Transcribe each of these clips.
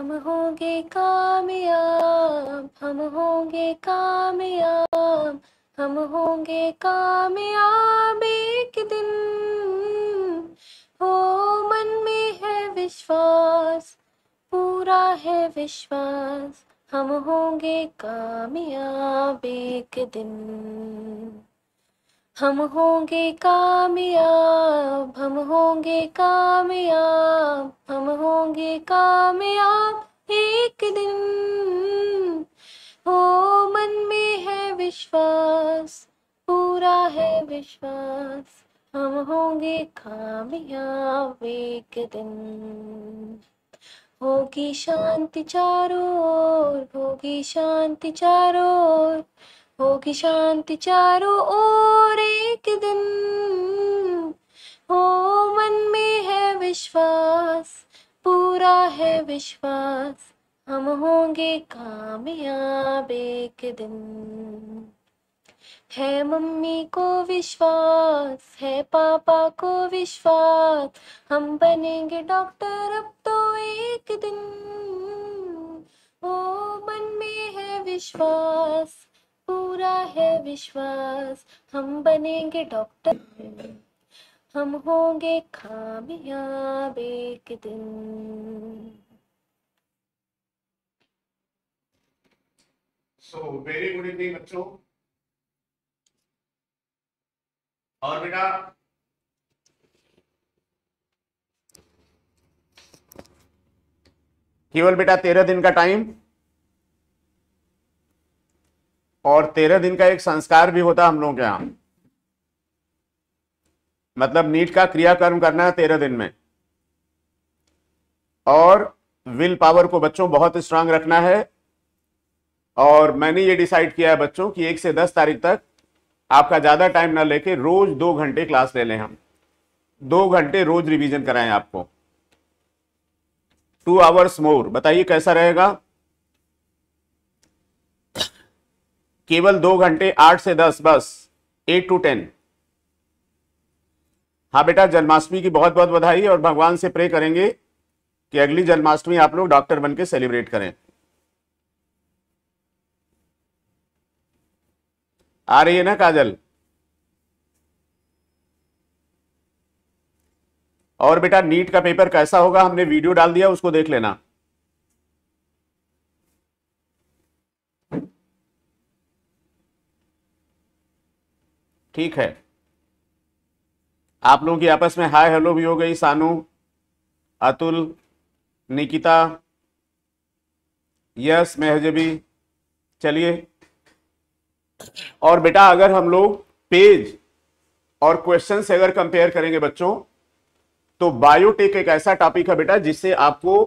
हम होंगे कामयाब हम होंगे कामयाब हम होंगे कामयाब एक दिन हो मन में है विश्वास पूरा है विश्वास हम होंगे कामयाब एक दिन हम होंगे कामयाब हम होंगे कामयाब हम होंगे कामयाब एक दिन हो मन में है विश्वास पूरा है विश्वास हम होंगे कामयाब एक दिन होगी शांति चारों ओर होगी शांति चारों ओर होगी शांति चारों ओर एक दिन हो मन में है विश्वास पूरा है विश्वास हम होंगे कामयाब एक दिन है मम्मी को विश्वास है पापा को विश्वास हम बनेंगे डॉक्टर अब तो एक दिन ओ मन में है विश्वास पूरा है विश्वास हम बनेंगे डॉक्टर हम होंगे कामयाब एक दिन सो वेरी गुड इवनिंग बच्चों और बेटा केवल बेटा तेरह दिन का टाइम और तेरह दिन का एक संस्कार भी होता है हम लोगों के यहां मतलब नीट का क्रियाकर्म करना है तेरह दिन में और विल पावर को बच्चों बहुत स्ट्रांग रखना है और मैंने ये डिसाइड किया है बच्चों कि एक से दस तारीख तक आपका ज़्यादा टाइम ना लेके रोज दो घंटे क्लास ले लें हम दो घंटे रोज रिवीजन कराएं आपको टू आवर्स मोर बताइए कैसा रहेगा केवल दो घंटे आठ से दस बस एट टू टेन हाँ बेटा जन्माष्टमी की बहुत बहुत बधाई और भगवान से प्रे करेंगे कि अगली जन्माष्टमी आप लोग डॉक्टर बन के सेलिब्रेट करें आ रही है ना काजल और बेटा नीट का पेपर कैसा होगा हमने वीडियो डाल दिया उसको देख लेना ठीक है आप लोगों की आपस में हाय हेलो भी हो गई सानू अतुल निकिता यस मेहजबी चलिए और बेटा अगर हम लोग पेज और क्वेश्चन से अगर कंपेयर करेंगे बच्चों तो बायोटेक एक ऐसा टॉपिक है बेटा जिससे आपको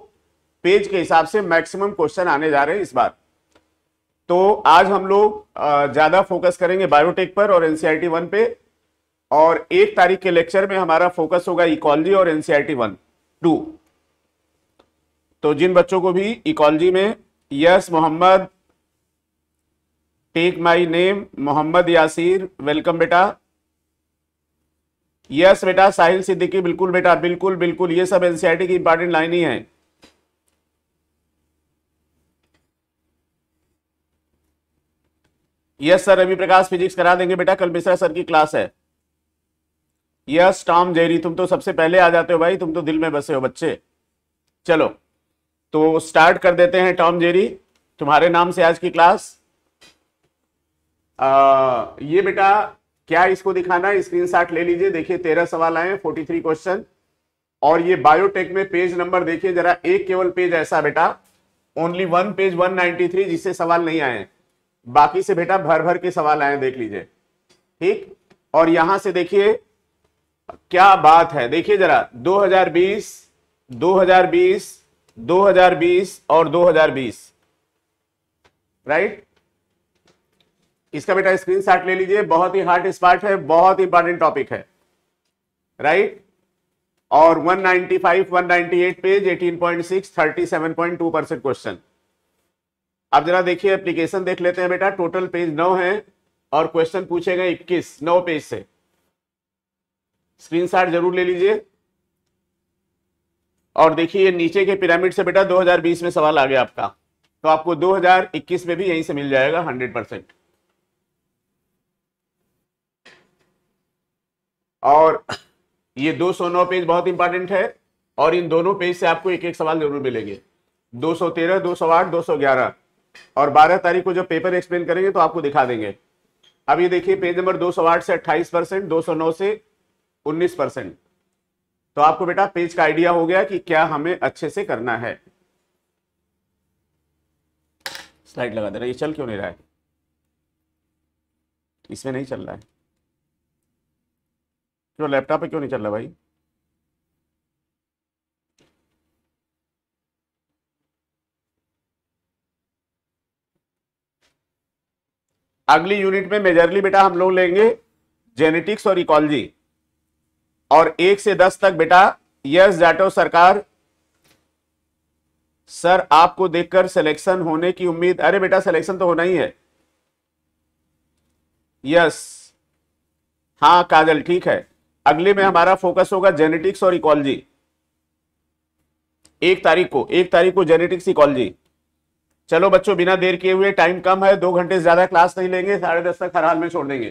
पेज के हिसाब से मैक्सिमम क्वेश्चन आने जा रहे हैं इस बार तो आज हम लोग ज़्यादा फोकस करेंगे बायोटेक पर और एनसीआरटी वन e पे और एक तारीख के लेक्चर में हमारा फोकस होगा इकोलॉजी और टी वन टू तो जिन बच्चों को भी इकोलॉजी में yes Mohammad take my name Mohammad Yasir welcome बेटा यस बेटा साहिल सिद्दीकी बिल्कुल बेटा बिल्कुल बिल्कुल ये सब एनसीआरटी e की इंपॉर्टेंट लाइन ही है yes sir Ravi Prakash physics करा देंगे बेटा कल मिश्रा सर की क्लास है यस टॉम जेरी तुम तो सबसे पहले आ जाते हो भाई तुम तो दिल में बसे हो बच्चे चलो तो स्टार्ट कर देते हैं टॉम जेरी तुम्हारे नाम से आज की क्लास आ, ये बेटा क्या इसको दिखाना है शॉट ले लीजिए देखिए तेरह सवाल आए फोर्टी थ्री क्वेश्चन और ये बायोटेक में पेज नंबर देखिए जरा एक केवल पेज ऐसा बेटा ओनली वन पेज थ्री जिससे सवाल नहीं आए बाकी से बेटा भर भर के सवाल आए देख लीजिए ठीक और यहां से देखिए क्या बात है देखिए जरा 2020 2020 2020 और 2020 राइट इसका बेटा स्क्रीनशॉट ले लीजिए बहुत ही हार्ट स्पार्ट है बहुत इंपॉर्टेंट टॉपिक है राइट और 195 198 पेज 18.6 37.2 परसेंट क्वेश्चन अब जरा देखिए एप्लीकेशन देख लेते हैं बेटा टोटल पेज नौ है और क्वेश्चन पूछे गए इक्कीस नौ पेज से स्क्रीनशॉट जरूर ले लीजिए और देखिए नीचे के पिरामिड से बेटा 2020 में सवाल आ गया आपका तो आपको 2021 में भी यहीं से मिल जाएगा 100 परसेंट और ये दो 209 पेज बहुत इंपॉर्टेंट है और इन दोनों पेज से आपको एक एक सवाल जरूर मिलेंगे 213, 208, 211 और 12 तारीख को जब पेपर एक्सप्लेन करेंगे तो आपको दिखा देंगे अब ये देखिए पेज नंबर 208 से 28 परसेंट दो से 19 परसेंट तो आपको बेटा पेज का आइडिया हो गया कि क्या हमें अच्छे से करना है स्लाइड लगा दे रहा है ये चल क्यों नहीं रहा है इसमें नहीं चल रहा है क्यों लैपटॉप पे क्यों नहीं चल रहा भाई अगली यूनिट में मेजरली बेटा हम लोग लेंगे जेनेटिक्स और इकोलॉजी और एक से दस तक बेटा यस जाटो सरकार सर आपको देखकर सिलेक्शन होने की उम्मीद अरे बेटा सिलेक्शन तो होना ही है यस हाँ काजल ठीक है अगले में हमारा फोकस होगा जेनेटिक्स और इकोलॉजी एक तारीख को एक तारीख को जेनेटिक्स इकोलॉजी चलो बच्चों बिना देर किए हुए टाइम कम है दो घंटे से ज्यादा क्लास नहीं लेंगे साढ़े दस तक हर हाल में छोड़ देंगे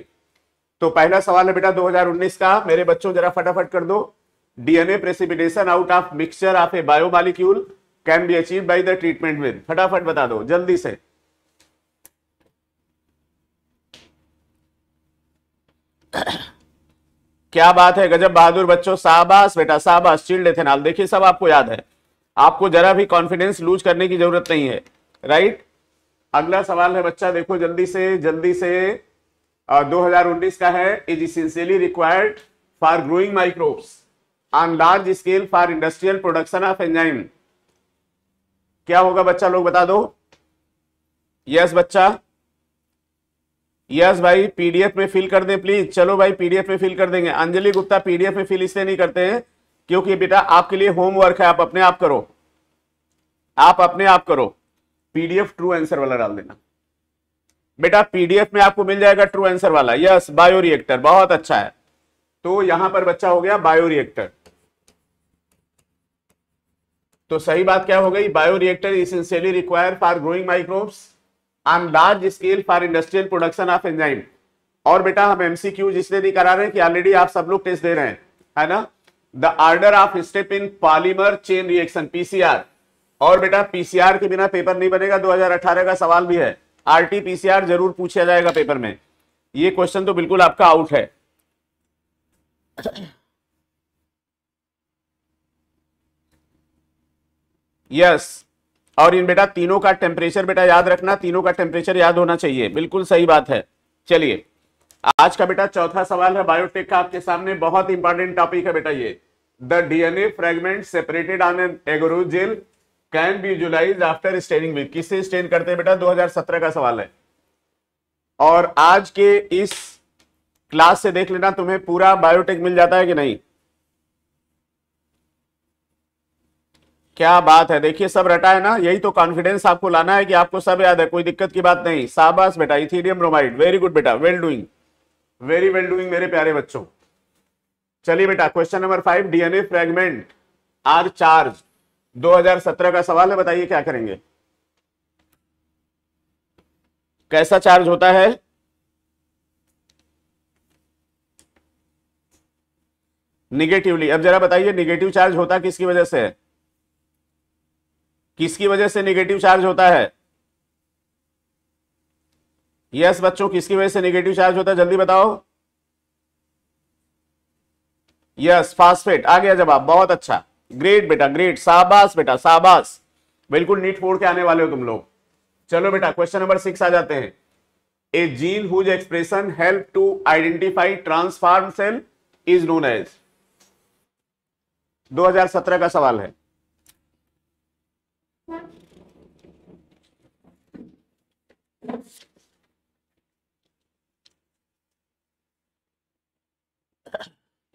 तो पहला सवाल है बेटा 2019 का मेरे बच्चों जरा फटाफट कर दो DNA precipitation out of mixture of a biomolecule can be achieved by the treatment with फटाफट बता दो जल्दी से क्या बात है गजब बहादुर बच्चों शाहबास बेटा शाहबास चिल्ड एथेनॉल देखिए सब आपको याद है आपको जरा भी कॉन्फिडेंस लूज करने की जरूरत नहीं है राइट अगला सवाल है बच्चा देखो जल्दी से जल्दी से दो हजार उन्नीस का है is essentially required for growing microbes on large scale for industrial production of enzyme क्या होगा बच्चा लोग बता दो यस बच्चा यस भाई पीडीएफ में फिल कर दें प्लीज चलो भाई पीडीएफ में फिल कर देंगे अंजलि गुप्ता पीडीएफ में फिल इसलिए नहीं करते हैं क्योंकि बेटा आपके लिए होमवर्क है आप अपने आप करो आप अपने आप करो पीडीएफ ट्रू आंसर वाला डाल देना बेटा पीडीएफ में आपको मिल जाएगा ट्रू आंसर वाला यस बायो रिएक्टर बहुत अच्छा है तो यहां पर बच्चा हो गया बायो रिएक्टर तो सही बात क्या हो गई bio reactor essentially require for growing microbes on large scale for industrial production of enzyme और बेटा हम एमसीक्यू जिसने नहीं करा रहे कि ऑलरेडी आप सब लोग टेस्ट दे रहे हैं है ना the order of step in polymer chain reaction PCR और बेटा पीसीआर के बिना पेपर नहीं बनेगा 2018 का सवाल भी है आरटी पीसीआर जरूर पूछा जाएगा पेपर में ये क्वेश्चन तो बिल्कुल आपका आउट है यस yes. और इन बेटा तीनों का टेम्परेचर बेटा याद रखना तीनों का टेम्परेचर याद होना चाहिए बिल्कुल सही बात है चलिए आज का बेटा चौथा सवाल है बायोटेक का आपके सामने बहुत इंपॉर्टेंट टॉपिक है बेटा ये the DNA fragment separated on an agarose gel can be visualise after staining with किससे स्टेन करते हैं बेटा 2017 का सवाल है और आज के इस क्लास से देख लेना तुम्हें पूरा बायोटेक मिल जाता है कि नहीं क्या बात है देखिए सब रटा है ना यही तो कॉन्फिडेंस आपको लाना है कि आपको सब याद है कोई दिक्कत की बात नहीं साबास बेटा इथीरियम ब्रोमाइड वेरी गुड बेटा well doing very well doing मेरे प्यारे बच्चों चलिए बेटा question number five DNA fragment are charge 2017 का सवाल है बताइए क्या करेंगे कैसा चार्ज होता है निगेटिवली अब जरा बताइए निगेटिव चार्ज होता किसकी वजह से किसकी वजह से निगेटिव चार्ज होता है यस बच्चों किसकी वजह से निगेटिव चार्ज होता है जल्दी बताओ यस फास्फेट आ गया जवाब बहुत अच्छा ग्रेट बेटा ग्रेट शाबाश बेटा शाबाश बिल्कुल नीट फोड़ के आने वाले हो तुम लोग चलो बेटा क्वेश्चन नंबर सिक्स आ जाते हैं a gene whose expression help to identify transform cell is known as 2017 का सवाल है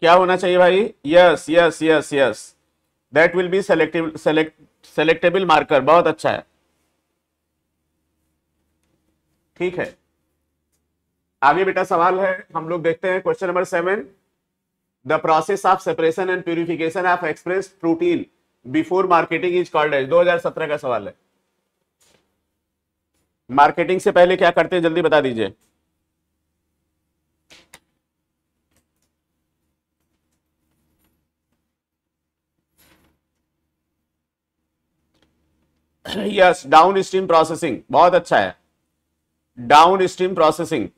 क्या होना चाहिए भाई yes yes yes yes that will be selective select selectable marker बहुत अच्छा है ठीक है आगे बेटा सवाल है हम लोग देखते हैं question number seven the process of separation and purification of express protein before marketing is called as 2017 का सवाल है मार्केटिंग से पहले क्या करते हैं जल्दी बता दीजिए यस डाउन स्ट्रीम प्रोसेसिंग बहुत अच्छा है डाउन स्ट्रीम प्रोसेसिंग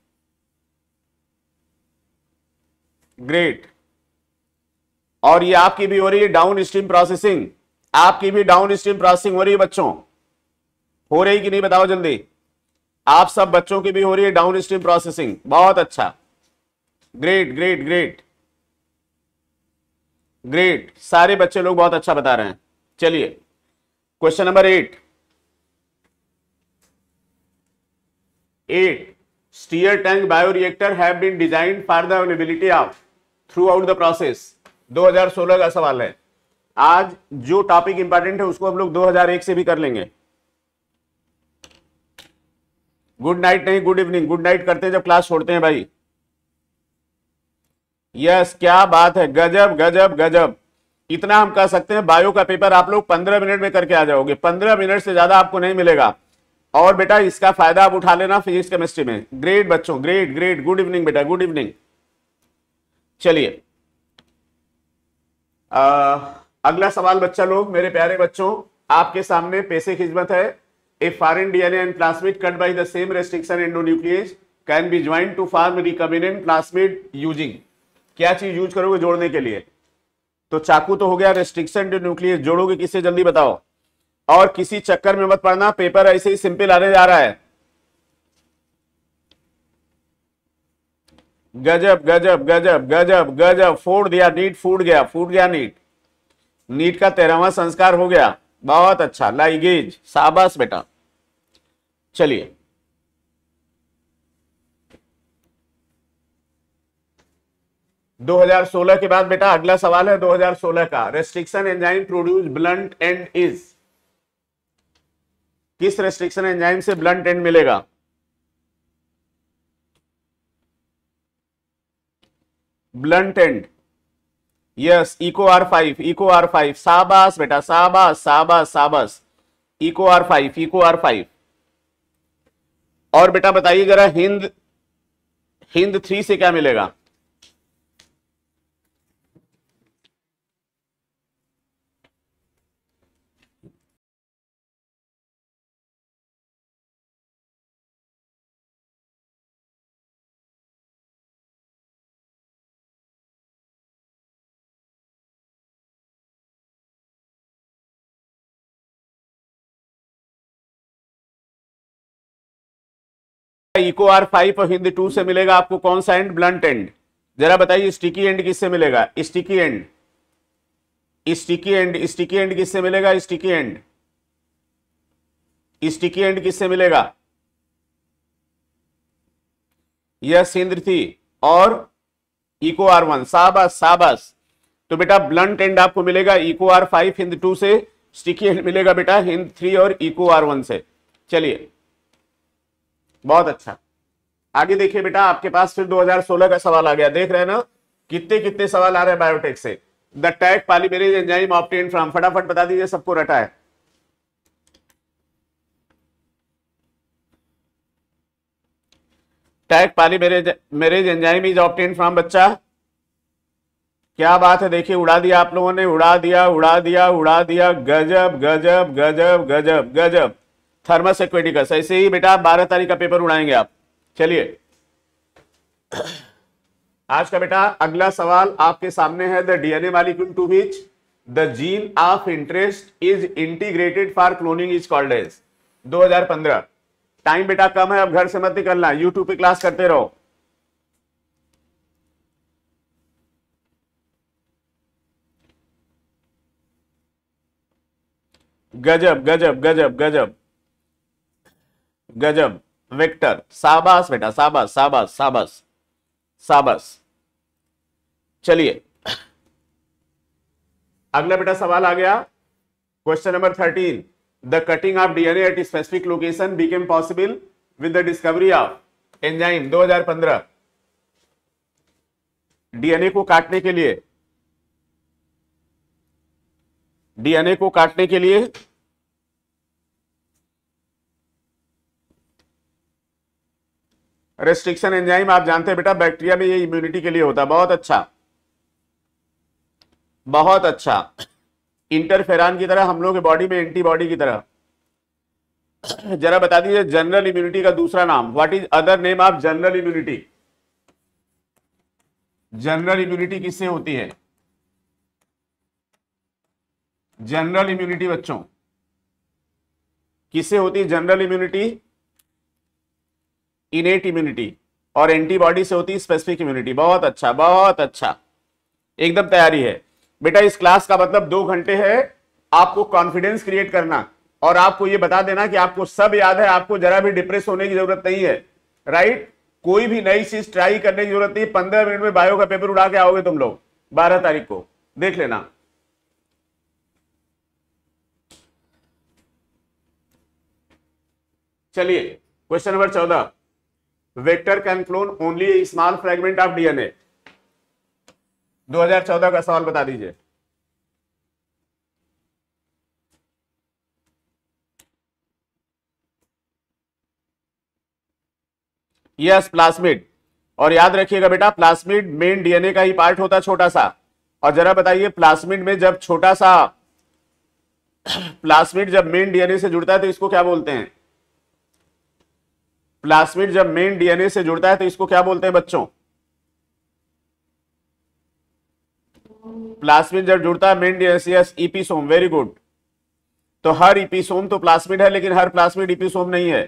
ग्रेट और ये आपकी भी हो रही है डाउन स्ट्रीम प्रोसेसिंग आपकी भी डाउन स्ट्रीम प्रोसेसिंग हो रही है बच्चों हो रही कि नहीं बताओ जल्दी आप सब बच्चों की भी हो रही है डाउन स्ट्रीम प्रोसेसिंग बहुत अच्छा ग्रेट ग्रेट ग्रेट ग्रेट सारे बच्चे लोग बहुत अच्छा बता रहे हैं चलिए question number eight 8 steer tank bioreactor have been designed for the availability of throughout the process 2016 का सवाल है आज जो टॉपिक इंपॉर्टेंट है उसको हम लोग 2001 से भी कर लेंगे गुड नाइट नहीं गुड इवनिंग गुड नाइट करते हैं जब क्लास छोड़ते हैं भाई यस yes, क्या बात है गजब गजब गजब इतना हम कह सकते हैं बायो का पेपर आप लोग पंद्रह मिनट में करके आ जाओगे पंद्रह मिनट से ज्यादा आपको नहीं मिलेगा और बेटा इसका फायदा आप उठा लेना फिजिक्स केमिस्ट्री में ग्रेट बच्चों ग्रेट ग्रेट गुड इवनिंग बेटा गुड इवनिंग चलिए अगला सवाल बच्चा लोग मेरे प्यारे बच्चों आपके सामने पैसे खिजमत है a foreign DNA and plasmid cut by the same restriction endonuclease can be join to form recombinant plasmid using क्या चीज यूज करोगे जोड़ने के लिए तो चाकू तो हो गया रेस्ट्रिक्शन न्यूक्लियस जोड़ोगे किससे जल्दी बताओ और किसी चक्कर में मत पढ़ना पेपर ऐसे ही सिंपल आने जा रहा है गजब गजब गजब गजब गजब फोड़ दिया नीट फूट गया फूट गया नीट नीट का तेरहवा संस्कार हो गया बहुत अच्छा लाइगेज साबास बेटा चलिए दो हजार सोलह के बाद बेटा अगला सवाल है दो हजार सोलह का restriction enzyme produce blunt end is किस रेस्ट्रिक्शन एंजाइम से ब्लंट एंड मिलेगा blunt end yes Eco R five Eco R five साबास बेटा साबास साबास साबास Eco R five Eco R five और बेटा बताइए जरा हिंद हिंद थ्री से क्या मिलेगा Eco R five of Hind two से मिलेगा आपको कौन सा एंड ब्लंट एंड जरा बताइए स्टिकी एंड किससे मिलेगा sticky end sticky end sticky end किससे मिलेगा स्टिकी एंड स्टिकी एंड किससे मिलेगा यस इंद्र थी और इको आर वन साबस साबस तो बेटा ब्लंट एंड आपको मिलेगा Eco R five Hind two से स्टिकी एंड मिलेगा बेटा हिंद थ्री और इको आर वन से चलिए बहुत अच्छा आगे देखिए बेटा आपके पास फिर 2016 का सवाल आ गया देख रहे हैं ना कितने कितने सवाल आ रहे हैं बायोटेक से the Taq polymerase enzyme obtain from फटाफट बता दीजिए सबको रटा है Taq polymerase merase enzyme is obtain from बच्चा क्या बात है देखिए उड़ा दिया आप लोगों ने उड़ा दिया उड़ा दिया उड़ा दिया गजब गजब गजब गजब गजब थर्मस एक्वेटिकस ऐसे ही बेटा बारह तारीख का पेपर उड़ाएंगे आप चलिए आज का बेटा अगला सवाल आपके सामने है the DNA molecule to which the gene of interest is integrated for cloning is called as 2015 time बेटा कम है अब घर से मत निकलना यूट्यूब पे क्लास करते रहो गजब गजब गजब गजब गजब विक्टर साबास बेटा साबास साबास साबास साबास चलिए अगला बेटा सवाल आ गया question number thirteen the cutting of DNA at specific location became possible with the discovery of enzyme 2015 DNA को काटने के लिए डीएनए को काटने के लिए रेस्ट्रिक्शन एंजाइम आप जानते हैं बेटा बैक्टीरिया में ये इम्यूनिटी के लिए होता है बहुत अच्छा बहुत अच्छा इंटरफेरान की तरह हम लोग के बॉडी में एंटीबॉडी की तरह जरा बता दीजिए जनरल इम्यूनिटी का दूसरा नाम what is other name of general immunity general immunity किससे होती है जनरल इम्यूनिटी बच्चों किससे होती है जनरल इम्यूनिटी इनेट इम्यूनिटी और एंटीबॉडी से होती है स्पेसिफिक इम्यूनिटी बहुत अच्छा बहुत अच्छा एकदम तैयारी है बेटा इस क्लास का मतलब दो घंटे है आपको कॉन्फिडेंस क्रिएट करना और आपको ये बता देना कि आपको सब याद है आपको जरा भी डिप्रेस होने की जरूरत नहीं है राइट कोई भी नई चीज ट्राई करने की जरूरत नहीं पंद्रह मिनट में बायो का पेपर उड़ा के आओगे तुम लोग बारह तारीख को देख लेना चलिए क्वेश्चन नंबर चौदह vector can clone only small fragment of DNA 2014 का सवाल बता दीजिए यस प्लास्मिड और याद रखिएगा बेटा प्लास्मिड मेन डीएनए का ही पार्ट होता छोटा सा और जरा बताइए प्लास्मिड में जब छोटा सा प्लास्मिड जब मेन डीएनए से जुड़ता है तो इसको क्या बोलते हैं प्लास्मिड जब मेन डीएनए से जुड़ता है तो इसको क्या बोलते हैं बच्चों प्लास्मिड जब जुड़ता है main DNA episome very good तो हर ईपीसोम तो प्लास्मिड है लेकिन हर प्लास्मिड ईपीसोम नहीं है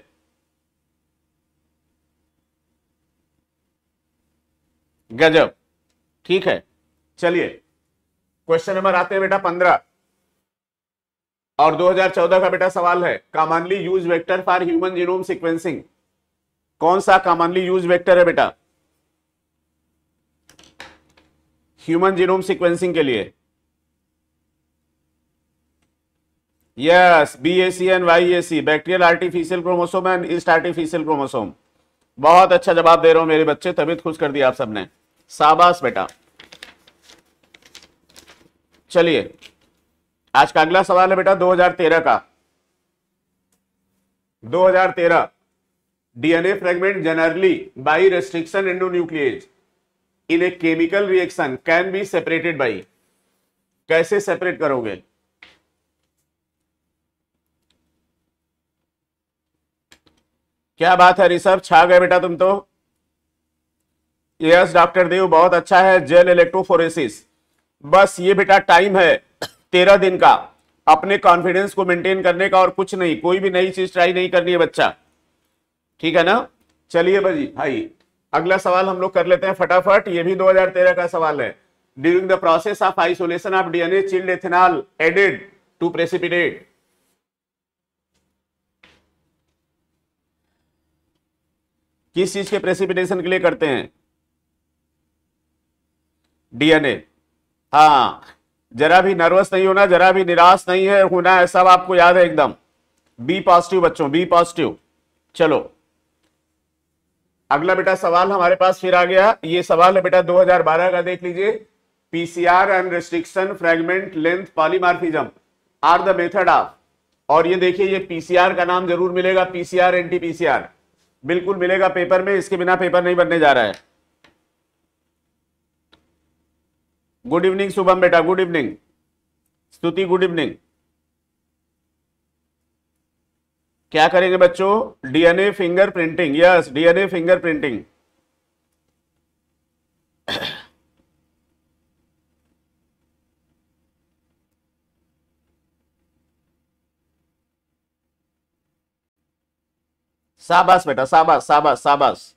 गजब ठीक है चलिए क्वेश्चन नंबर आते हैं बेटा पंद्रह और 2014 का बेटा सवाल है commonly use vector for human genome sequencing कौन सा कॉमनली यूज वेक्टर है बेटा ह्यूमन जीनोम सीक्वेंसिंग के लिए yes B A C and Y A C bacterial artificial chromosome and yeast artificial chromosome बहुत अच्छा जवाब दे रहे हो मेरे बच्चे तबीयत खुश कर दिया आप सबने शाबाश बेटा चलिए आज का अगला सवाल है बेटा 2013 का 2013 DNA fragment generally by restriction endonuclease in a chemical reaction can be separated by कैसे सेपरेट करोगे क्या बात है रिसर्च छा गए बेटा तुम तो यस डॉक्टर देव बहुत अच्छा है जेल इलेक्ट्रोफोरेसिस बस ये बेटा टाइम है तेरह दिन का अपने कॉन्फिडेंस को मेंटेन करने का और कुछ नहीं कोई भी नई चीज ट्राई नहीं करनी है बच्चा ठीक है ना चलिए भाजी भाई अगला सवाल हम लोग कर लेते हैं फटाफट ये भी 2013 का सवाल है during the process of isolation of DNA chilled ethanol added to precipitate किस चीज के प्रेसिपिटेशन के लिए करते हैं डीएनए हाँ जरा भी नर्वस नहीं होना जरा भी निराश नहीं है होना है सब आपको याद है एकदम बी पॉजिटिव बच्चों बी पॉजिटिव चलो अगला बेटा सवाल हमारे पास फिर आ गया ये सवाल है बेटा 2012 का देख लीजिए PCR and restriction fragment length polymorphism are the method of और ये देखिए ये पीसीआर का नाम जरूर मिलेगा पीसीआर एंटी पीसीआर बिल्कुल मिलेगा पेपर में इसके बिना पेपर नहीं बनने जा रहा है गुड इवनिंग शुभम बेटा good evening Stuti good evening क्या करेंगे बच्चों DNA fingerprinting yes DNA fingerprinting साबास बेटा साबास साबास साबास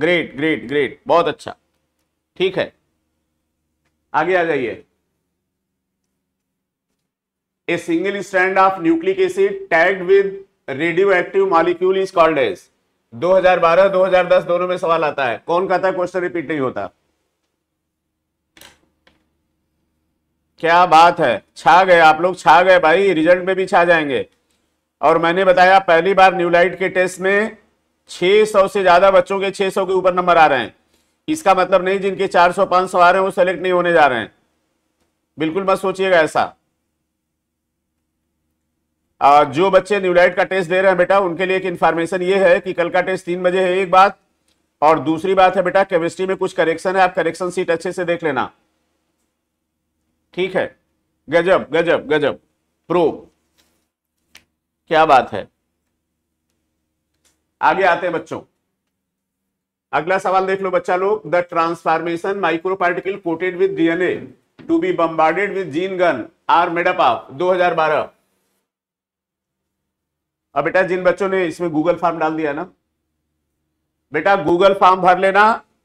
ग्रेट ग्रेट ग्रेट बहुत अच्छा ठीक है आगे आ जाइए a single stand of nucleic acid tagged with radioactive molecule is called as 2012 2010 दोनों में सवाल आता है कौन कहता है क्वेश्चन रिपीट नहीं होता क्या बात है छा गए आप लोग छा गए भाई रिजल्ट में भी छा जाएंगे और मैंने बताया पहली बार न्यूलाइट के टेस्ट में 600 से ज्यादा बच्चों के 600 के ऊपर नंबर आ रहे हैं इसका मतलब नहीं जिनके 400 500 आ रहे हैं वो सेलेक्ट नहीं होने जा रहे हैं बिल्कुल मत सोचिएगा ऐसा जो बच्चे न्यूलाइट का टेस्ट दे रहे हैं बेटा उनके लिए एक इन्फॉर्मेशन ये है कि कल का टेस्ट तीन बजे है एक बात और दूसरी बात है बेटा केमिस्ट्री में कुछ करेक्शन है आप करेक्शन सीट अच्छे से देख लेना ठीक है गजब गजब गजब प्रो क्या बात है आगे आते हैं बच्चों अगला सवाल देख लो बच्चा लोग the transformation micro particle coated with DNA to be bombarded with gene gun are made up of बारह अब बेटा जिन बच्चों ने इसमें गूगल फॉर्म डाल दिया ना बेटा गूगल फॉर्म भर लेना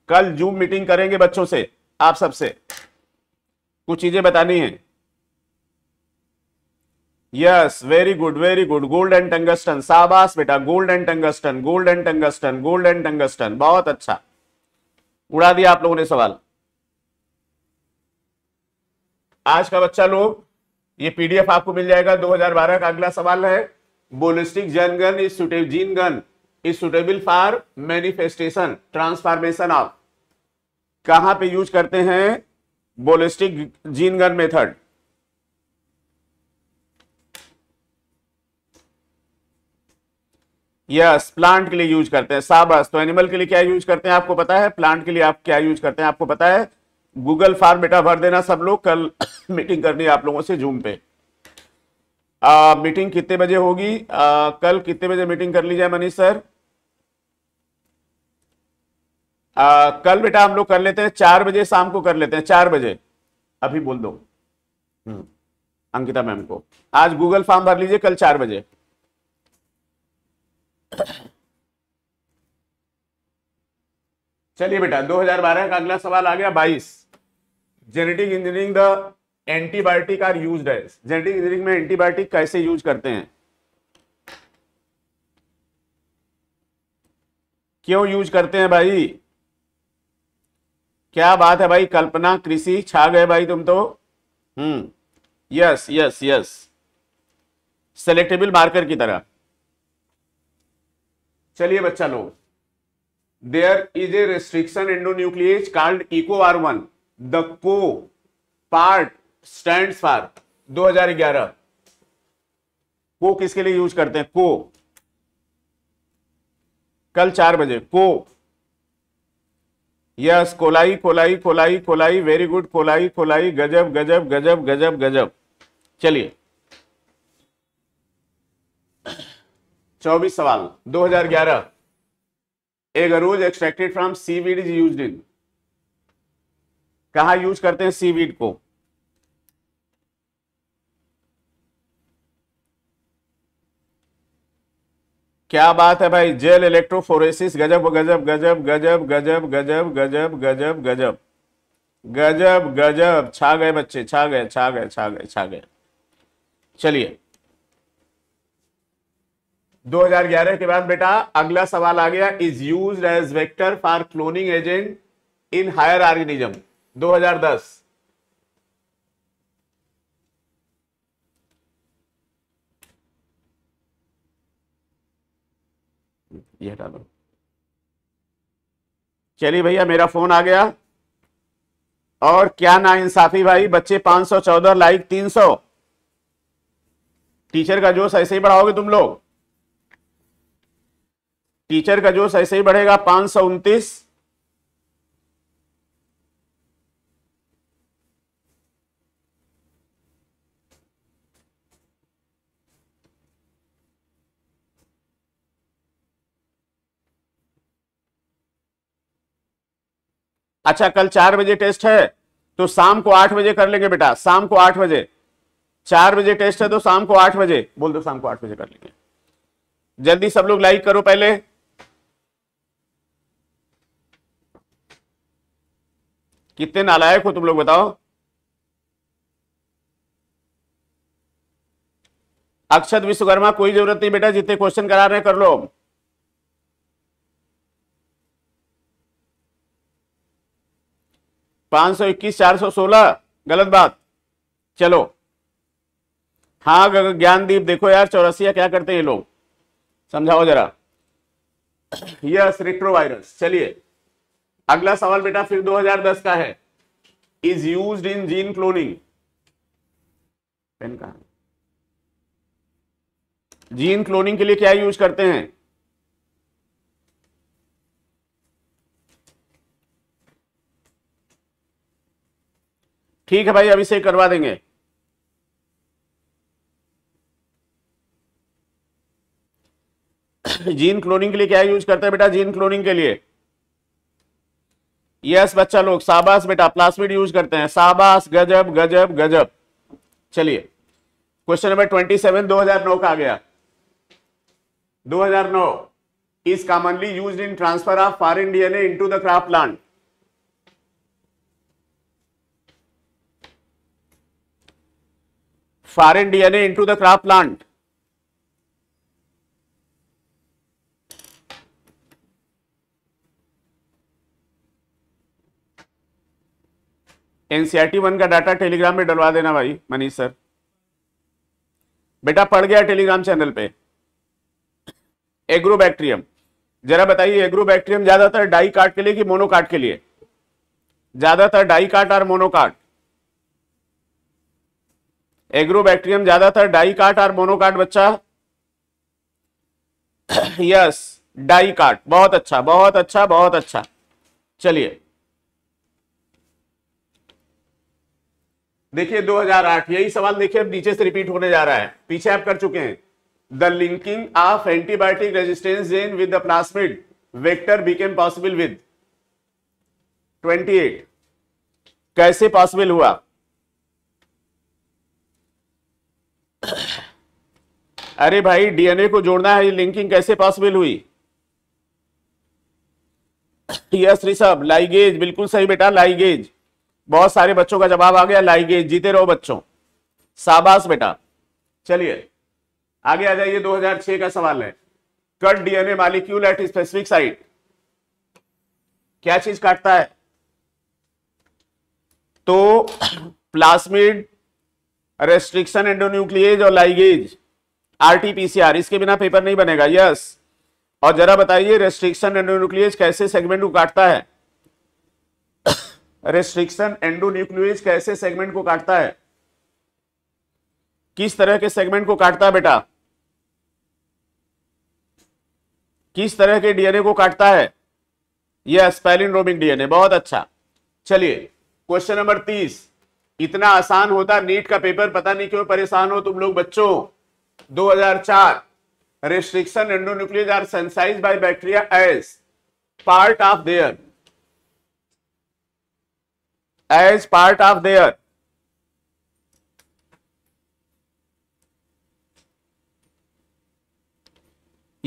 कल जूम मीटिंग करेंगे बच्चों से आप सबसे कुछ चीजें बतानी है yes very good very good gold and tungsten साबास बेटा gold and tungsten gold and tungsten gold and tungsten बहुत अच्छा उड़ा दिया आप लोगों ने सवाल आज का बच्चा लोग ये पीडीएफ आपको मिल जाएगा 2012 का अगला सवाल है biolistic gen gun is suitable gene gun is suitable for manifestation transformation of कहां पे यूज करते हैं biolistic gene gun method yes plant के लिए यूज करते हैं साबस तो एनिमल के लिए क्या यूज करते हैं आपको पता है प्लांट के लिए आप क्या यूज करते हैं आपको पता है गूगल फॉर्म बेटा भर देना सब लोग कल मीटिंग करनी है आप लोगों से जूम पे आ, मीटिंग कितने बजे होगी आ, कल कितने बजे मीटिंग कर ली जाए मनीष सर आ, कल बेटा हम लोग कर लेते हैं चार बजे शाम को कर लेते हैं चार बजे अभी बोल दो हम्म, अंकिता मैम को आज गूगल फॉर्म भर लीजिए कल चार बजे चलिए बेटा 2012 का अगला सवाल आ गया 22 genetic engineering the antibiotic are use है जेनेटिक इंजीनियरिंग में एंटीबायोटिक कैसे यूज करते हैं क्यों यूज करते हैं भाई क्या बात है भाई कल्पना कृषि छा गए भाई तुम तो hmm yes yes yes selectable marker की तरह चलिए बच्चा लोग there is a restriction endonuclease called Eco R one the को पार्ट स्टैंड फॉर 2011 को किसके लिए यूज करते हैं को कल चार बजे को yes coli coli coli coli very good coli coli गजब गजब गजब गजब गजब चलिए चौबीस सवाल 2011 agarose extracted from seaweed is use in कहा यूज करते हैं सीवीड को क्या बात है भाई जेल इलेक्ट्रोफोरेसिस गजब गजब गजब गजब गजब गजब गजब गजब गजब गजब गजब छा गए बच्चे छा गए छा गए छा गए छा गए चलिए 2011 के बाद बेटा अगला सवाल आ गया is use as vector for cloning agent in higher organism 2010 ये हटा दो चलिए भैया मेरा फोन आ गया और क्या ना इंसाफी भाई बच्चे 514 लाइक 300 टीचर का जोश ऐसे ही बढ़ाओगे तुम लोग टीचर का जोश ऐसे ही बढ़ेगा पांच सौ अच्छा कल चार बजे टेस्ट है तो शाम को आठ बजे कर लेंगे बेटा शाम को आठ बजे चार बजे टेस्ट है तो शाम को आठ बजे बोल दो शाम को आठ बजे कर लेंगे जल्दी सब लोग लाइक करो पहले कितने नालायक हो तुम लोग बताओ अक्षत विश्वकर्मा कोई जरूरत नहीं बेटा जितने क्वेश्चन करा रहे हैं कर लो पांच सौ इक्कीस चार सौ सोलह गलत बात चलो हाँ ज्ञानदीप देखो यार चौरसिया क्या करते हैं लोग समझाओ जरा यस रिट्रोवायरस चलिए अगला सवाल बेटा फिर 2010 का है is use in gene cloning पेन कहा जीन क्लोनिंग के लिए क्या यूज करते हैं ठीक है भाई से करवा देंगे जीन क्लोनिंग के लिए क्या यूज करते हैं बेटा जीन क्लोनिंग के लिए यस बच्चा लोग साबास बेटा प्लास्मिड यूज करते हैं साबास गजब गजब गजब चलिए क्वेश्चन नंबर ट्वेंटी सेवन दो हजार नौ का आ गया दो हजार नौ is commonly use in transfer of foreign DNA into the crop plant foreign DNA into the crop plant NCERT one का डाटा टेलीग्राम में डलवा देना भाई मनीष सर बेटा पढ़ गया टेलीग्राम चैनल पे एग्रोबैक्टीरियम जरा बताइए एग्रोबैक्टीरियम ज्यादातर डाई काट के लिए कि मोनोकाट के लिए ज्यादातर डाई काट और मोनोकाट एग्रोबैक्टीरियम ज्यादातर डाईकाट और मोनोकाट बच्चा यस डाईकाट बहुत अच्छा बहुत अच्छा बहुत अच्छा चलिए देखिए 2008 यही सवाल देखिए अब नीचे से रिपीट होने जा रहा है पीछे आप कर चुके हैं the linking of antibiotic resistance gene with the plasmid vector became possible with 28 कैसे पॉसिबल हुआ अरे भाई डीएनए को जोड़ना है लिंकिंग कैसे पॉसिबल हुई यस ऋषभ लाइगेज बिल्कुल सही बेटा लाइगेज बहुत सारे बच्चों का जवाब आ गया लाइगेज जीते रहो बच्चों साबास बेटा चलिए आगे आ जाइए 2006 का सवाल है cut DNA molecule at specific site क्या चीज काटता है तो प्लास्मिड रेस्ट्रिक्शन एंडोन्यूक्लिएज और लाइगेज आरटीपीसीआर इसके बिना पेपर नहीं बनेगा यस और जरा बताइए रेस्ट्रिक्शन एंडोन्यूक्लिएज कैसे सेगमेंट को काटता है रेस्ट्रिक्शन एंडोन्यूक्लिएज कैसे सेगमेंट को काटता है किस तरह के सेगमेंट को काटता है बेटा किस तरह के डीएनए को काटता है यस पैलिन रोमिंग डीएनए बहुत अच्छा चलिए क्वेश्चन नंबर तीस इतना आसान होता नीट का पेपर पता नहीं क्यों परेशान हो तुम लोग बच्चों 2004 restriction endonuclease are synthesise by bacteria as part of their as part of their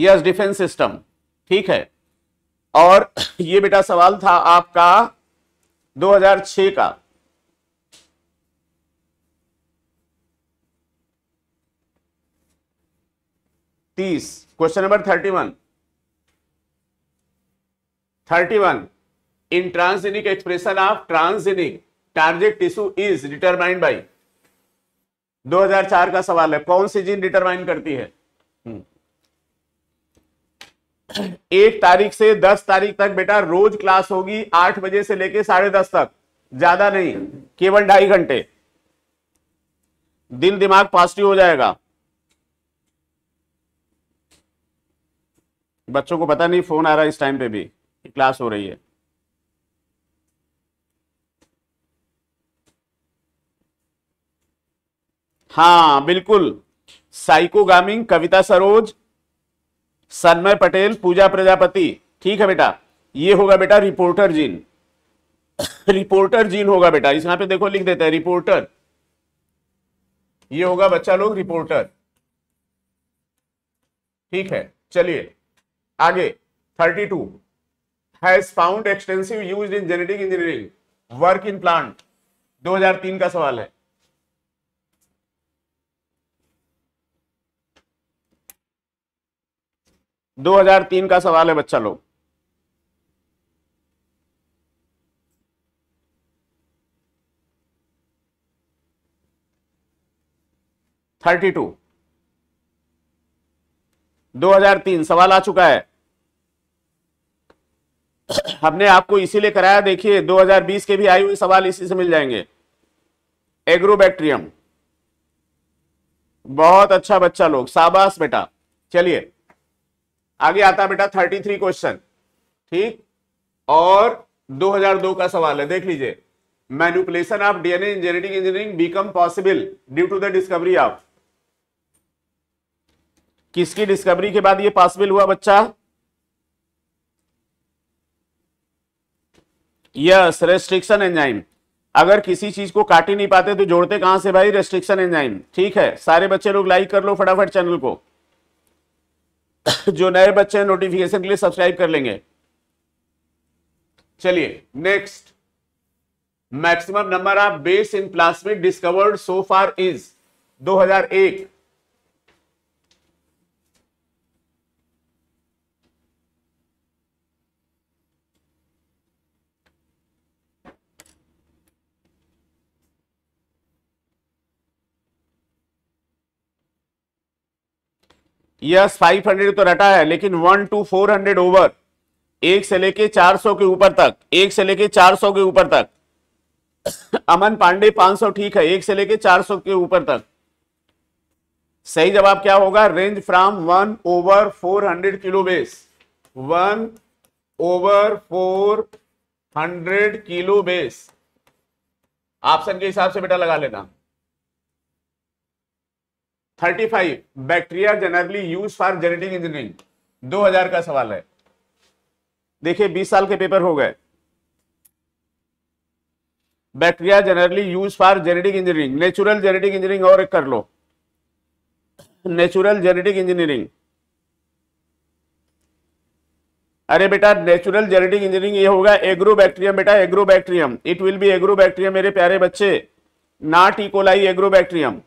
yes defence system ठीक है और ये बेटा सवाल था आपका 2006 का तीस question number thirty one thirty one in transgenic expression of transgenic target tissue is determined by 2004 का सवाल है कौन सी जीन डिटरमाइन करती है हम्म। एक तारीख से दस तारीख तक बेटा रोज क्लास होगी आठ बजे से लेकर साढ़े दस तक ज्यादा नहीं केवल ढाई घंटे दिल दिमाग पॉजिटिव हो जाएगा बच्चों को पता नहीं फोन आ रहा है इस टाइम पे भी क्लास हो रही है हाँ बिल्कुल साइकोगामिंग कविता सरोज सन्मय पटेल पूजा प्रजापति ठीक है बेटा ये होगा बेटा रिपोर्टर जीन रिपोर्टर जीन होगा बेटा इस यहां पे देखो लिख देते हैं रिपोर्टर ये होगा बच्चा लोग रिपोर्टर ठीक है चलिए आगे 32 has found extensive use in genetic engineering work in plant 2003 का सवाल है दो हजार तीन का सवाल है बच्चा लोग थर्टी टू 2003 सवाल आ चुका है हमने आपको इसीलिए कराया देखिए 2020 के भी आए हुए सवाल इसी से मिल जाएंगे एग्रोबैक्ट्रियम बहुत अच्छा बच्चा लोग शाबाश बेटा चलिए आगे आता बेटा 33 क्वेश्चन ठीक और 2002 का सवाल है देख लीजिए manipulation of DNA engineering engineering become possible due to the discovery of किसकी डिस्कवरी के बाद ये पॉसिबल हुआ बच्चा यस रेस्ट्रिक्शन एंजाइम अगर किसी चीज को काट ही नहीं पाते तो जोड़ते कहां से भाई रेस्ट्रिक्शन एंजाइम ठीक है सारे बच्चे लोग लाइक कर लो फटाफट चैनल को जो नए बच्चे हैं नोटिफिकेशन के लिए सब्सक्राइब कर लेंगे चलिए next maximum number of base in plasmid discovered so far is 2001 yes 500 तो रटा है लेकिन one to four hundred over एक से लेके 400 के ऊपर तक एक से लेके 400 के ऊपर तक अमन पांडे 500 ठीक है एक से लेके 400 के ऊपर तक सही जवाब क्या होगा range from one over four hundred kilo base one over four hundred kilo base option के हिसाब से बेटा लगा लेना thirty five bacteria generally use for genetic engineering 2000 का सवाल है देखिए 20 साल के पेपर हो गए bacteria generally use for genetic engineering natural genetic engineering और एक कर लो नेचुरल जेनेटिक इंजीनियरिंग अरे बेटा नेचुरल जेनेटिक इंजीनियरिंग ये होगा एग्रो बैक्टीरियम बेटा Agrobacterium it will be Agrobacterium मेरे प्यारे बच्चे not E coli e. Agro bacterium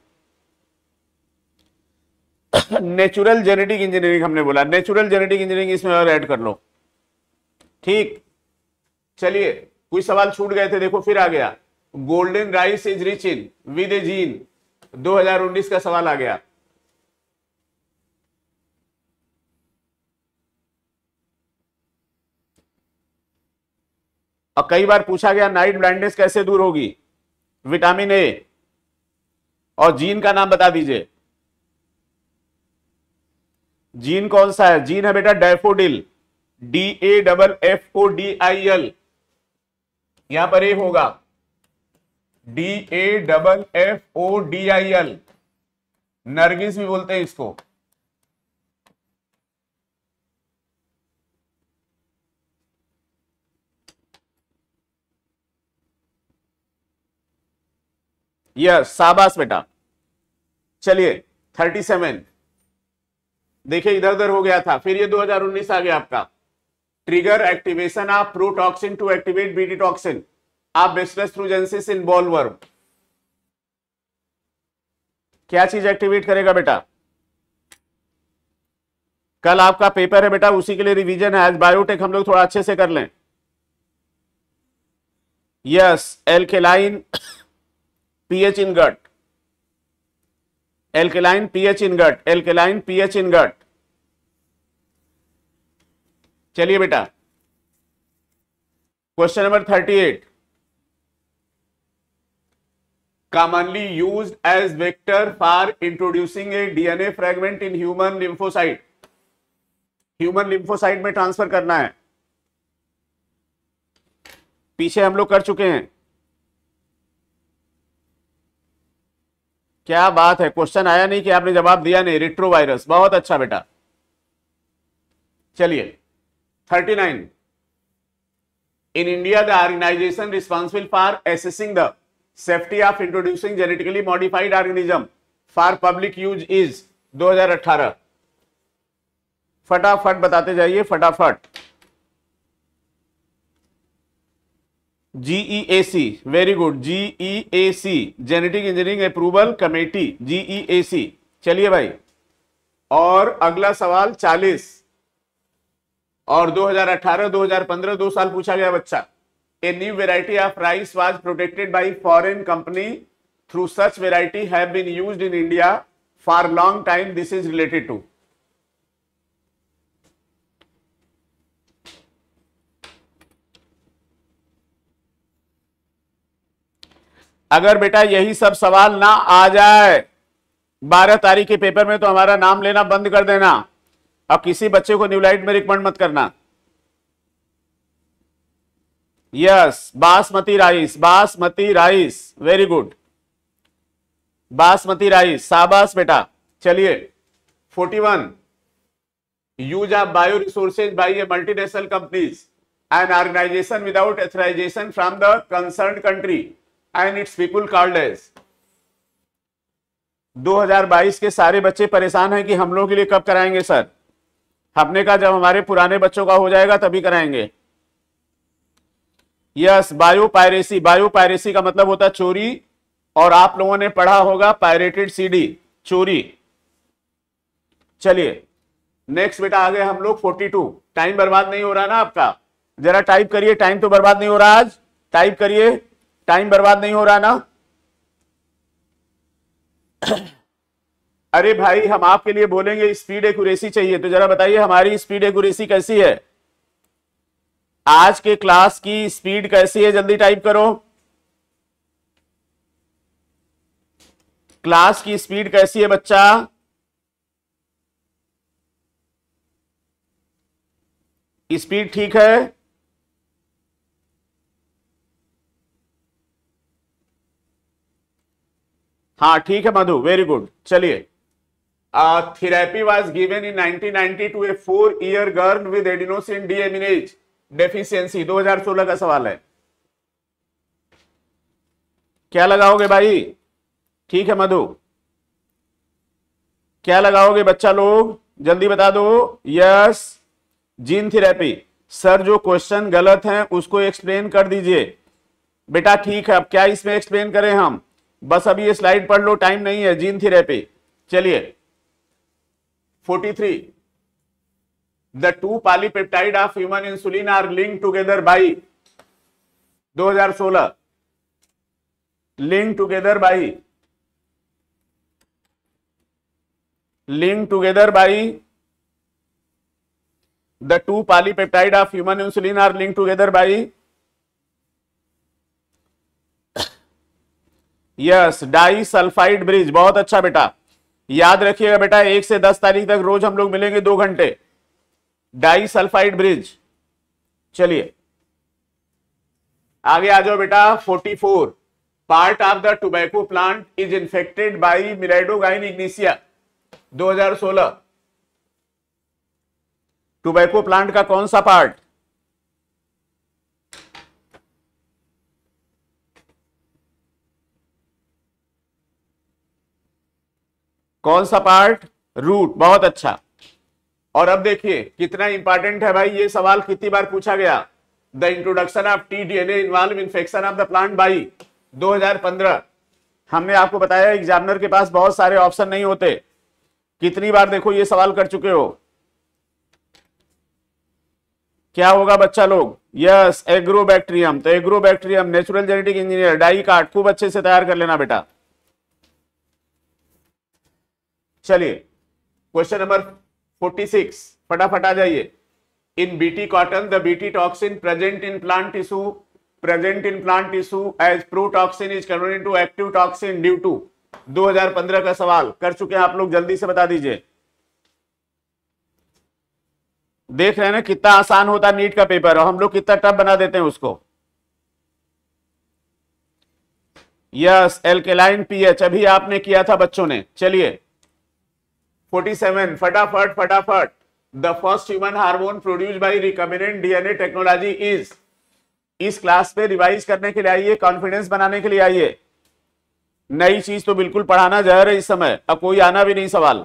natural genetic engineering हमने बोला नेचुरल जेनेटिक इंजीनियरिंग इसमें और ऐड कर लो ठीक चलिए कुछ सवाल छूट गए थे देखो फिर आ गया golden rice is rich in with a gene उन्नीस का सवाल आ गया और कई बार पूछा गया नाइट ब्लाइंडनेस कैसे दूर होगी विटामिन ए और जीन का नाम बता दीजिए जीन कौन सा है जीन है बेटा daffodil D A double F O D I L यहां पर ए होगा D A double F O D I L नरगिस भी बोलते हैं इसको यस yes, साबास बेटा चलिए थर्टी सेवन देखिए इधर उधर हो गया था फिर ये 2019 आ गया आपका trigger activation of protoxin to activate the toxin आप बेस्टस थ्रू जेंसिस वर्म क्या चीज एक्टिवेट करेगा बेटा कल आपका पेपर है बेटा उसी के लिए रिवीजन है आज बायोटेक हम लोग थोड़ा अच्छे से कर लें yes alkaline pH in gut alkaline pH in gut alkaline pH in gut चलिए बेटा question number thirty eight commonly use as vector for introducing a DNA fragment in human lymphocyte human lymphocyte में ट्रांसफर करना है पीछे हम लोग कर चुके हैं क्या बात है क्वेश्चन आया नहीं कि आपने जवाब दिया नहीं रिट्रो वायरस बहुत अच्छा बेटा चलिए thirty nine in India the organisation responsible for assessing the safety of introducing genetically modified organism for public use is 2018 फटाफट बताते जाइए फटाफट GEAC very good GEAC genetic engineering approval committee GEAC चलिए भाई और अगला सवाल 40 और 2018 2015 दो साल पूछा गया बच्चा a new variety of rice was protected by foreign company through such variety have been used in India for long time this is related to अगर बेटा यही सब सवाल ना आ जाए बारह तारीख के पेपर में तो हमारा नाम लेना बंद कर देना और किसी बच्चे को न्यूलाइट में रिकमेंड मत करना yes basmati rice basmati rice very good basmati rice साबास बेटा चलिए 41 use of bioresources by a multinational companies and organisation without authorisation from the concern country and its people called as 2022 के सारे बच्चे परेशान हैं कि हम लोगों के लिए कब कराएंगे सर हमने कहा जब हमारे पुराने बच्चों का हो जाएगा तभी कराएंगे yes biopiracy biopiracy का मतलब होता है चोरी और आप लोगों ने पढ़ा होगा पायरेटेड सीडी चोरी चलिए नेक्स्ट बेटा आ गए हम लोग 42 टाइम बर्बाद नहीं हो रहा ना आपका जरा टाइप करिए टाइम तो बर्बाद नहीं हो रहा आज टाइप करिए टाइम बर्बाद नहीं हो रहा ना अरे भाई हम आपके लिए बोलेंगे स्पीड एक्यूरेसी चाहिए तो जरा बताइए हमारी स्पीड एक्यूरेसी कैसी है आज के क्लास की स्पीड कैसी है जल्दी टाइप करो क्लास की स्पीड कैसी है बच्चा स्पीड ठीक है हाँ ठीक है मधु वेरी गुड चलिए therapy was given in 1992 to a four year girl with adenosine deaminase deficiency 2016 का सवाल है क्या लगाओगे भाई ठीक है मधु क्या लगाओगे बच्चा लोग जल्दी बता दो यस जीन थेरेपी सर जो क्वेश्चन गलत है उसको एक्सप्लेन कर दीजिए बेटा ठीक है अब क्या इसमें एक्सप्लेन करें हम बस अभी ये स्लाइड पढ़ लो टाइम नहीं है जीन थेरेपी चलिए 43 three the two polypeptide of human insulin are link together by 2016 link together by link together by the two polypeptide of human insulin are link together by yes disulphide bridge बहुत अच्छा बेटा याद रखिएगा बेटा एक से दस तारीख तक रोज हम लोग मिलेंगे दो घंटे डाई सल्फाइड ब्रिज चलिए आगे आ जाओ बेटा 44 part of the tobacco plant is infected by meloidogyne इग्निशिया 2016 टोबैको प्लांट का कौन सा पार्ट कौन सा पार्ट रूट बहुत अच्छा और अब देखिए कितना इंपॉर्टेंट है भाई ये सवाल कितनी बार पूछा गया the introduction of T N involve infection of the plant by 2015 हमने आपको बताया एग्जामिनर के पास बहुत सारे ऑप्शन नहीं होते कितनी बार देखो ये सवाल कर चुके हो क्या होगा बच्चा लोग यस एग्रो बैक्टीरियम तो agro bacterium natural genetic engineer dicot खूब अच्छे से तैयार कर लेना बेटा चलिए क्वेश्चन नंबर 46 फटाफट आ जाइए in BT cotton the BT toxin present in plant tissue present in plant tissue as protoxin is converted to active toxin due to 2015 का सवाल कर चुके हैं आप लोग जल्दी से बता दीजिए देख रहे हैं ना कितना आसान होता नीट का पेपर और हम लोग कितना टफ बना देते हैं उसको यस एल्केलाइन पीएच अभी आपने किया था बच्चों ने चलिए 47 फटाफट फटाफट the first human hormone produce by recombinant DNA technology is इस क्लास पे रिवाइज करने के लिए आइए कॉन्फिडेंस बनाने के लिए आइए नई चीज तो बिल्कुल पढ़ाना रहा है इस समय अब कोई आना भी नहीं सवाल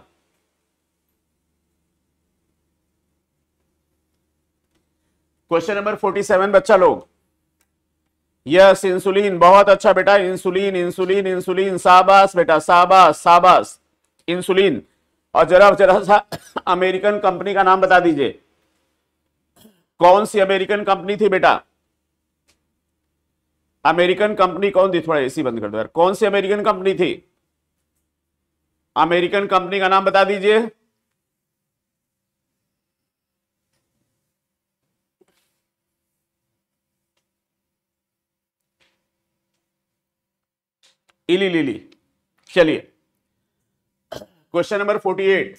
क्वेश्चन नंबर 47 बच्चा लोग यस इंसुलिन बहुत अच्छा बेटा इंसुलिन इंसुलिन इंसुलिन साबास बेटा साबास साबास इंसुलिन और जरा जरा सा अमेरिकन कंपनी का नाम बता दीजिए कौन सी अमेरिकन कंपनी थी बेटा अमेरिकन कंपनी कौन थी थोड़ा एसी बंद कर दो यार कौन सी अमेरिकन कंपनी थी अमेरिकन कंपनी का नाम बता दीजिए इली लिली चलिए question number 48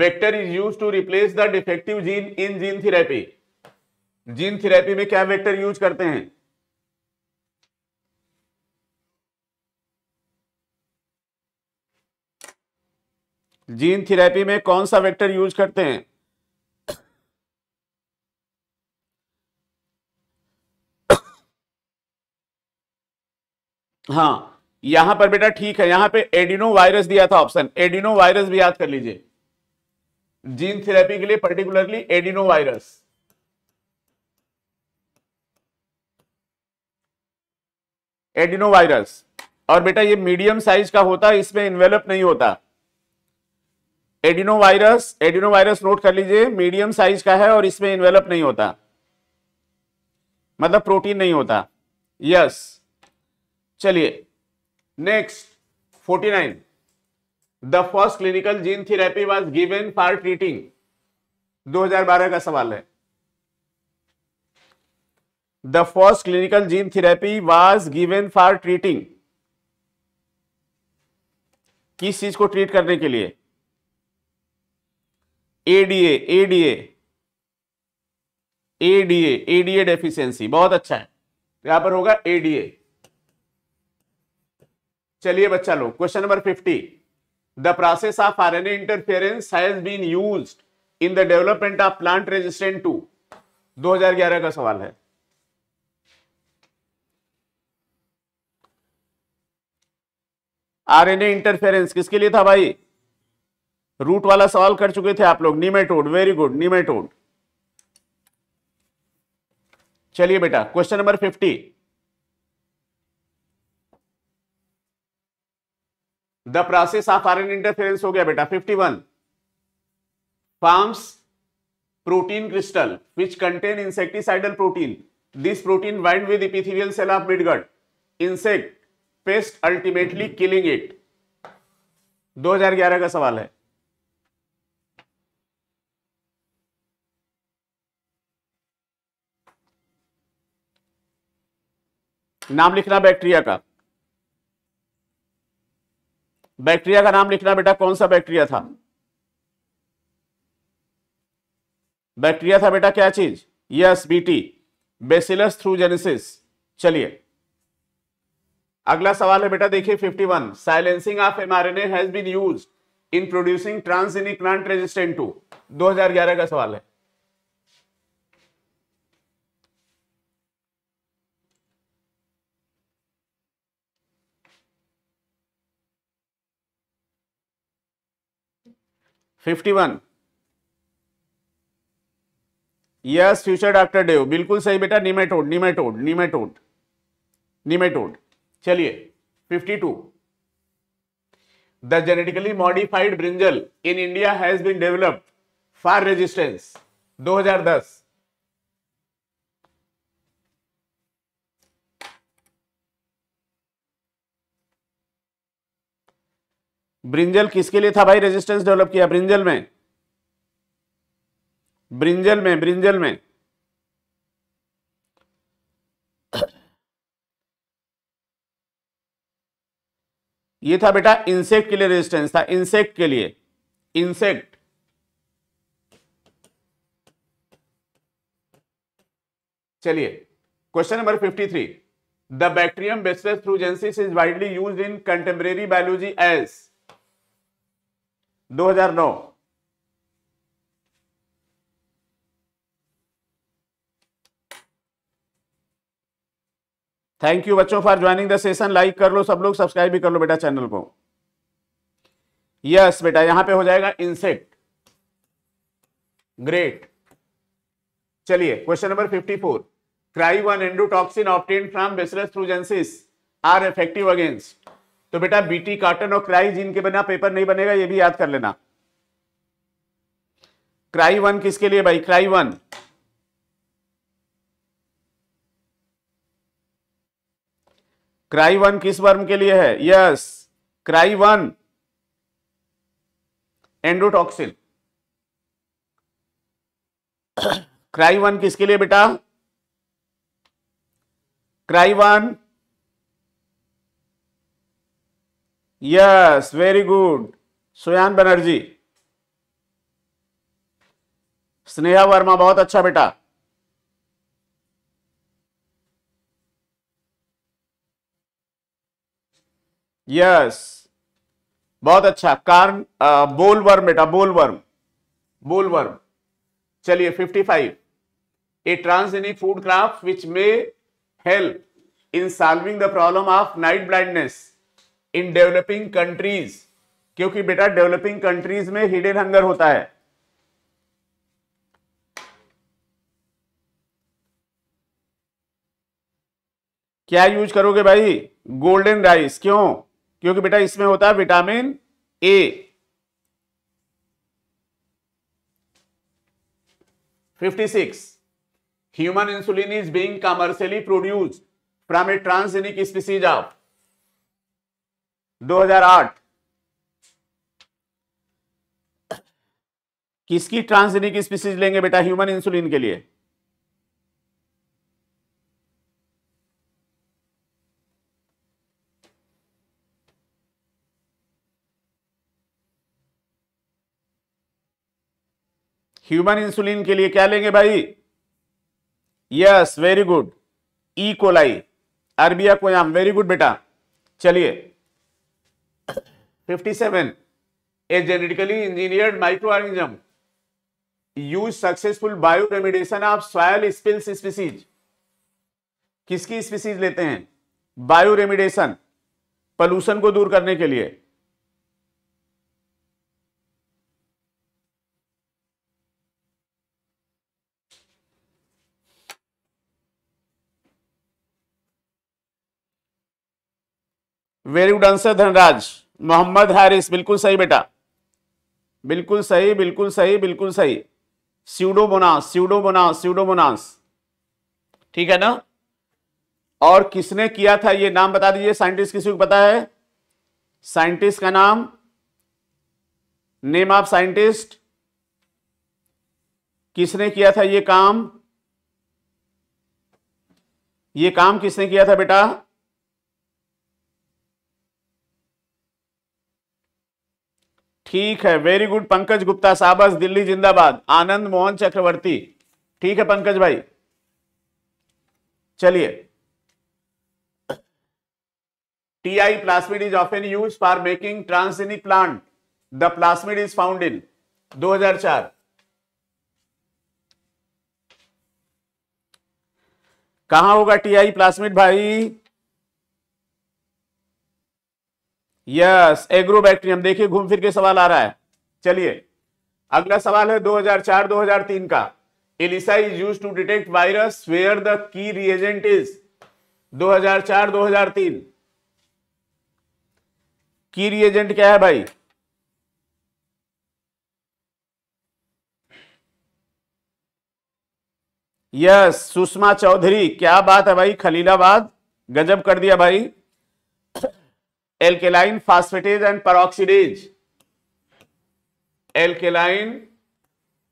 vector is use to replace the defective gene in gene therapy gene therapy में क्या वेक्टर यूज करते हैं जीन थेरेपी में कौन सा वेक्टर यूज करते हैं हाँ यहां पर बेटा ठीक है यहां पे एडिनो वायरस दिया था ऑप्शन एडिनो वायरस भी याद कर लीजिए जीन थेरेपी के लिए particularly adenovirus adenovirus और बेटा ये मीडियम साइज का होता है इसमें इन्वेलप नहीं होता adenovirus adenovirus note कर लीजिए मीडियम साइज का है और इसमें इन्वेलप नहीं होता मतलब प्रोटीन नहीं होता यस चलिए the 49. Clinical gene therapy was given for treating दो हजार 2012 का सवाल है the first clinical gene therapy was given for treating किस चीज को ट्रीट करने के लिए ADA ADA ADA ADA deficiency बहुत अच्छा है यहां पर होगा एडीए चलिए बच्चा लोग question number fifty the process of R A interference been use in the development of plant resistant to 2011 का सवाल है आरएनए इंटरफेरेंस किसके लिए था भाई रूट वाला सवाल कर चुके थे आप लोग नीमेटोड वेरी गुड नीमेटोड चलिए बेटा question number fifty the process of R interference हो गया बेटा 51 forms protein crystal which contain insecticidal protein this protein bind with epithelial cell of midgut insect pest ultimately killing it 2011 का सवाल है नाम लिखना बैक्टीरिया का बैक्टीरिया का नाम लिखना बेटा कौन सा बैक्टीरिया था बैक्टीरिया था बेटा क्या चीज yes BT bacillus thuringiensis चलिए अगला सवाल है बेटा देखिए 51 silencing of mRNA has been used in producing transgenic plant resistant to 2011 का सवाल है fifty one yes future doctor Dev बिल्कुल सही बेटा निमेटोड निमेटोड निमेटोड निमेटोड चलिए fifty two the genetically modified brinjal in India has been developed fire resistance दो हजार दस ब्रिंजल किसके लिए था भाई रेजिस्टेंस डेवलप किया ब्रिंजल में ब्रिंजल में ब्रिंजल में ये था बेटा इंसेक्ट के लिए रेजिस्टेंस था इंसेक्ट के लिए इंसेक्ट चलिए question number fifty three the bacterium bacillus thuringiensis is widely use in contemporary biology as 2009 thank you बच्चों for joining the session like कर लो सब लोग सब्सक्राइब भी कर लो बेटा चैनल को यस yes, बेटा यहां पे हो जाएगा इंसेक्ट ग्रेट चलिए question number 54 cry one endotoxin obtain from bacillus thuringiensis are effective against तो बेटा बीटी कार्टन और क्राई जिनके बिना पेपर नहीं बनेगा ये भी याद कर लेना क्राई वन किसके लिए भाई क्राई वन क्राई वन किस वर्म के लिए है yes cry one endotoxin cry one किसके लिए बेटा cry one Yes, very good. Suyan Banerjee Sneha Verma बहुत अच्छा बेटा यस बहुत अच्छा कार्न बोलवर्म uh, बेटा बोलवर्म बोलवर्म चलिए 55 a transgenic food crop which may help in solving the problem of night blindness in developing countries क्योंकि बेटा डेवलपिंग कंट्रीज में हिडन हंगर होता है क्या यूज करोगे भाई गोल्डन राइस क्यों क्योंकि बेटा इसमें होता है vitamin A fifty six human insulin is being commercially produce from a transgenic species of 2008 किसकी ट्रांसजेनिक स्पीसीज लेंगे बेटा ह्यूमन इंसुलिन के लिए ह्यूमन इंसुलिन के लिए क्या लेंगे भाई yes very good E e. Coli अरबिया को वेरी गुड बेटा चलिए 57 a genetically engineered microorganism use successful bioremediation of soil spills species किसकी स्पीसीज लेते हैं बायोरेमिडेशन पॉल्यूशन को दूर करने के लिए very good answer Dhanraj Mohammad Haris बिल्कुल सही बेटा बिल्कुल सही बिल्कुल सही बिल्कुल सही बोनास सीडोमोनास बोनास ठीक है ना और किसने किया था ये नाम बता दीजिए साइंटिस्ट किसी को पता है साइंटिस्ट का नाम नेम ऑफ साइंटिस्ट किसने किया था ये काम ये काम किसने किया था बेटा ठीक है वेरी गुड पंकज गुप्ता साबस दिल्ली जिंदाबाद आनंद मोहन चक्रवर्ती ठीक है पंकज भाई चलिए T I plasmid is of an use for making transgenic plant the plasmid is found in 2004 कहां होगा टी आई प्लास्मिड भाई यस एग्रोबैक्टीरियम देखिए घूम फिर के सवाल आ रहा है चलिए अगला सवाल है 2004-2003 का ELISA is use to detect virus where the key reagent is 2004-2003 key reagent क्या है भाई यस सुषमा चौधरी क्या बात है भाई खलीलाबाद गजब कर दिया भाई alkaline phosphatase and peroxidase alkaline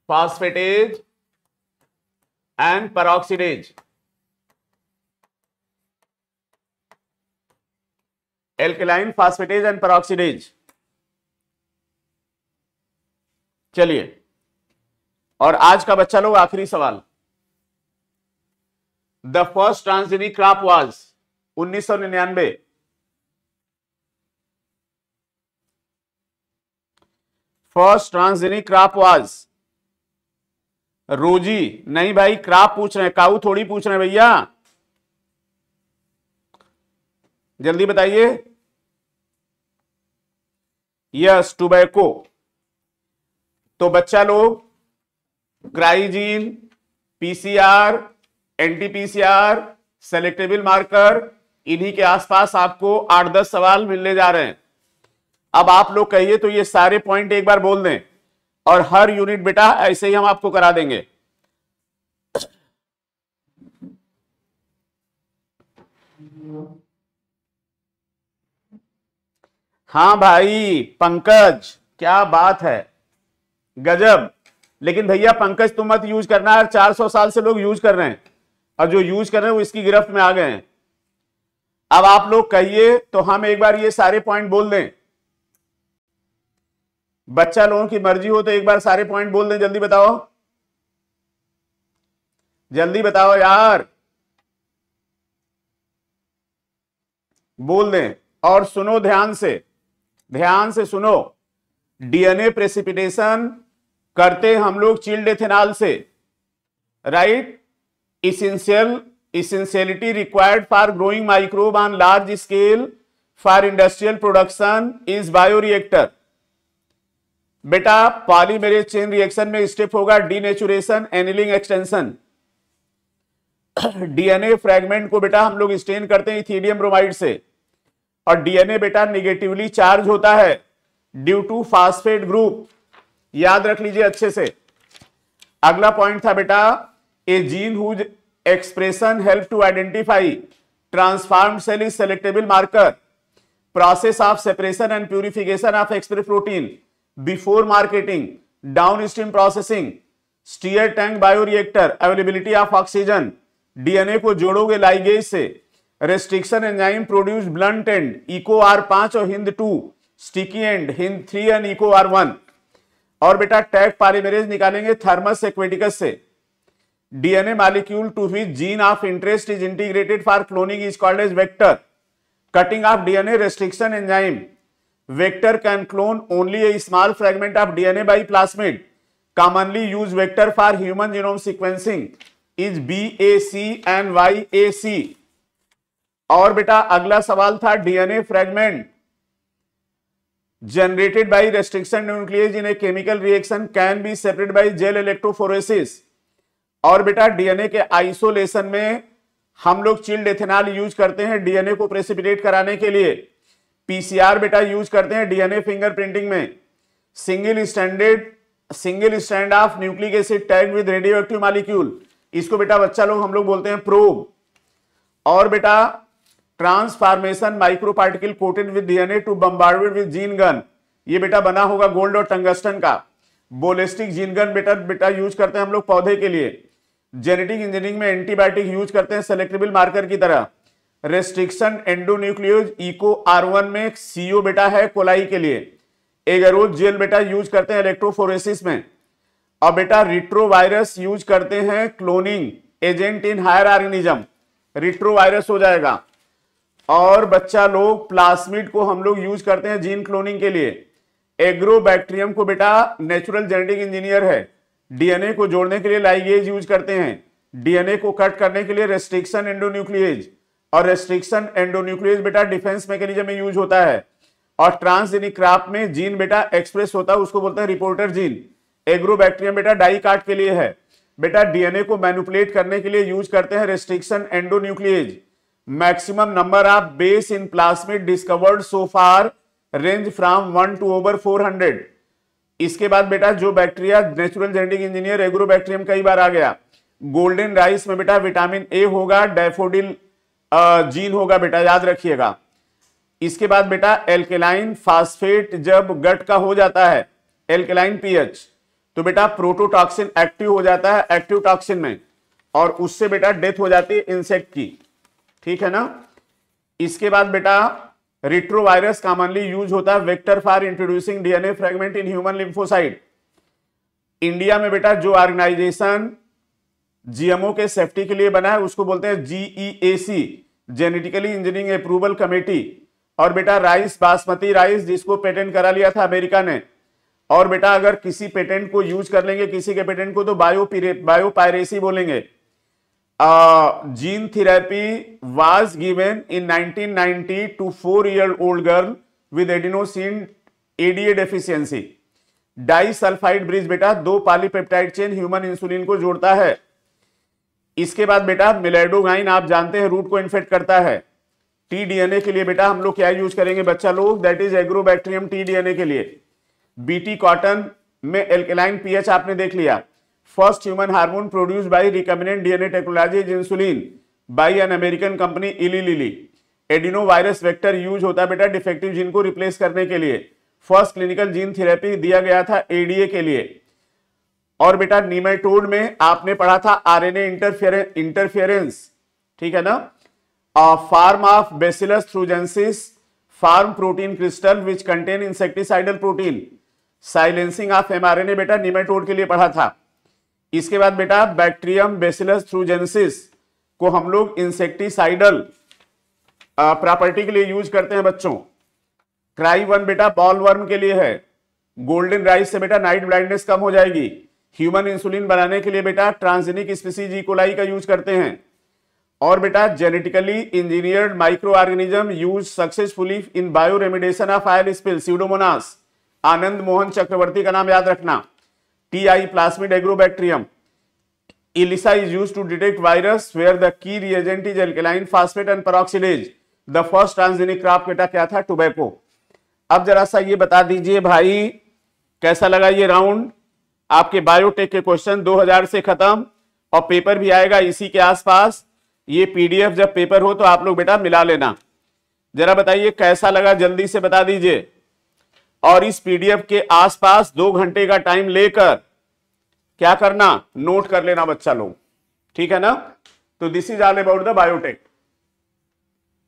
phosphatase and peroxidase alkaline phosphatase and peroxidase चलिए और आज का बच्चा लोग आखिरी सवाल the first transgenic crop was उन्नीस सौ निन्यानवे फर्स्ट ट्रांसजेनिक क्राप वाज रोजी नहीं भाई क्राप पूछ रहे हैं काऊ थोड़ी पूछ रहे हैं भैया जल्दी बताइए यस टूबैको तो बच्चा लोग cry gene PCR anti PCR selectable marker इन्हीं के आसपास आपको आठ दस सवाल मिलने जा रहे हैं अब आप लोग कहिए तो ये सारे पॉइंट एक बार बोल दें और हर यूनिट बेटा ऐसे ही हम आपको करा देंगे हाँ भाई पंकज क्या बात है गजब लेकिन भैया पंकज तुम मत यूज करना है चार सौ साल से लोग यूज कर रहे हैं और जो यूज कर रहे हैं वो इसकी गिरफ्त में आ गए हैं अब आप लोग कहिए तो हम एक बार ये सारे पॉइंट बोल दें बच्चा लोगों की मर्जी हो तो एक बार सारे पॉइंट बोल दें जल्दी बताओ जल्दी बताओ यार बोल दें और सुनो ध्यान से ध्यान से सुनो डीएनए प्रेसिपिटेशन करते हम लोग चिल्ड एथेनॉल से right essential essentiality required for growing microbe on large scale for industrial production is bioreactor बेटा पॉलीमेरेज चेन रिएक्शन में स्टेप होगा denaturation annealing extension DNA fragment को बेटा हम लोग स्टेन करते हैं इथीडियम ब्रोमाइड से और डीएनए बेटा निगेटिवली चार्ज होता है ड्यू टू फास्फेट ग्रुप याद रख लीजिए अच्छे से अगला पॉइंट था बेटा a gene whose expression help to identify transform cell is selectable marker process of separation and purification of express protein before marketing downstream processing stir tank bioreactor availability of oxygen DNA को जोड़ोगे ligase से restriction enzyme produce blunt end Eco R पांच और Hind two sticky end Hind three end Eco R one और बेटा Taq polymerase निकालेंगे thermus aquaticus से DNA molecule to which gene of interest is integrated for cloning is called as vector cutting of DNA restriction enzyme a small fragment of DNA by fragment commonly use vector for human genome sequencing is B A C and Y A C और बेटा अगला सवाल था DNA fragment generated by restriction nucleus in a chemical reaction can be separate by gel electrophoresis और बेटा DNA के isolation में हम लोग चिल्ड एथेनॉल यूज करते हैं डीएनए को प्रेसिपिटेट कराने के लिए पीसीआर बेटा यूज करते हैं डीएनए फिंगर प्रिंटिंग में single standard single stand of nucleic acid tag with radioactive molecule इसको बेटा बच्चा लोग हम लोग बोलते हैं प्रोब और बेटा transformation micro particle coated with DNA to bombarded with gene gun ये बेटा बना होगा गोल्ड और टंगस्टन का बोलेस्टिक जीन गन बेटा बेटा यूज करते हैं हम लोग पौधे के लिए जेनेटिक इंजीनियरिंग में एंटीबायोटिक यूज करते हैं सेलेक्टेबल मार्कर की तरह restriction endonuclease Eco R one में सीओ बेटा है कोलाई के लिए एगरोज जेल बेटा यूज करते हैं इलेक्ट्रोफोरेसिस में और बेटा रिट्रोवायरस यूज करते हैं cloning agent in higher organism retrovirus हो जाएगा और बच्चा लोग प्लास्मिड को हम लोग यूज करते हैं जीन क्लोनिंग के लिए एग्रोबैक्टीरियम को बेटा नेचुरल जेनेटिक इंजीनियर है डीएनए को जोड़ने के लिए लाइगेज यूज करते हैं डीएनए को कट करने के लिए रेस्ट्रिक्शन एंडोन्यूक्लियज और रेस्ट्रिक्शन एंडोन्यूक्लियस बेटा डिफेंस मैकेनिज्म में यूज होता है और ट्रांसजेनिक क्राप में जीन बेटा एक्सप्रेस होता है उसको बोलते हैं रिपोर्टर जीन एग्रोबैक्टीरियम बेटा डाई कार्ड के लिए है बेटा डीएनए को मैनुपुलेट करने के लिए यूज करते हैं restriction endonuclease maximum number of base in plasmid discovered so far range from one to over four hundred इसके बाद बेटा जो bacteria natural genetic engineer agrobacterium कई बार आ गया गोल्डन राइस में बेटा विटामिन ए होगा डेफोडिल जीन होगा बेटा याद रखिएगा इसके बाद बेटा एल्केलाइन फास्फेट जब गट का हो जाता है एल्केलाइन पीएच तो बेटा प्रोटोटॉक्सिन एक्टिव हो जाता है एक्टिव टॉक्सिन में और उससे बेटा डेथ हो जाती है इंसेक्ट की ठीक है ना इसके बाद बेटा रिट्रोवायरस कॉमनली यूज होता है vector for introducing DNA fragment in human lymphocyte India में बेटा जो ऑर्गेनाइजेशन जीएमओ के सेफ्टी के लिए बना है उसको बोलते हैं GEAC genetically engineering approval committee और बेटा राइस बासमती राइस जिसको पेटेंट करा लिया था अमेरिका ने और बेटा अगर किसी पेटेंट को यूज कर लेंगे किसी के पेटेंट को तो बायो बायोपायरेसी बोलेंगे gene therapy was given in 1990 two four year old girl with adenosine ADA deficiency disulphide bridge बेटा दो पालीपेप्टाइड चेन ह्यूमन इंसुलिन को जोड़ता है इसके बाद बेटा मिलेडोगाइन आप जानते हैं रूट को इन्फेक्ट करता है टी डीएनए के लिए बेटा हम लोग क्या यूज करेंगे बच्चा लोग that is agrobacterium T DNA के लिए बीटी कॉटन में एल्केलाइन पीएच आपने देख लिया first human hormone produce by recombinant DNA technology insulin by an American company Eli Lilly adenovirus vector use होता है बेटा डिफेक्टिव जीन को रिप्लेस करने के लिए फर्स्ट क्लिनिकल जीन थेरेपी दिया गया था एडीए के लिए और बेटा निमेटोड में आपने पढ़ा था आरएनए इंटरफेरेंस इंटरफेरेंस ठीक है ना form of bacillus thuringiensis form protein crystal which contain insecticidal protein silencing of mRNA बेटा निमेटोड के लिए पढ़ा था इसके बाद बेटा बैक्टीरियम बेसिलस थ्रूजेंसिस को हम लोग इंसेक्टिसाइडल प्रॉपर्टी के लिए यूज करते हैं बच्चों क्राई वन बेटा बॉल वर्म के लिए है गोल्डन राइस से बेटा नाइट ब्लाइंडनेस कम हो जाएगी ह्यूमन इंसुलिन बनाने के लिए बेटा ट्रांसजेनिक स्पीसीज इकोलाई e. का यूज करते हैं और बेटा genetically engineered microorganism use successfully in bioremediation of oil spill pseudomonas Anand Mohan Chakrabarty का नाम याद रखना T I plasmid agrobacterium ELISA is use to detect virus where the key reagent is alkaline phosphate and peroxidase. The first transgenic crop बेटा क्या था tobacco अब जरा सा ये बता दीजिए भाई कैसा लगा ये राउंड आपके बायोटेक के क्वेश्चन 2000 से खत्म और पेपर भी आएगा इसी के आसपास ये पीडीएफ जब पेपर हो तो आप लोग बेटा मिला लेना जरा बताइए कैसा लगा जल्दी से बता दीजिए और इस पीडीएफ के आसपास दो घंटे का टाइम लेकर क्या करना नोट कर लेना बच्चा लोग ठीक है ना तो this is all about the biotech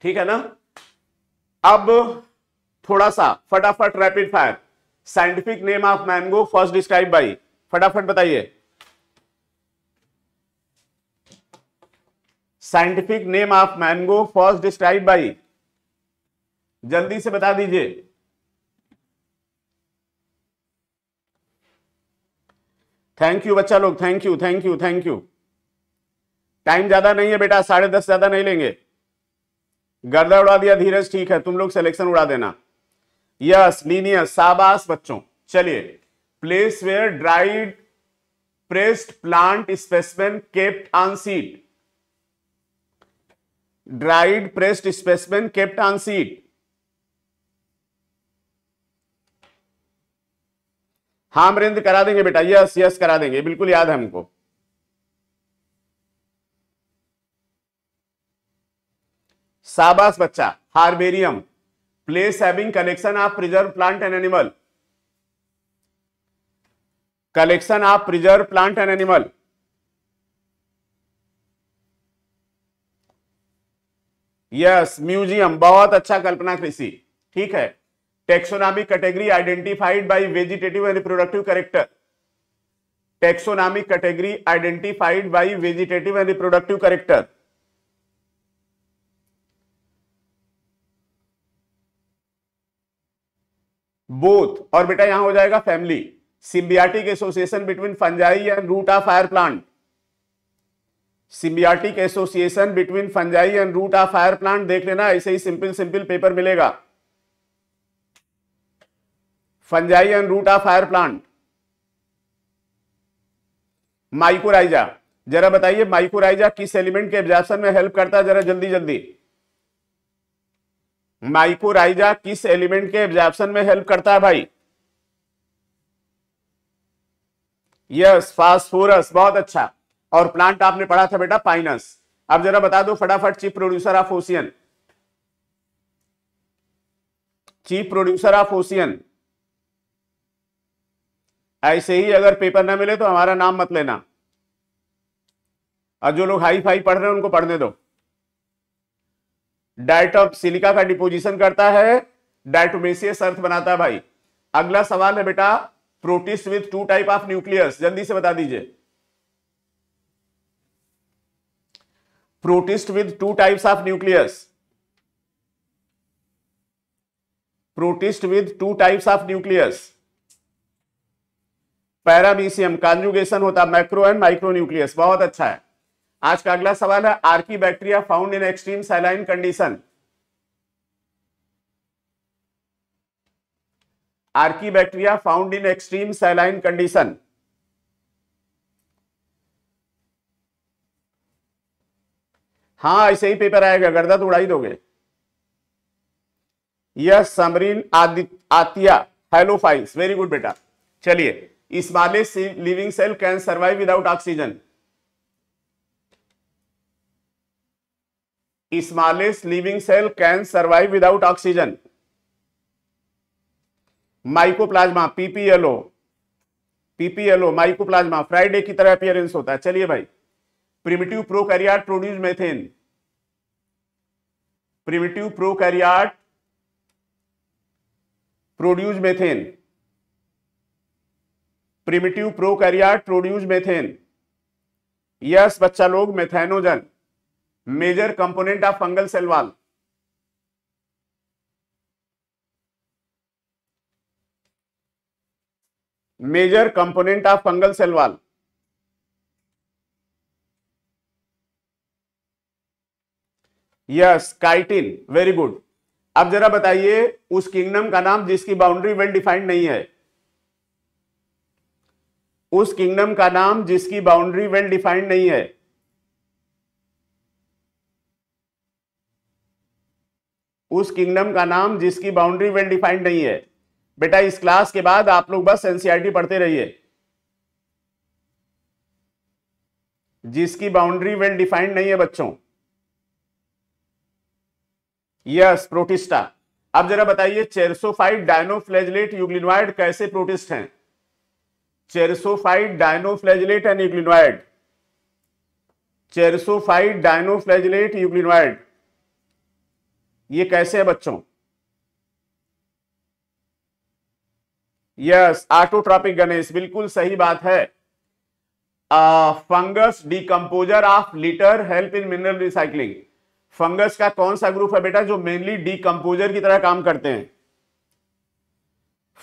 ठीक है ना अब थोड़ा सा फटाफट rapid fire scientific name of mango first describe by फटाफट बताइए scientific name of mango first describe by जल्दी से बता दीजिए थैंक यू बच्चा लोग thank you thank you thank you time ज्यादा नहीं है बेटा साढ़े दस ज्यादा नहीं लेंगे गर्दा उड़ा दिया धीरज ठीक है तुम लोग सिलेक्शन उड़ा देना यस लीनियस साबास बच्चों चलिए place where dried pressed plant specimen kept on sheet dried pressed specimen kept sheet हाँ अमरिंद्र करा देंगे बेटा यस यस करा देंगे बिल्कुल याद है हमको साबास बच्चा herbarium place having connection of preserve plant and animal collection of preserve plant and animal yes museum बहुत अच्छा कल्पना कृषि ठीक है taxonomic category identified by vegetative and reproductive character taxonomic category identified by vegetative and reproductive character both और बेटा यहां हो जाएगा family symbiotic association between fungi and root of fire plant symbiotic association between fungi and root of fire plant देख लेना ऐसे ही simple simple paper मिलेगा fungi and root of fire plant mycorrhiza जरा बताइए माइकोराइजा किस एलिमेंट के absorption में हेल्प करता है जरा जल्दी जल्दी माइकोराइजा किस एलिमेंट के एब्जॉर्शन में हेल्प करता है भाई यस फास्फोरस बहुत अच्छा और प्लांट आपने पढ़ा था बेटा पाइनस अब जरा बता दो फटाफट chief producer of ocean chief producer of ocean ऐसे ही अगर पेपर ना मिले तो हमारा नाम मत लेना और जो लोग हाई फाई पढ़ रहे हैं उनको पढ़ने दो डाइट ऑफ सिलिका का डिपोजिशन करता है डाइटोमेसियस अर्थ बनाता है भाई अगला सवाल है बेटा protist with two type of nucleus जल्दी से बता दीजिए protist with two types of nucleus protist with two types of nucleus paramecium conjugation होता है मैक्रो एंड माइक्रो न्यूक्लियस बहुत अच्छा है आज का अगला सवाल है archaebacteria found in extreme saline condition bacteria found in extreme saline condition हाँ ऐसे ही पेपर आएगा गर्दा तो उड़ाई दोगे यह Samreen Atiya halophiles very good बेटा चलिए smallest living cell can survive without oxygen smallest living cell can survive without oxygen mycoplasma PPLO PPLO mycoplasma fried egg की तरह अपियरेंस होता है चलिए भाई primitive prokaryote produce methane primitive pro prokaryote produce methane primitive prokaryote produce methane yes बच्चा लोग methanogen major component of fungal cell wall major component of fungal cell wall yes chitin very good अब जरा बताइए उस किंगडम का नाम जिसकी boundary well defined नहीं है उस किंगडम का नाम जिसकी बाउंड्री वेल डिफाइंड नहीं है उस किंगडम का नाम जिसकी बाउंड्री वेल डिफाइंड नहीं है बेटा इस क्लास के बाद आप लोग बस एनसीईआरटी e पढ़ते रहिए जिसकी बाउंड्री वेल डिफाइंड नहीं है बच्चों यस प्रोटिस्टा अब जरा बताइए चेरसोफाइट डायनोफ्लेजलेट यूग्लिनोइड कैसे प्रोटिस्ट हैं chrysophyte dinoflagellate and euglenoid chrysophyte dinoflagellate euglenoid ये कैसे है बच्चों यस आटोट्रॉपिक गणेश बिल्कुल सही बात है fungus decomposer of litter help in mineral recycling fungus का कौन सा ग्रुप है बेटा जो मेनली डीकम्पोजर की तरह काम करते हैं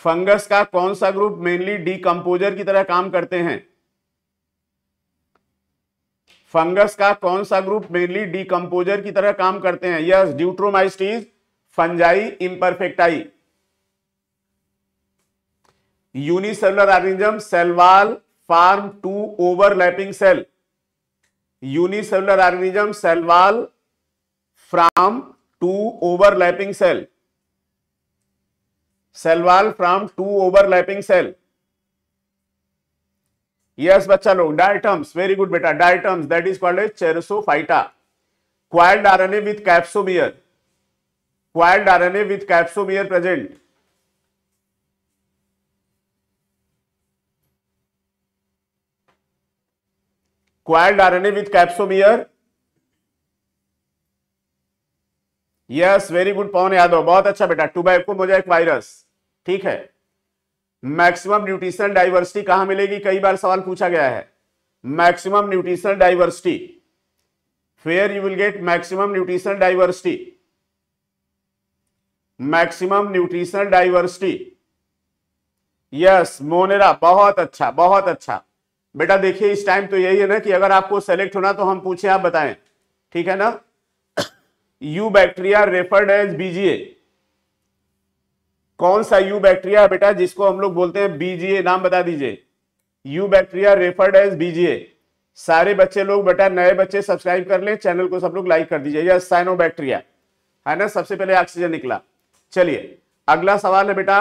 फंगस का कौन सा ग्रुप मेनली डीकम्पोजर की तरह काम करते हैं फंगस का कौन सा ग्रुप मेनली डीकम्पोजर की तरह काम करते हैं yes deuteromycetes fungi imperfecti unicellular organism cell wall form two overlapping cell unicellular organism cell wall from two overlapping cell cell wall from two overlapping cell yes बच्चा लोग डायटम्स वेरी गुड बेटा diatoms that is called chrysophyta coiled RNA with capsomere coiled RNA with capsomere present Coiled RNA with capsomere yes very good Pawan Yadav बहुत अच्छा बेटा two by Mosaic virus ठीक है maximum nutritional diversity कहां मिलेगी कई बार सवाल पूछा गया है maximum nutritional diversity where you will get maximum nutritional diversity maximum nutritional diversity yes monera बहुत अच्छा बहुत अच्छा बेटा देखिए इस टाइम तो यही है ना कि अगर आपको सेलेक्ट होना तो हम पूछे आप बताएं ठीक है ना eubacteria referred as BGA कौन सा यू बैक्टीरिया बेटा जिसको हम लोग बोलते हैं बीजीए नाम बता दीजिए eubacteria referred as BGA सारे बच्चे लोग बेटा नए बच्चे सब्सक्राइब कर ले चैनल को सब लोग लाइक कर दीजिए या साइनो बैक्टीरिया है ना सबसे पहले ऑक्सीजन निकला चलिए अगला सवाल है बेटा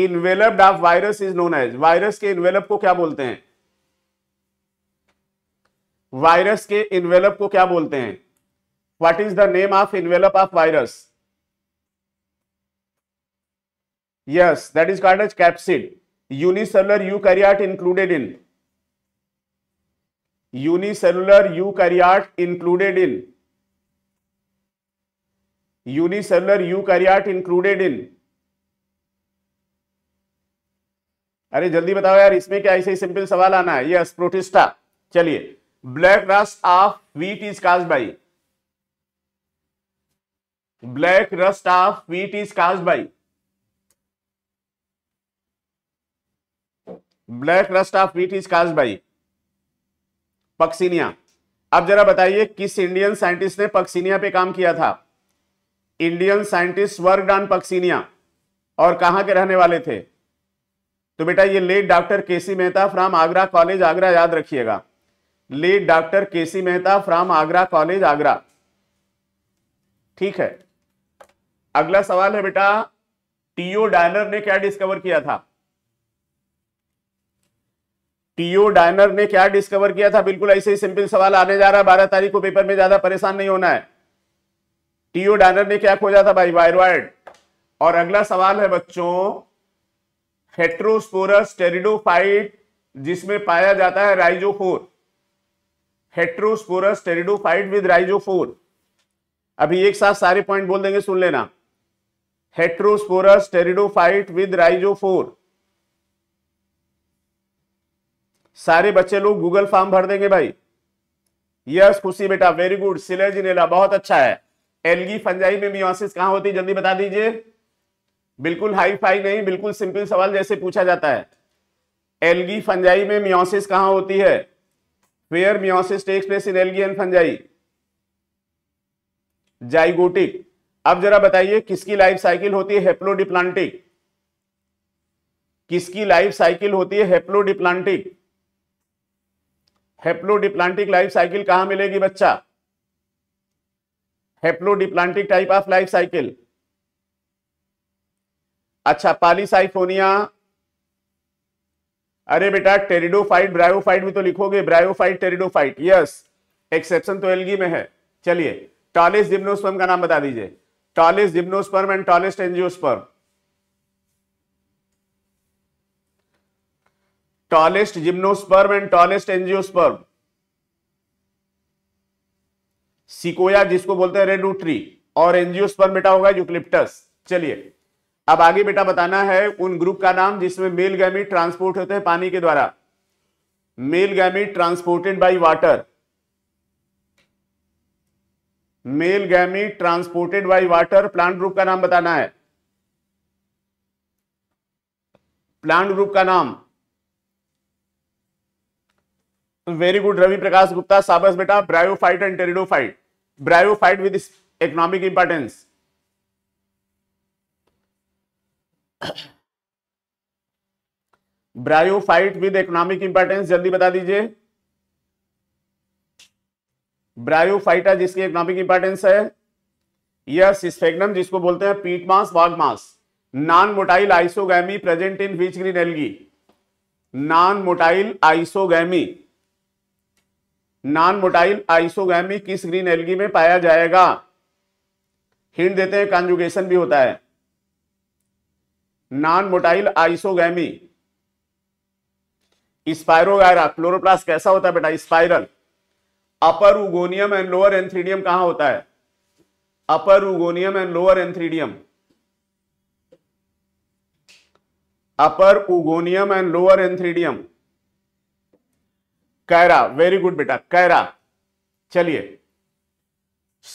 enveloped of virus is known as virus के इनवेलप को क्या बोलते हैं वायरस के इनवेलप को क्या बोलते हैं what is the name of envelope of virus yes that is called as capsid unicellular you included in unicellular you included in unicellular you included in अरे जल्दी बताओ यार इसमें क्या ऐसे सिंपल सवाल आना है ये अस्प्रोटिस्टा चलिए black rust of wheat is caused by black rust of wheat is caused by black rust of wheat is caused by puccinia अब जरा बताइए किस इंडियन साइंटिस्ट ने पक्सिनिया पे काम किया था Indian scientist worked on puccinia और कहां के रहने वाले थे तो बेटा ये late doctor KC Mehta from Agra college Agra याद रखिएगा late doctor KC Mehta from Agra college Agra ठीक है अगला सवाल है बेटा टीओ डायनर ने क्या डिस्कवर किया था टीओ डायनर ने क्या डिस्कवर किया था बिल्कुल ऐसे ही सिंपल सवाल आने जा रहा है बारह तारीख को पेपर में ज्यादा परेशान नहीं होना है टीओ डायनर ने क्या खोजा था भाई वायरवाइड और अगला सवाल है बच्चों हेट्रोस्पोरस टेरिडोफाइट जिसमें पाया जाता है rhizophore heterosporous pteridophyte with rhizophore अभी एक साथ सारे पॉइंट बोल देंगे सुन लेना हेट्रोस्पोरस टेरिडोफाइट विद राइजोफोर सारे बच्चे लोग गूगल फॉर्म भर देंगे भाई यस खुशी बेटा वेरी गुड सिलेजिनेला बहुत अच्छा है एलगी फंजाई में मियोसिस कहां होती जल्दी बता दीजिए बिल्कुल हाई फाई नहीं बिल्कुल सिंपल सवाल जैसे पूछा जाता है एलगी फंजाई में मियोसिस कहां होती है where meiosis takes place in algae and fungi zygotic अब जरा बताइए किसकी लाइफ साइकिल होती है हेप्लोडिप्लांटिक किसकी लाइफ साइकिल होती है हेप्लोडिप्लांटिक हेप्लोडिप्लांटिक लाइफ साइकिल कहां मिलेगी बच्चा haplodiplontic type of life cycle अच्छा पालीसाइफोनिया अरे बेटा टेरिडोफाइट ब्रायोफाइट भी तो लिखोगे ब्रायोफाइट टेरिडोफाइट यस एक्सेप्शन तो एलगी में है चलिए टॉलिस जिम्नोस्पर्म का नाम बता दीजिए tallest gymnosperm and tallest angiosperm tallest gymnosperm and tallest angiosperm sequoia जिसको बोलते हैं रेडू ट्री और एंजियोस्पर्म बेटा होगा यूक्लिप्टस चलिए अब आगे बेटा बताना है उन ग्रुप का नाम जिसमें मेल गैमिट ट्रांसपोर्ट होते हैं पानी के द्वारा male gamete transported by water male gamete transported by water plant group का नाम बताना है प्लांट ग्रुप का नाम वेरी गुड रवि प्रकाश गुप्ता साबस बेटा bryophyte and pteridophyte bryophyte with economic importance bryophyte with economic importance जल्दी बता दीजिए ब्रायोफाइटा जिसकी इकोनॉमिक इंपॉर्टेंस है यह सिस्फेगनम जिसको बोलते हैं peat moss bog moss non motile isogamy present in which green algae non motile isogamy non motile isogamy किस ग्रीन एलगी में पाया जाएगा हिंट देते हैं कंजुगेशन भी होता है non motile isogamy spirogyra chloroplast कैसा होता है बेटा spiral upper oogonium and lower antheridium कहां होता है अपर oogonium and lower antheridium upper oogonium and lower antheridium कैरा very good बेटा कैरा चलिए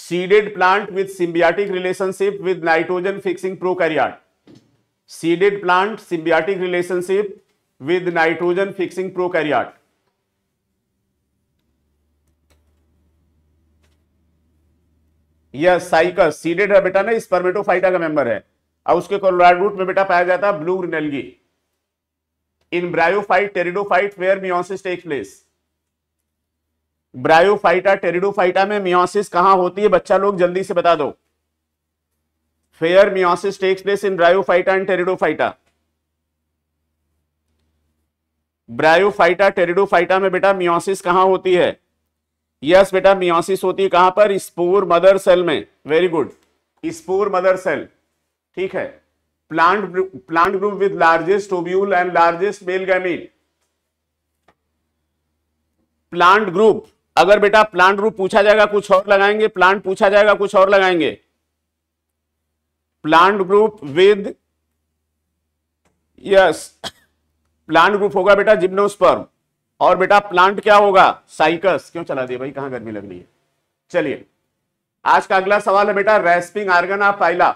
seeded plant with सिंबियाटिक relationship with nitrogen fixing prokaryote seeded plant symbiotic relationship with nitrogen fixing prokaryote यह cycas seeded है बेटा ना Spermatophyta का मेंबर है और उसके कोलोराइड रूट में बेटा पाया जाता है blue green algae in bryophyte pteridophyte where meiosis take place bryophyta pteridophyta में मियोसिस कहां होती है बच्चा लोग जल्दी से बता दो where meiosis takes place in bryophyta and pteridophyta bryophyta pteridophyta में बेटा मियोसिस कहां होती है यस yes, बेटा मियोसिस होती है कहां पर स्पोर मदर सेल में very good spore mother cell ठीक है plant plant group with largest ovule and largest male gamete plant group अगर बेटा प्लांट ग्रुप पूछा जाएगा कुछ और लगाएंगे प्लांट पूछा जाएगा कुछ और लगाएंगे plant group with yes plant group होगा बेटा जिम्नोस्पर्म और बेटा प्लांट क्या होगा साइकस क्यों चला दिया भाई कहां गर्मी लग रही है चलिए आज का अगला सवाल है बेटा rasping organ of pila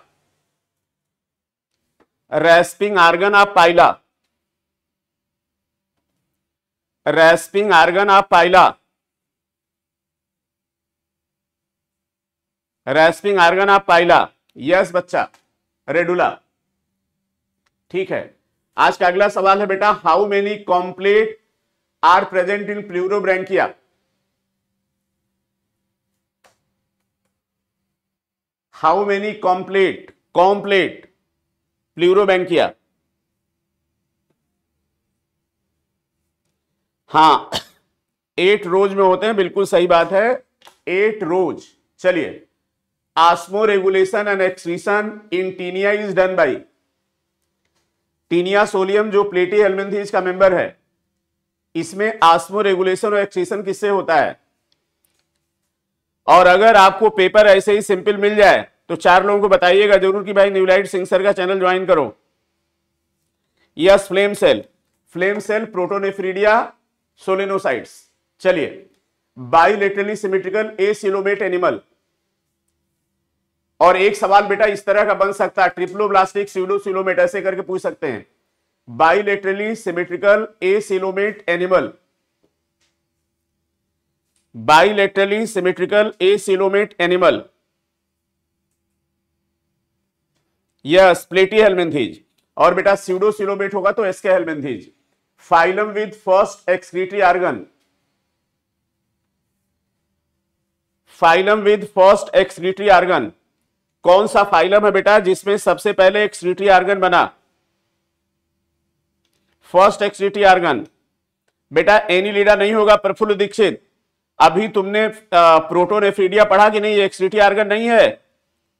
rasping organ of pila rasping organ of pila rasping organ of pila yes बच्चा रेडुला ठीक है आज का अगला सवाल है बेटा how many comb plate are present in pleurobrachia how many comb plate comb plate pleurobrachia हाँ एट रोज में होते हैं बिल्कुल सही बात है एट रोज चलिए osmoregulation and excretion in taenia is done by taenia solium जो प्लेटी हेलमेंथीज का मेंबर है इसमें आस्मो रेगुलेशन और एक्सक्रीशन किससे होता है और अगर आपको पेपर ऐसे ही सिंपल मिल जाए तो चार लोगों को बताइएगा जरूर कि भाई न्यूलाइट सिंह सर का चैनल ज्वाइन करो yes flame cell flame cell protonephridia solenocytes चलिए bilaterally symmetrical acoelomate animal और एक सवाल बेटा इस तरह का बन सकता है ट्रिप्लोब्लास्टिक सीलो सिलोमेट ऐसे करके पूछ सकते हैं bilaterally symmetrical acoelomate animal bilaterally symmetrical acoelomate animal यह स्प्लेटी हेलमेंथीज और बेटा सीडो सिलोमेट होगा तो aschelminthes phylum with first excretory organ phylum with first excretory organ कौन सा फाइलम है बेटा जिसमें सबसे पहले एक्सिटी आर्गन बना फर्स्ट एक्सिटी आर्गन बेटा एनी लीडा नहीं होगा प्रफुल्ल दीक्षित अभी तुमने प्रोटोनेफ्रीडिया पढ़ा कि नहीं एक्सट्रीटी आर्गन नहीं है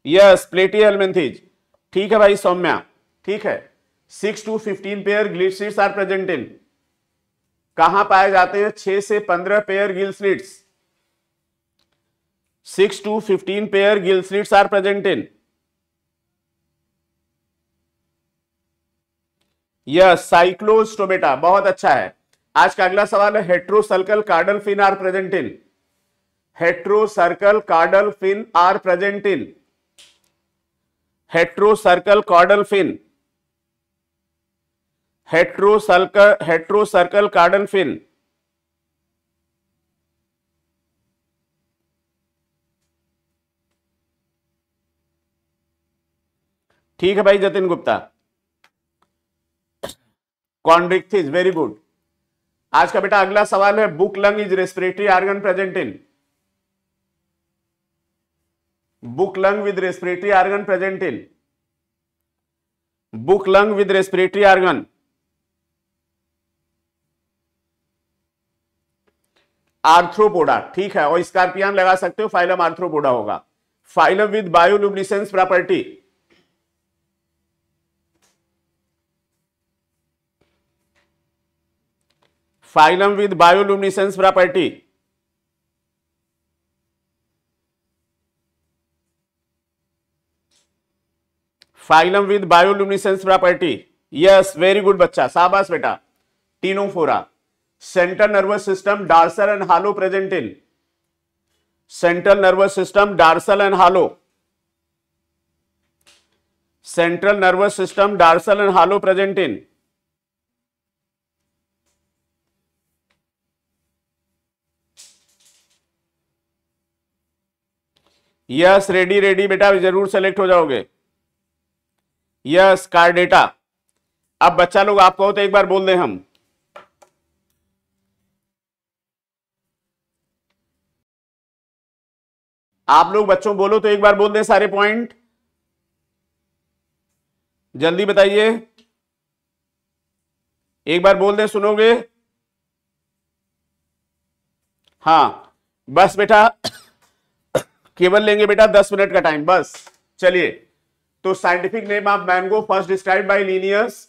यस प्लेटी एलमेंथीज ठीक है भाई सौम्या ठीक है six two fifteen pair gill slits are present in कहां पाए जाते हैं छह से पंद्रह pair gill slits 6 to 15 pair gill slits are present in? Yes cyclostomata बहुत अच्छा है आज का अगला सवाल है heterocercal caudal fin are present in heterocercal caudal fin are present in heterocercal caudal fin heterocercal heterocercal caudal fin ठीक है भाई Jatin Gupta chondrichthyes very good आज का बेटा अगला सवाल है book lung is respiratory organ present in book lung with respiratory organ present in book lung with respiratory organ arthropoda ठीक है और स्कॉर्पियन लगा सकते हो फाइलम आर्थ्रोपोडा होगा phylum with bioluminescence property phylum with bioluminescence property phylum with bioluminescence property yes very good बच्चा साबास बेटा ctenophora central nervous system dorsal and hollow present in central nervous system dorsal and hollow central nervous system dorsal and hollow present in yes ready ready बेटा जरूर select हो जाओगे yes car data अब बच्चा लोग आप कहो तो एक बार बोल दें हम आप लोग बच्चों बोलो तो एक बार बोल दें सारे पॉइंट जल्दी बताइए एक बार बोल दें सुनोगे हाँ बस बेटा केवल लेंगे बेटा दस मिनट का टाइम बस चलिए तो scientific name of mango first describe by Linnaeus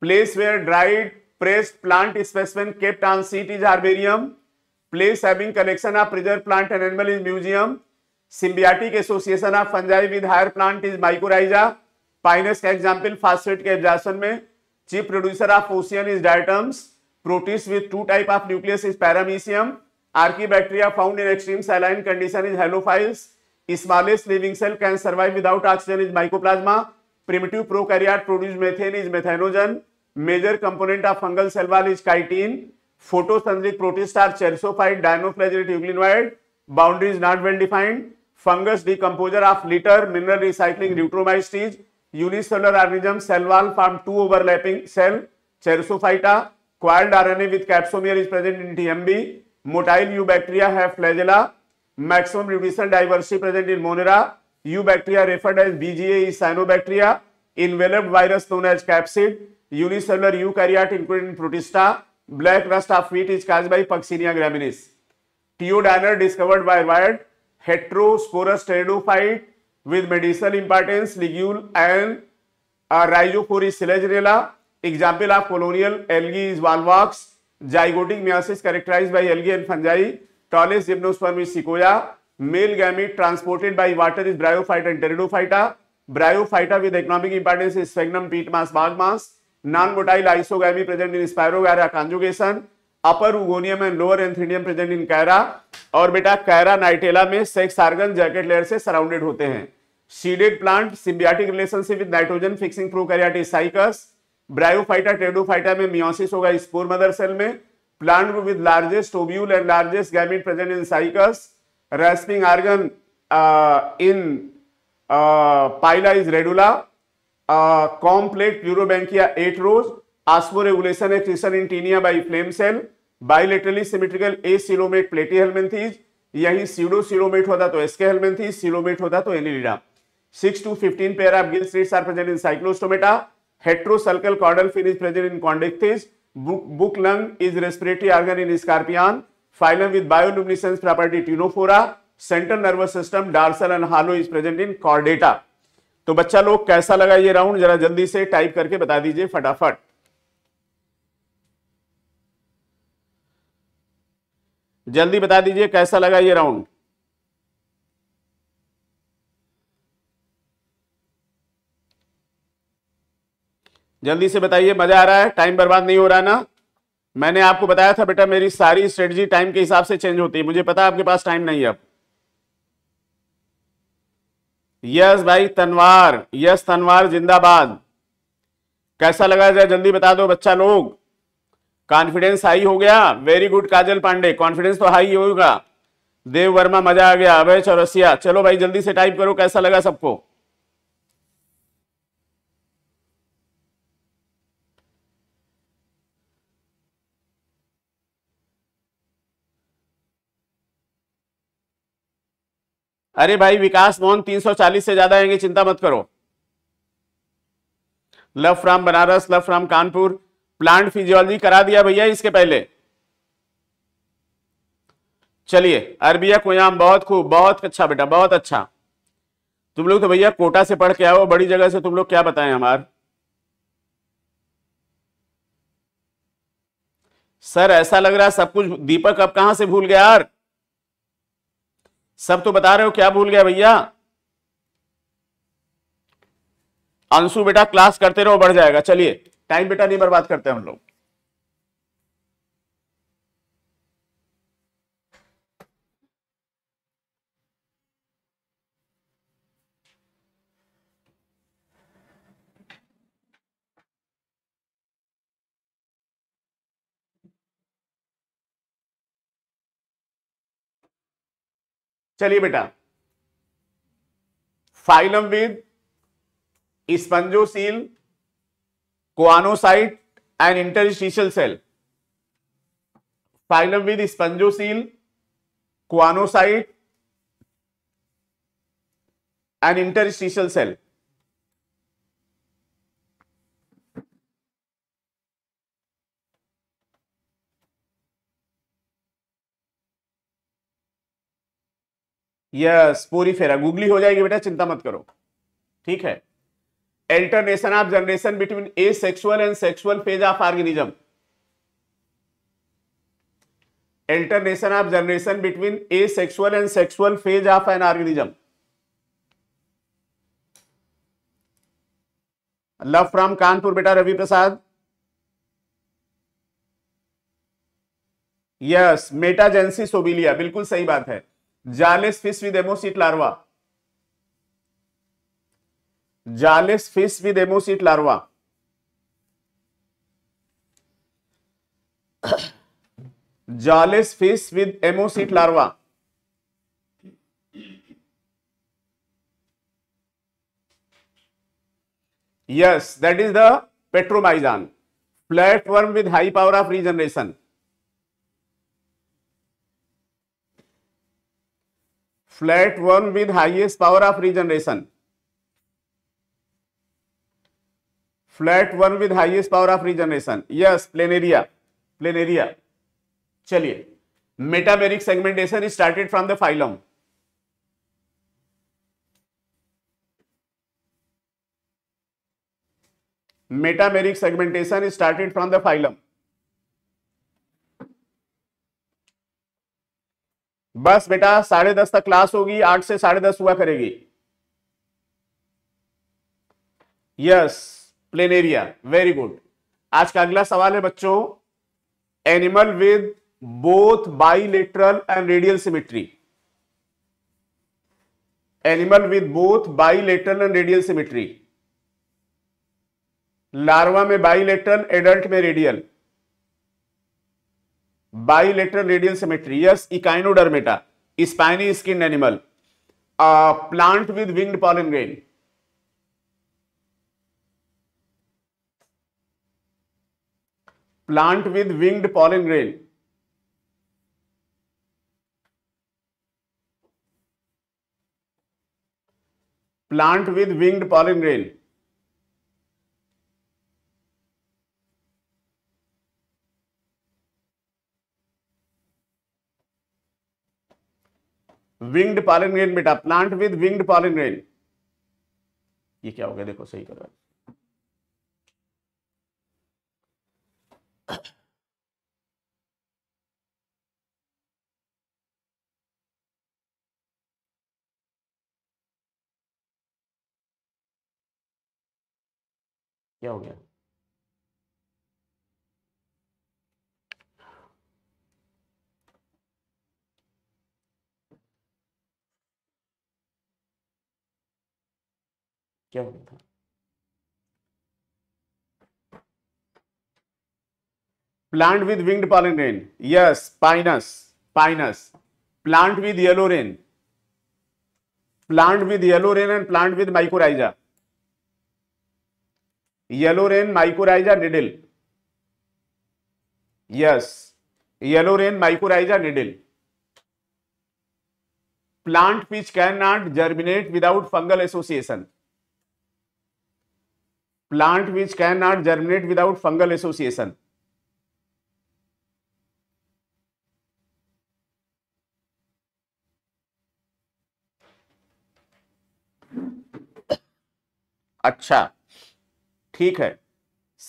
place where dried press plant specimen kept on sheet is herbarium place having collection of preserve plant and animal is museum symbiotic association of fungi with higher plant is mycorrhiza pinus का example phosphate के absorption में chief producer of ocean is diatoms protist with two type of nucleus is paramecium Archibacteria found in extreme saline condition is halophiles. Smallest living cell can survive without oxygen is mycoplasma. Primitive prokaryote produce methane is methanogen. Major component of fungal cell wall is chitin. Photosynthetic protists are cherisophyte, dinoflagellate, euglenoid. Boundary is not well defined. Fungus decomposer of litter, mineral recycling, deuteromycetes. Unicellular organism cell wall form two overlapping cell, cherisophyta. Coiled RNA with capsomer is present in TMB. Motile eubacteria है flagella maximum reduction diversity present in monera eubacteria referred as BGA cyanobacteria envelope virus known as capsid unicellular eukaryote including protista black rust of wheat is cause by puccinia graminis T O Diener discovered by viroid heterosporous pteridophyte with medicinal importance ligule and rhizophore selaginella example of colonial algae is volvox zygotic meiosis characterize by algae and fungi tallest gymnosperm is sequoia mail gamete transported by water is bryophyte and pteridophyta bryophyta with economic importance is sphagnum peat moss bog moss non motile isogamy present in spirogyra conjugation upper oogonium and lower antheridium present in chara और बेटा chara nitella में sex organ jacket layer से surrounded होते हैं seeded plant symbiotic relationship with nitrogen fixing prokaryotic cycas bryophyta pteridophyta में meiosis होगा spore mother cell में plant with largest ovule and largest gamete present in cycas rasping organ in pila is radula complete pleurobranchia at rows osmoregulation excretion in taenia by flame cell bilaterally symmetrical a coelomate platyhelminthes यही SIDO सीरोमेट होता तो SK Helminthes coelomate होता तो annelida six two fifteen pair of gill slits are present in cyclostomata Heterocalcal caudal fin is present in Condictis. Book, book lung is respiratory organ in Scorpion. Phylum with bioluminescence property Tunophora. Central nervous system dorsal and hollow is present in chordata तो बच्चा लोग कैसा लगा ये round जरा जल्दी से type करके बता दीजिए फटाफट जल्दी बता दीजिए कैसा लगा ये राउंड जल्दी से बताइए मजा आ रहा है टाइम बर्बाद नहीं हो रहा ना मैंने आपको बताया था बेटा मेरी सारी स्ट्रेटजी टाइम के हिसाब से चेंज होती है मुझे पता है आपके पास टाइम नहीं है अब यस भाई तनवार यस तनवार जिंदाबाद कैसा लगा जरा जल्दी बता दो बच्चा लोग कॉन्फिडेंस हाई हो गया very good Kajal Pandey confidence तो हाई होगा देव वर्मा मजा आ गया अभय चौरसिया चलो भाई जल्दी से टाइप करो कैसा लगा सबको अरे भाई विकास मोहन 340 से ज्यादा आएंगे चिंता मत करो love from Banaras love from Kanpur plant physiology करा दिया भैया इसके पहले चलिए अरबिया कोयाम बहुत खूब बहुत अच्छा बेटा बहुत अच्छा तुम लोग तो भैया कोटा से पढ़ के आओ बड़ी जगह से तुम लोग क्या बताए हमार सर ऐसा लग रहा है सब कुछ दीपक अब कहां से भूल गया यार सब तो बता रहे हो क्या भूल गया भैया अंशु बेटा क्लास करते रहो बढ़ जाएगा चलिए टाइम बेटा नहीं बर्बाद करते हम लोग चलिए बेटा with spongocoel choanocyte and interstitial cell phylum with spongocoel choanocyte and interstitial cell porifera googly हो जाएगी बेटा चिंता मत करो ठीक है alternation of generation between A sexual and sexual phase of organism alternation of generation between A sexual and sexual phase of an organism love from Kanpur बेटा रवि प्रसाद yes मेटाजेंसी सोबिलिया बिल्कुल सही बात है Jales fish with emocyte larva. Jales fish with emocyte larva. Jales fish with emocyte larva. Yes, that is the petromyzan. Flatworm with high power of regeneration. Flatworm with highest power of regeneration flatworm with highest power of regeneration yes planaria planaria चलिए metameric segmentation is started from the phylum metameric segmentation is started from the phylum बस बेटा साढ़े दस तक class होगी आठ से साढ़े दस हुआ करेगी yes planaria very good आज का अगला सवाल है बच्चों animal with both bilateral and radial symmetry animal with both bilateral and radial symmetry larva में बाइलेटरल एडल्ट में radial bilateral radial symmetry yes echinodermata spiny skin animal plant with winged pollen grain plant with winged pollen grain plant with winged pollen grain winged pollen grain बेटा plant with winged pollen grain ये क्या हो गया देखो सही करवा क्या हो गया क्या हुआ था plant with winged pollen grain yes pinus pinus plant with yellow rain plant with yellow rain and plant with mycorrhiza yellow rain mycorrhiza needle yes yellow rain mycorrhiza needle plant which can not germinate without fungal association plant which can not germinate without fungal association अच्छा ठीक है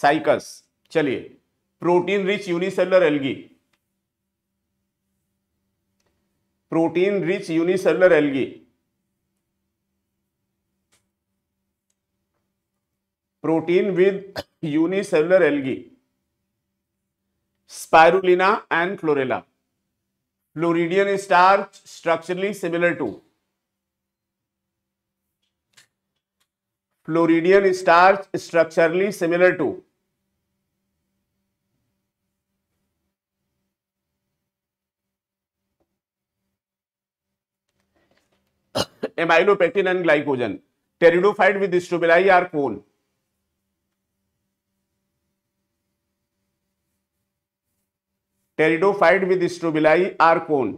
cycas चलिए protein rich unicellular algae protein rich unicellular algae protein with unicellular algae spirulina and chlorella fluoridian starch structurally similar to fluoridian starch structurally similar to amylopectin and glycogen pteridophyte with strobili or cone pteridophyte with strobili or cone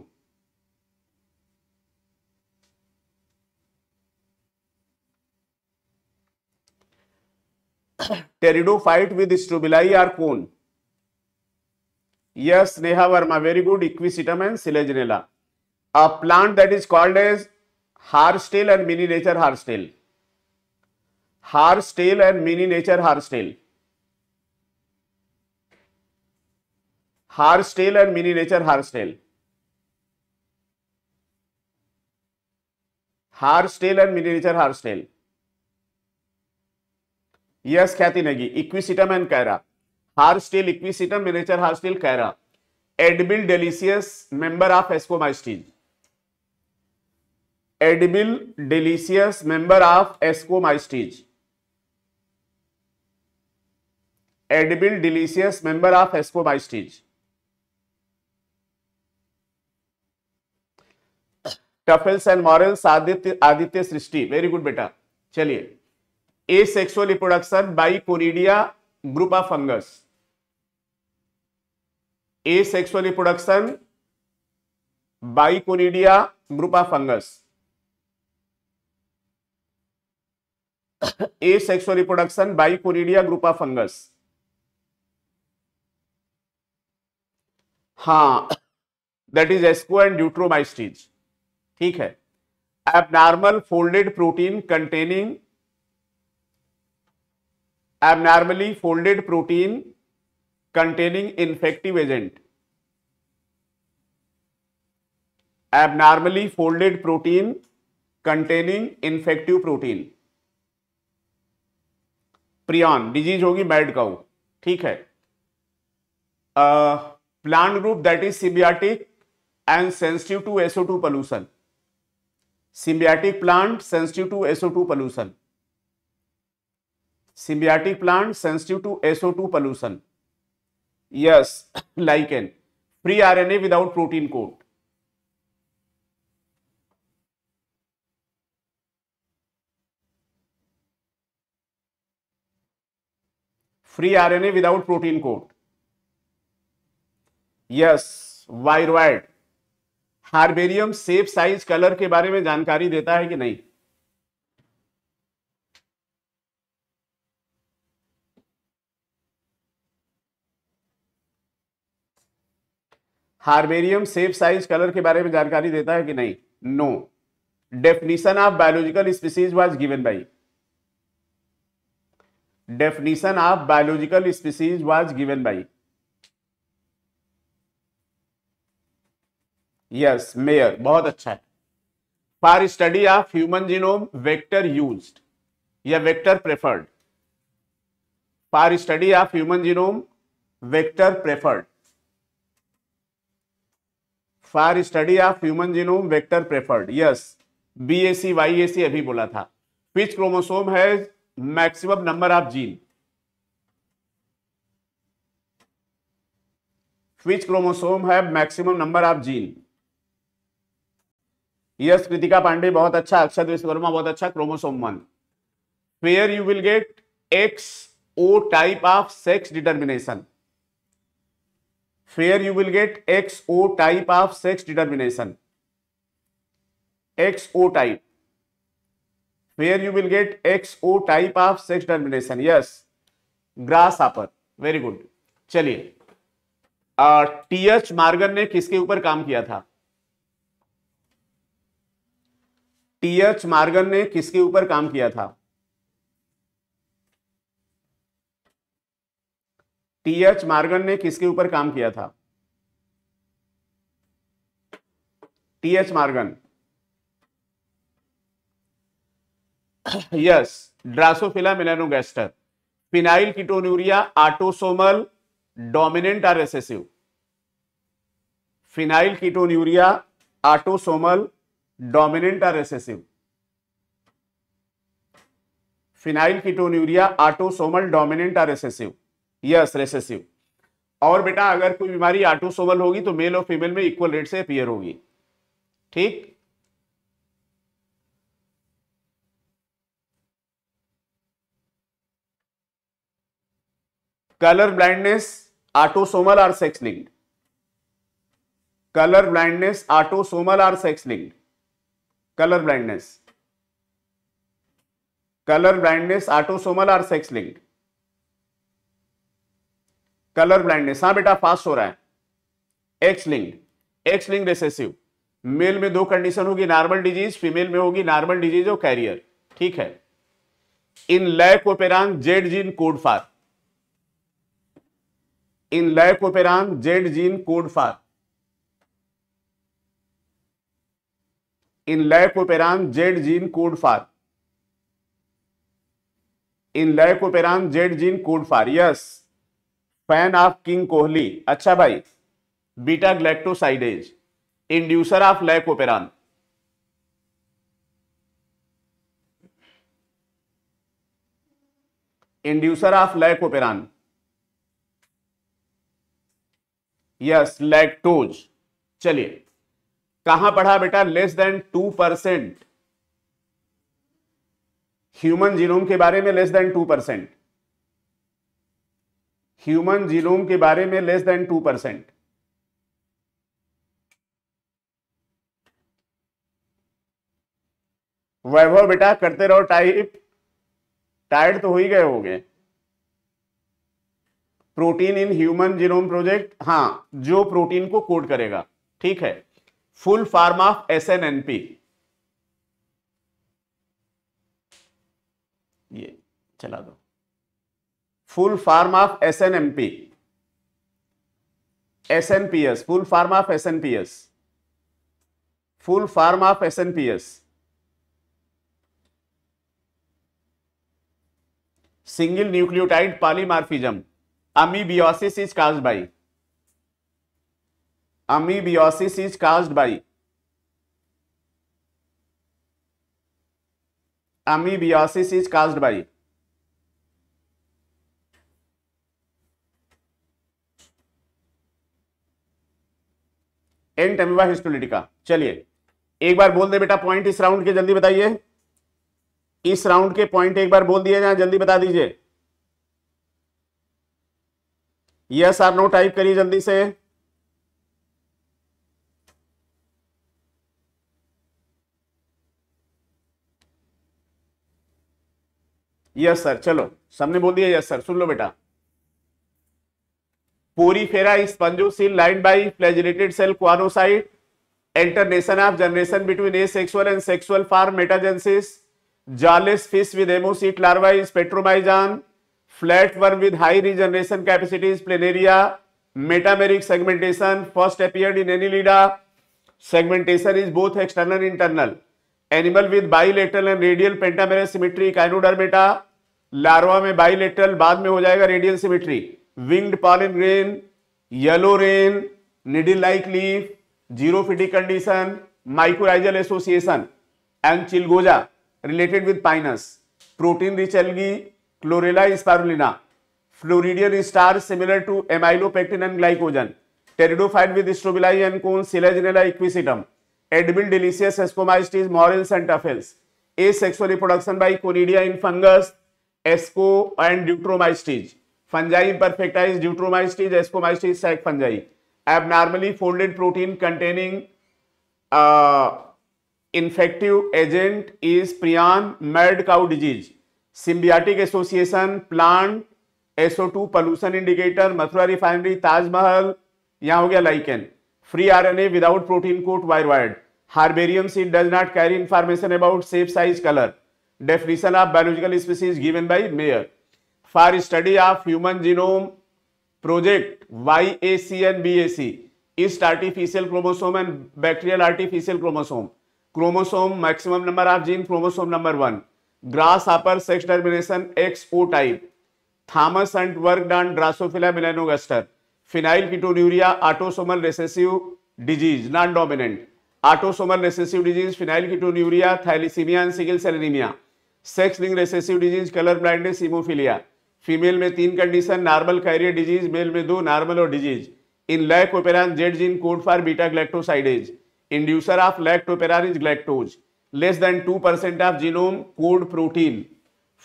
pteridophyte with strobili or cone yes Sneha Verma very good equisetum and selaginella a plant that is called as horse horsetail and miniature horse horsetail and miniature horsetail horsetail and miniature horsetail horsetail and miniature horsetail yes Khyati Nagi equisetum and कैरा हार stele equisetum miniature horsetail कैरा edible delicious member of ascomycetes edible delicious member of ascomycetes edible delicious member of ascomycetes truffles and morels Aditya Aditya Srishti very good बेटा चलिए asexual reproduction by conidia group of fungus asexual reproduction by conidia group of fungus asexual reproduction by conidia group of fungus हाँ that is asco and deuteromycetes ठीक है abnormal folded protein containing abnormally folded protein containing infective agent abnormally folded protein containing infective protein prion disease होगी bad cow ठीक है plant group that is symbiotic and sensitive to SO two pollution symbiotic plant sensitive to SO two pollution symbiotic plant sensitive to SO two pollution yes lichen free a without protein coat free RNA without protein coat yes viroid herbarium shape size colour के बारे में जानकारी देता है कि नहीं herbarium safe size colour के बारे में जानकारी देता है कि नहीं no definition of biological species was given by definition of biological species was given by yes Mayr बहुत अच्छा है for study of human genome vector used या vector preferred for study of human genome vector preferred for study of human genome vector preferred yes B A C Y A C अभी बोला था which chromosome है maximum number of gene chromosome है maximum number of gene yes Kritika Pandey बहुत अच्छा अक्षत विश्वकर्मा बहुत अच्छा chromosome one where you will get X O type of sex determination where you will get X O type of sex determination X O type where you will get X O type of sex determination yes grasshopper very good चलिए T H Morgan ने किसके ऊपर काम किया था T H Morgan ने किसके ऊपर काम किया था टीएच मार्गन ने किसके ऊपर काम किया था T H Morgan yes drosophila melanogaster phenylketonuria autosomal dominant or recessive phenylketonuria autosomal dominant और recessive phenyl urea autosomal dominant और रेसेसिव यस रेसेसिव और बेटा अगर कोई बीमारी आटोसोमल होगी तो मेल और फीमेल में इक्वल रेट से अपियर होगी ठीक कलर ब्लाइंडनेस ऑटोसोमल और sex linked colour blindness autosomal और sex linked colour blindness colour blindness autosomal or sex link colour blindness हाँ बेटा फास्ट हो रहा है X linked X link recessive male में दो कंडीशन होगी नॉर्मल डिजीज फीमेल में होगी नॉर्मल डिजीज और कैरियर ठीक है in lac operon Z gene code for in lac operon Z gene code for in lac operon Z gene code for in lac operon Z gene code for yes fan of king Kohli अच्छा भाई beta galactosidase inducer of lac operon inducer of lac operon yes lactose चलिए कहां पढ़ा बेटा less than two percent human genome के बारे में less than two percent human genome के बारे में less than two percent Vaibhav बेटा करते रहो टाइप टायर्ड तो हो ही गए होंगे protein in human genome project हाँ जो प्रोटीन को कोड करेगा ठीक है full form of S N N P ये चला दो full form of S N M P S N P S full form of S N P S full form of S N P S single nucleotide polymorphism amoebiosis is caused by amoebiosis is caused by amoebiosis is caused by entamoeba histolytica चलिए एक बार बोल दे बेटा point इस round के जल्दी बताइए इस round के पॉइंट एक बार बोल दिए जाए जल्दी बता दीजिए यस आर नो टाइप करिए जल्दी से यस सर चलो सबने बोल दिया यस सर सुन लो बेटा पूरी porifera spongocoel line by flagellated cell choanocyte alternation of generation between A sexual and sexual form metagenesis jelly fish with ammocoete larva is petromyzon flat worm with high regeneration capacities planaria metameric segmentation first appeared in annelida segmentation is both external internal animal with with and radial pentamerous pentamerous symmetry echinodermata larva में bilateral बाद में हो जाएगा radial symmetry winged pollen rain yellow rain needle like leaf xerophytic condition mycorrhizal association and chilgoza related with pinus protein rich algae chlorella spirulina floridean starch similar to amylopectin and glycogen pteridophyte with strobili and cone selaginella equisetum edible delicious ascomycetes morels and truffles sexual reproduction by conidia in fungus asco and deuteromycetes fungi imperfecti deuteromycetes ascomycetes sac fungi abnormally folded protein containing infective agent is prion mad cow disease symbiotic association plant SO two pollution indicator Mathura refinery Taj Mahal यहाँ हो गया lichen free R N A without protein coat viroid viroid herbarium seed does not carry information about shape size colour definition of biological species given by Mayr for study of human genome project Y A C and B A C yeast artificial chromosome and bacterial artificial chromosome chromosome maximum number of gene chromosome number one grass hopper sex determination X O type Thomas and work don drosophila melanogaster phenyl ketonuria autosomal recessive disease non dominant autosomal recessive disease phenyl ketonuria thalassemia and sickle cell anaemia sex linked recessive disease colour blindness haemophilia female में तीन condition normal carrier disease male में दो normal और disease in lac operon Z gene code for beta galactosidase inducer of lac operon is galactose less than two percent of genome code protein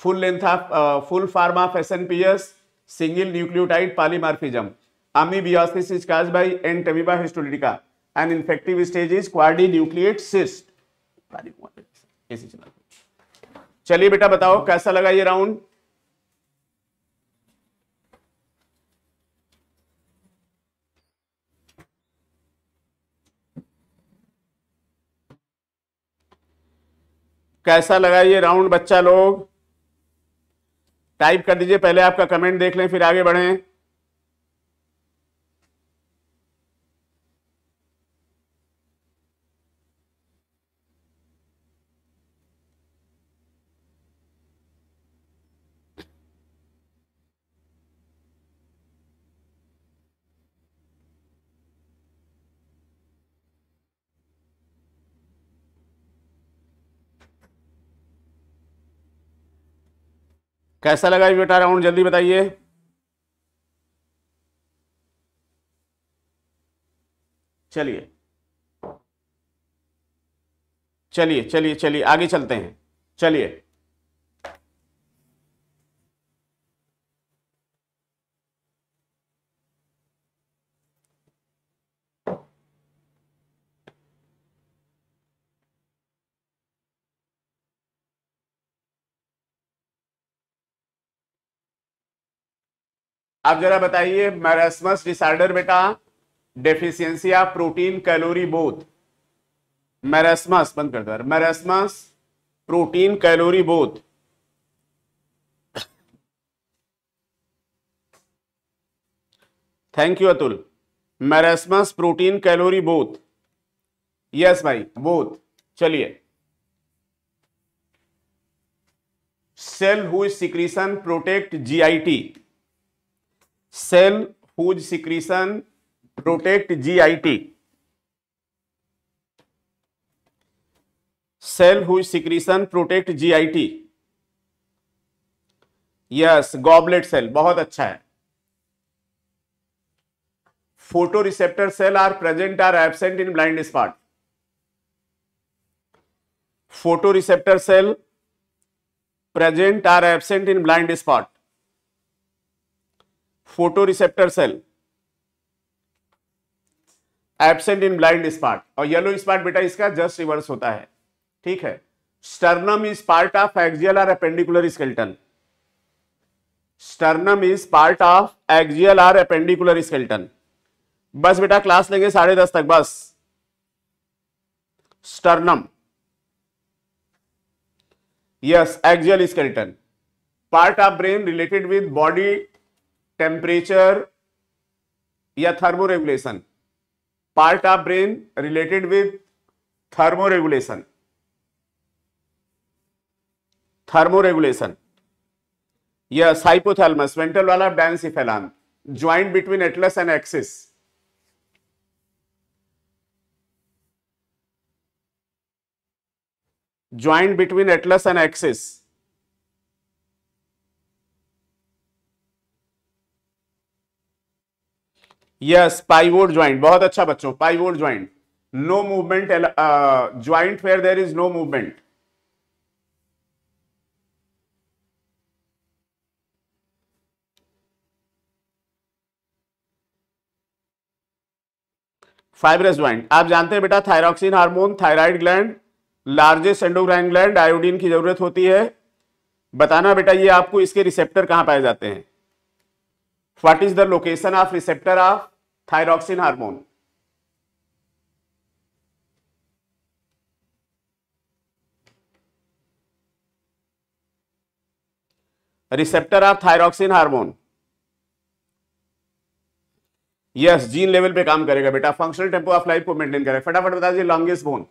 full length of full form of S N P S single nucleotide polymorphism amoebiosis is caused by entamoeba histolytica and infective stage is quadrinucleate cyst चलिए बेटा बताओ कैसा लगा ये round कैसा लगा ये round बच्चा लोग टाइप कर दीजिए पहले आपका कमेंट देख लें फिर आगे बढ़ें कैसा लगा ये बेटा राउंड जल्दी बताइए चलिए चलिए चलिए चलिए आगे चलते हैं चलिए आप जरा बताइए मैरसमस डिसऑर्डर बेटा deficiency of protein calorie both marasmus बंद कर दो marasmus protein calorie both thank you Atul marasmus protein calorie both yes भाई बोथ चलिए cell whose secretion protect GIT cell whose secretion protect GIT. Cell protect G I T yes goblet cell बहुत अच्छा है photo receptor cell are present or absent in blind spot photo receptor cell present or absent in blind spot photoreceptor cell absent in blind spot और yellow स्पार्ट बेटा इसका just reverse होता है ठीक है sternum is part of axial or appendicular skeleton sternum is part of axial or appendicular skeleton बस बेटा class लेंगे साढ़े दस तक बस sternum yes axial skeleton part of brain related with body temperature या thermoregulation part of brain related with thermoregulation thermoregulation या hypothalamus ventral वाला diencephalon joint between atlas and axis joint between atlas and axis yes pivot joint बहुत अच्छा बच्चों pivot joint no movement joint where there is no movement fibrous joint आप जानते हैं बेटा thyroxine hormone thyroid gland largest endocrine gland iodine की जरूरत होती है बताना बेटा ये आपको इसके रिसेप्टर कहां पाए जाते हैं what is the location of receptor of thyroxine hormone receptor of thyroxine hormone yes gene level पे काम करेगा बेटा फंक्शनल टेम्पो ऑफ लाइफ को मेंटेन करेगा फटाफट बता दीजिए longest bone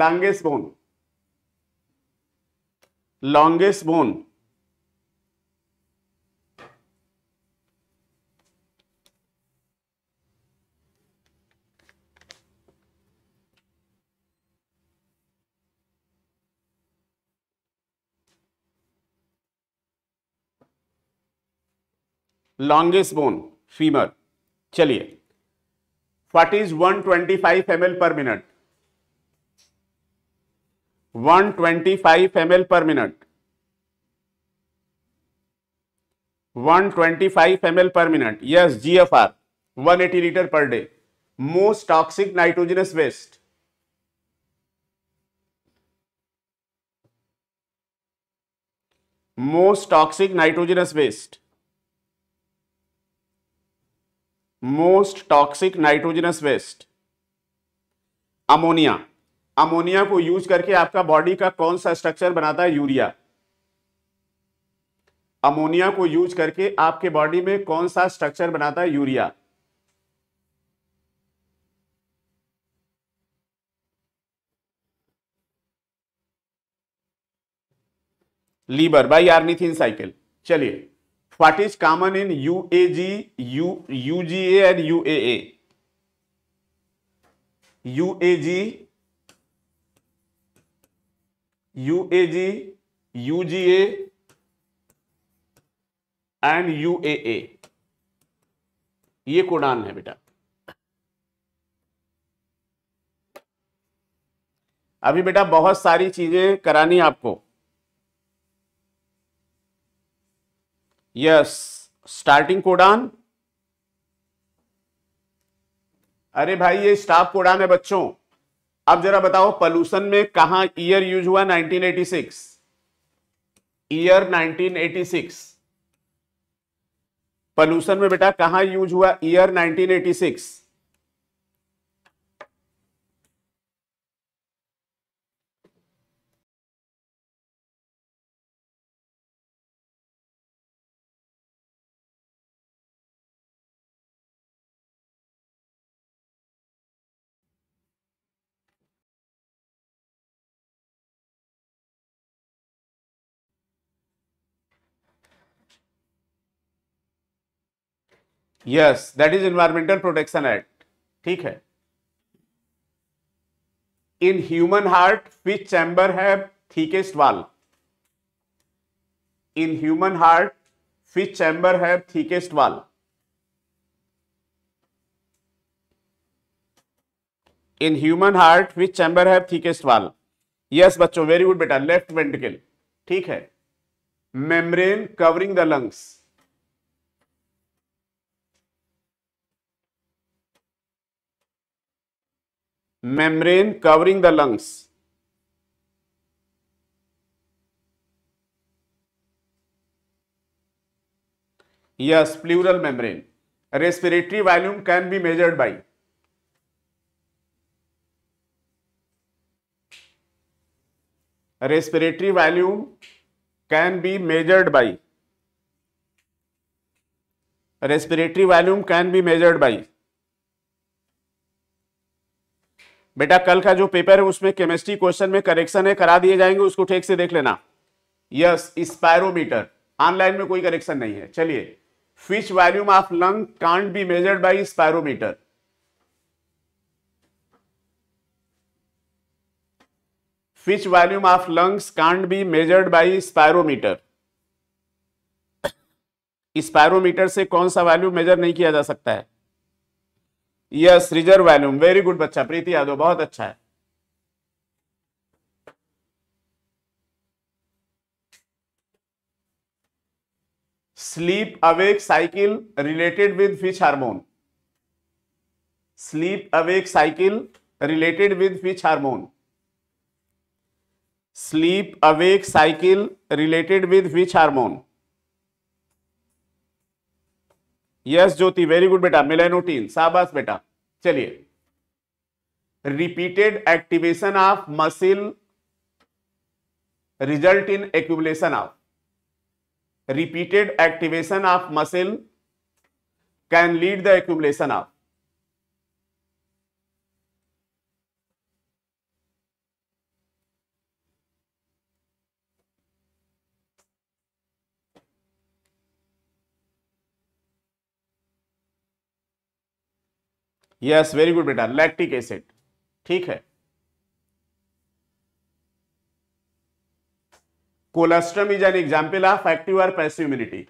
longest bone longest bone longest bone femur चलिए what is one twenty five M L per minute one twenty five M L per minute one twenty five M L per minute yes G F R one eighty litre per day most toxic nitrogenous waste most toxic nitrogenous waste most toxic nitrogenous waste ammonia ammonia को use करके आपका body का कौन सा structure बनाता है urea ammonia को use करके आपके बॉडी में कौन सा स्ट्रक्चर बनाता है यूरिया लीबर बाई आर्मीथिन साइकिल चलिए what is common in UAG, U, UGA and UAA? UAG, UAG, UGA and UAA ये कोडान है बेटा अभी बेटा बहुत सारी चीजें करानी आपको यस स्टार्टिंग कोडान अरे भाई ये स्टाफ कोडान है बच्चों अब जरा बताओ पॉल्यूशन में कहा ईयर यूज हुआ 1986 ईयर 1986 पॉल्यूशन में बेटा कहा यूज हुआ year 1986 yes that is environmental protection act ठीक है in human heart which chamber है thickest wall in human heart which chamber है thickest wall in human heart which chamber है थीकेस्ट वाल यस बच्चों वेरी गुड बेटा left ventricle ठीक है membrane covering the lungs membrane covering the lungs. Yes, pleural membrane. Respiratory volume can be measured by respiratory volume can be measured by respiratory volume can be measured by बेटा कल का जो paper है उसमें chemistry question में correction है करा दिए जाएंगे उसको ठीक से देख लेना यस स्पायरोमीटर ऑनलाइन में कोई करेक्शन नहीं है चलिए which volume of lung can't be measured by spirometer which volume of lungs can't be measured by spirometer spirometer से कौन सा वॉल्यूम मेजर नहीं किया जा सकता है yes reserve volume very good बच्चा प्रीति यादव बहुत अच्छा है sleep awake cycle related with which hormone sleep awake cycle related with which hormone sleep awake cycle related with which hormone yes Jyoti very good बेटा मिलेनोटीन शाबाश बेटा चलिए repeated activation of muscle result in accumulation of repeated activation of muscle can lead the accumulation of yes very good बेटा lactic acid ठीक है colostrum is an example of active और passive immunity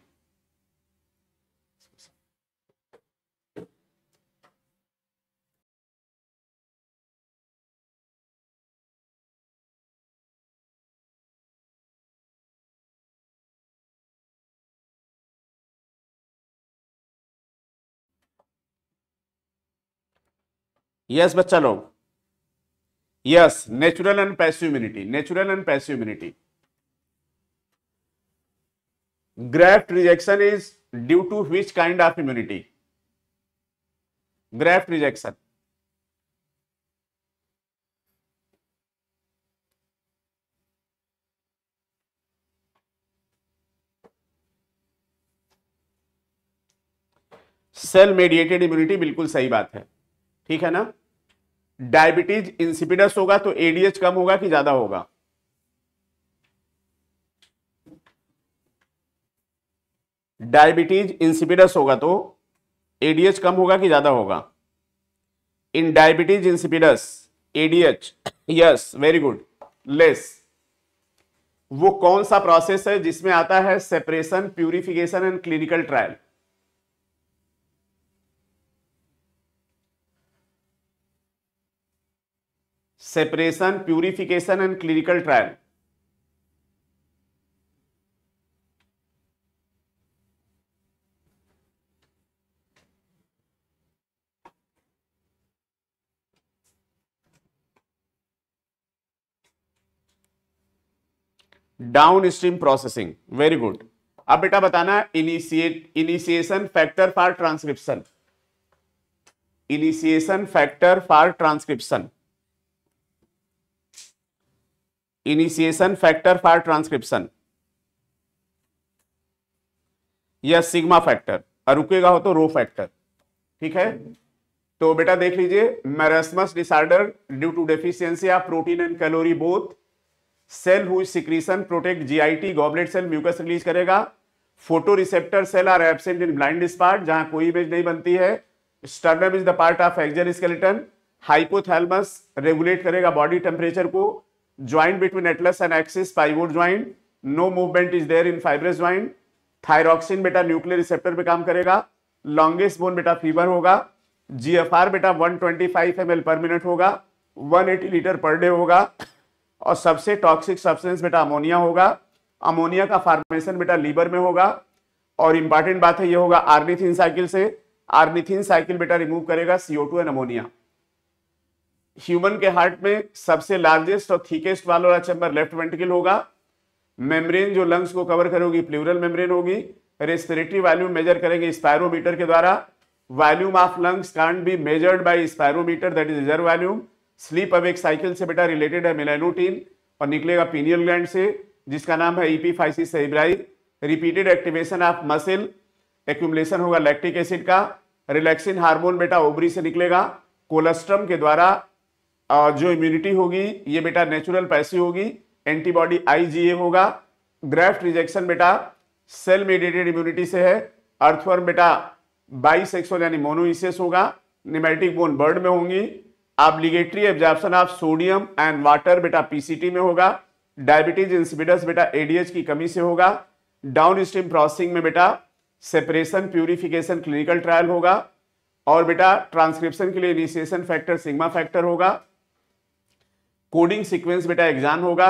yes बच्चा लोग yes natural and passive immunity natural and passive immunity graft rejection is due to which kind of immunity graft rejection cell mediated immunity बिल्कुल सही बात है ठीक है ना डायबिटीज इंसिपिडस होगा तो एडीएच कम होगा कि ज्यादा होगा डायबिटीज इंसिपिडस होगा तो एडीएच कम होगा कि ज्यादा होगा in diabetes insipidus ADH yes very good less वो कौन सा प्रोसेस है जिसमें आता है separation purification and clinical trial separation purification and clinical trial downstream processing very good अब बेटा बताना initiate initiation factor for transcription initiation factor for transcription initiation factor for transcription या सिग्मा फैक्टर और रुकेगा हो तो रो फैक्टर ठीक है तो बेटा देख लीजिए marasmus disorder due to deficiency of protein and calorie both cell whose secretion protect GIT goblet cell mucus release करेगा photo receptor cell are absent in blind spot जहां कोई इमेज नहीं बनती है sternum is the part of axial skeleton hypothalamus regulate करेगा body temperature को joint between atlas and axis pivot joint no movement is there in fibrous joint thyroxine बेटा nuclear receptor पे काम करेगा लॉन्गेस्ट बोन बेटा फीवर होगा GFR बेटा 125 ML पर मिनट होगा 180 लीटर पर डे होगा और सबसे टॉक्सिक सब्सटेंस बेटा अमोनिया होगा अमोनिया का फार्मेशन बेटा लीवर में होगा और इंपॉर्टेंट बात है ये होगा आर्निथिन साइकिल से आर्निथिन साइकिल बेटा रिमूव करेगा CO two and ammonia human के हार्ट में सबसे लार्जेस्ट और थीकेस्ट वाल वाला चैम्बर लेफ्ट वेंटिकल होगा मेम्ब्रेन जो लंग्स को कवर करेगी प्लूरल मेम्ब्रेन होगी रेस्पिरेटरी वॉल्यूम मेजर करेंगे स्पायरोमीटर के द्वारा volume of lungs can't be measured by spirometer that is reserve volume sleep awake cycle से बेटा रिलेटेड है मेलानोटीन और निकलेगा पीनियल ग्लैंड से जिसका नाम है epiphysis cerebri repeated activation of muscle accumulation होगा लैक्टिक एसिड का रिलैक्सिन हार्मोन बेटा ओबरी से निकलेगा कोलेस्ट्रम के द्वारा जो इम्यूनिटी होगी ये बेटा नेचुरल पैसी होगी एंटीबॉडी आईजीए होगा ग्रेफ्ट रिजेक्शन बेटा सेल मेडिएटेड इम्यूनिटी से है अर्थवर्म बेटा बाइसेक्सुअल यानी मोनोइसियस होगा निमेटिक बोन बर्ड में होंगी obligatory absorption of sodium and water बेटा पीसीटी में होगा डायबिटीज इंसिबिडस बेटा एडीएच की कमी से होगा डाउन स्ट्रीम प्रोसेसिंग में बेटा सेपरेशन प्यूरिफिकेशन क्लिनिकल ट्रायल होगा और बेटा ट्रांसक्रिप्शन के लिए इनिशिएशन फैक्टर सिग्मा फैक्टर होगा कोडिंग सीक्वेंस बेटा एग्जाम होगा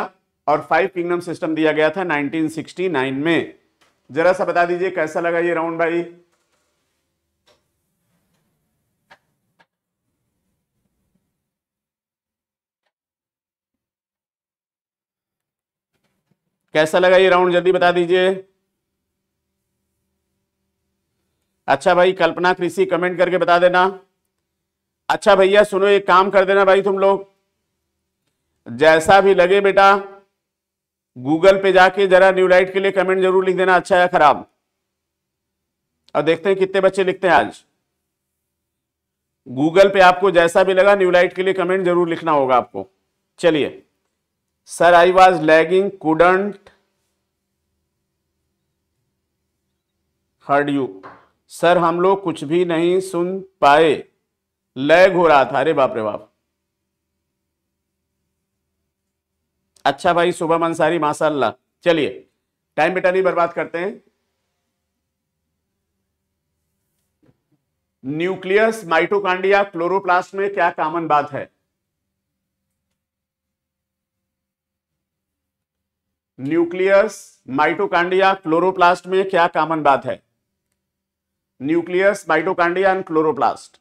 और फाइव किंगडम सिस्टम दिया गया था 1969 में जरा सा बता दीजिए कैसा लगा ये राउंड भाई कैसा लगा ये राउंड जल्दी बता दीजिए अच्छा भाई कल्पना कृषि कमेंट करके बता देना अच्छा भैया सुनो एक काम कर देना भाई तुम लोग जैसा भी लगे बेटा गूगल पे जाके जरा न्यू लाइट के लिए कमेंट जरूर लिख देना अच्छा या खराब और देखते हैं कितने बच्चे लिखते हैं आज गूगल पे आपको जैसा भी लगा न्यू लाइट के लिए कमेंट जरूर लिखना होगा आपको चलिए sir I was lagging couldn't heard you sir हम लोग कुछ भी नहीं सुन पाए लैग हो रहा था अरे बाप रे बाप अच्छा भाई शुभम अंसारी माशाला चलिए टाइम बेटा नहीं बर्बाद करते हैं न्यूक्लियस माइटोकांडिया क्लोरोप्लास्ट में क्या कॉमन बात है न्यूक्लियस माइटोकांडिया क्लोरोप्लास्ट में क्या कॉमन बात है nucleus mitochondria and chloroplast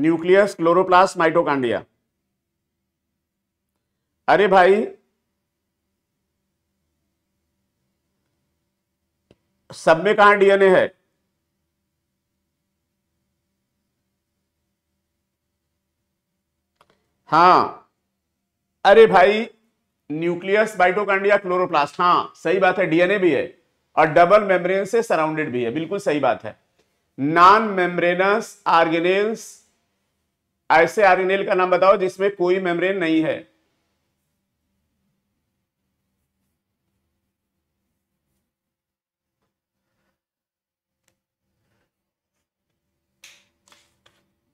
nucleus chloroplast mitochondria अरे भाई सब में कहा डीएनए है हाँ अरे भाई न्यूक्लियस बाइटोकांडिया क्लोरोप्लास्ट हाँ सही बात है डीएनए भी है और डबल मेम्ब्रेन से सराउंडेड भी है बिल्कुल सही बात है नॉन मेम्ब्रेनस आर्गेनेस ऐसे आरएनएल का नाम बताओ जिसमें कोई मेम्ब्रेन नहीं है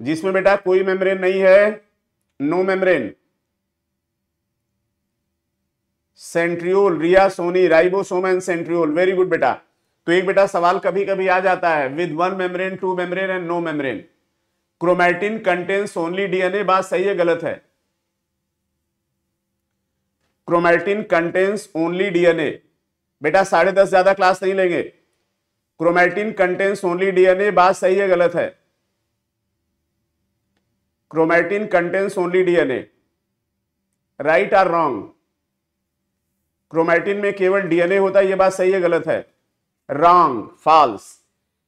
जिसमें बेटा कोई मेम्ब्रेन नहीं है no membrane centriole Riya Soni ribosome and centriole very good बेटा तो एक बेटा सवाल कभी कभी आ जाता है with one membrane two membrane and no membrane chromatin contains only DNA बात सही है गलत है क्रोमैटिन कंटेंस ओनली डीएनए बेटा साढ़े दस ज्यादा क्लास नहीं लेंगे क्रोमैटिन कंटेंस ओनली डीएनए बात सही है गलत है chromatin contains only DNA right or wrong chromatin में केवल डीएनए होता है यह बात सही है गलत है रॉन्ग फॉल्स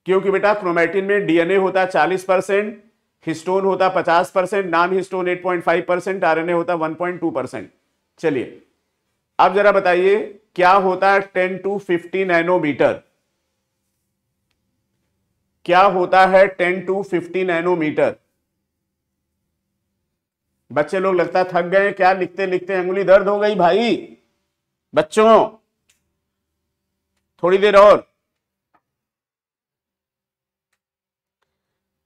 क्योंकि बेटा क्रोमैटिन में डीएनए होता है चालीस परसेंट हिस्टोन होता 50 परसेंट नाम हिस्टोन 8.5 परसेंट आर होता 1.2 परसेंट चलिए अब जरा बताइए क्या होता है 10 टू 50 नैनोमीटर क्या होता है 10 टू 50 नैनोमीटर बच्चे लोग लगता है थक गए क्या लिखते लिखते अंगुली दर्द हो गई भाई बच्चों थोड़ी देर और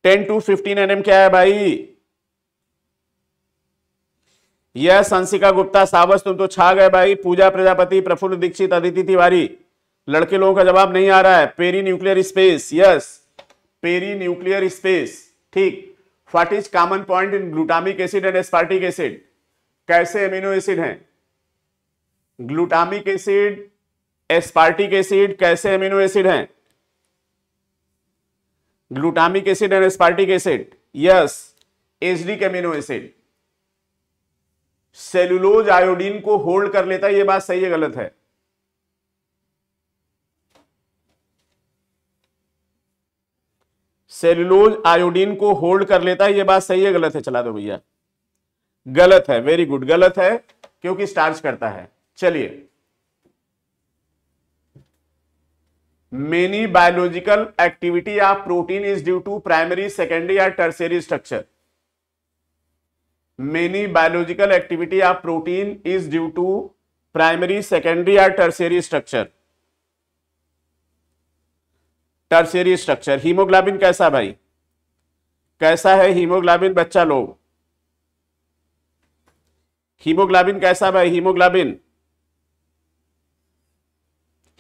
टेन टू फिफ्टीन एनएम क्या है भाई यस अंशिका गुप्ता सावस तुम तो छा गए भाई पूजा प्रजापति प्रफुल्ल दीक्षित अदिति तिवारी लड़के लोगों का जवाब नहीं आ रहा है perinuclear space yes perinuclear space ठीक what is common point in glutamic acid and aspartic acid कैसे एमिनो एसिड है ग्लूटामिक एसिड एस्पार्टिक एसिड कैसे एमिनो एसिड है glutamic acid and aspartic acid yes acidic amino acid cellulose iodine को hold कर लेता है ये बात सही है गलत है सेलुलोज आयोडीन को होल्ड कर लेता है ये बात सही है गलत है चला दो भैया गलत है वेरी गुड गलत है क्योंकि स्टार्च करता है चलिए many biological activity of protein is due to primary secondary या tertiary structure many biological activity of protein is due to primary secondary या tertiary structure tertiary structure haemoglobin कैसा भाई कैसा है हीमोग्लोबिन बच्चा लोग हीमोग्लोबिन कैसा भाई हीमोग्लोबिन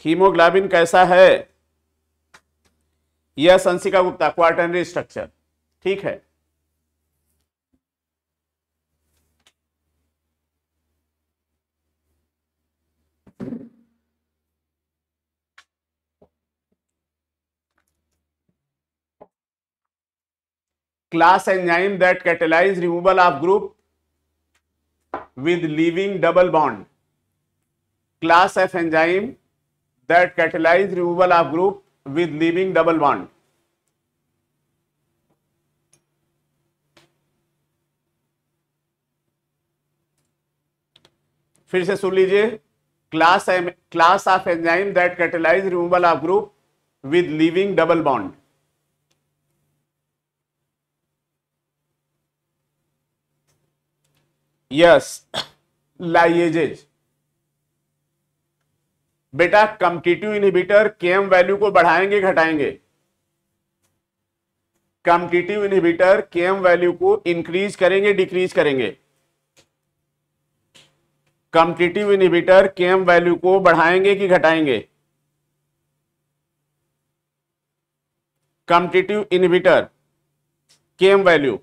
हीमोग्लोबिन कैसा है यह संसिका गुप्ता क्वार्टनरी स्ट्रक्चर ठीक है class enzyme that catalyse removal of group with leaving double bond class of enzyme that catalyze removal of group with leaving double bond. फिर से सुन लीजिए class class of enzyme that catalyse removal of group with leaving double bond yes lyases बेटा competitive inhibitor M value को बढ़ाएंगे घटाएंगे inhibitor inhibitor M value को increase करेंगे डिक्रीज करेंगे इनिबिटर इनहिबिटर एम वैल्यू को बढ़ाएंगे कि घटाएंगे कम्पिटिटिव इनहिबिटर एम वैल्यू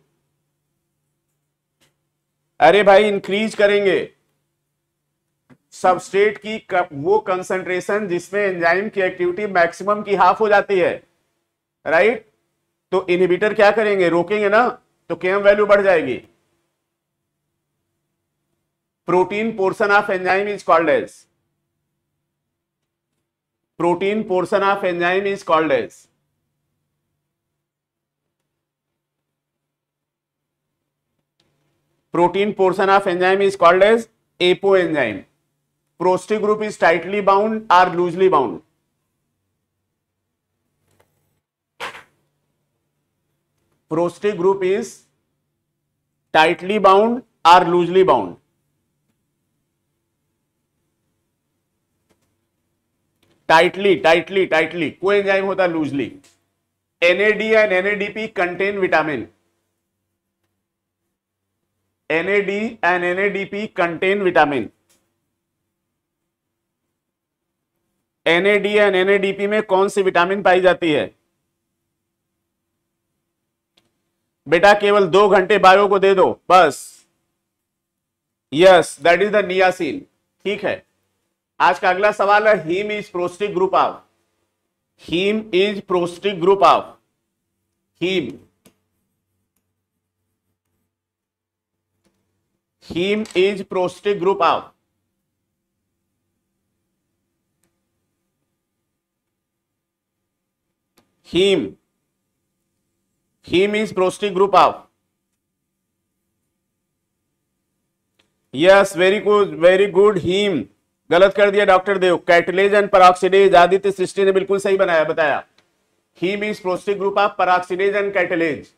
अरे भाई इंक्रीज करेंगे सबस्ट्रेट की वो कंसंट्रेशन जिसमें एंजाइम की एक्टिविटी मैक्सिमम की हाफ हो जाती है राइट तो इनहिबिटर क्या करेंगे रोकेंगे ना तो केम वैल्यू बढ़ जाएगी protein portion of enzyme is called as protein portion of enzyme is called as protein portion of enzyme is called as apoenzyme Prosti group is tightly bound or loosely bound? Prosti group is tightly bound or loosely bound? tightly tightly tightly coenzyme होता है loosely NAD and NADP contain vitamin NAD and NADP contain vitamin NAD and NADP में कौन C vitamin पाई जाती है बेटा केवल दो घंटे बायो को दे दो बस yes that is the niacin ठीक है आज का अगला सवाल है haem is prosthetic group of haem is prosthetic group of haem haem is prosthetic group of heme heme is prostic group of yes very good very good haem गलत कर दिया doctor Dev catalase and peroxidase Aditya Srishti ने बिल्कुल सही बनाया बताया haem is prosthetic group of peroxidase and catalase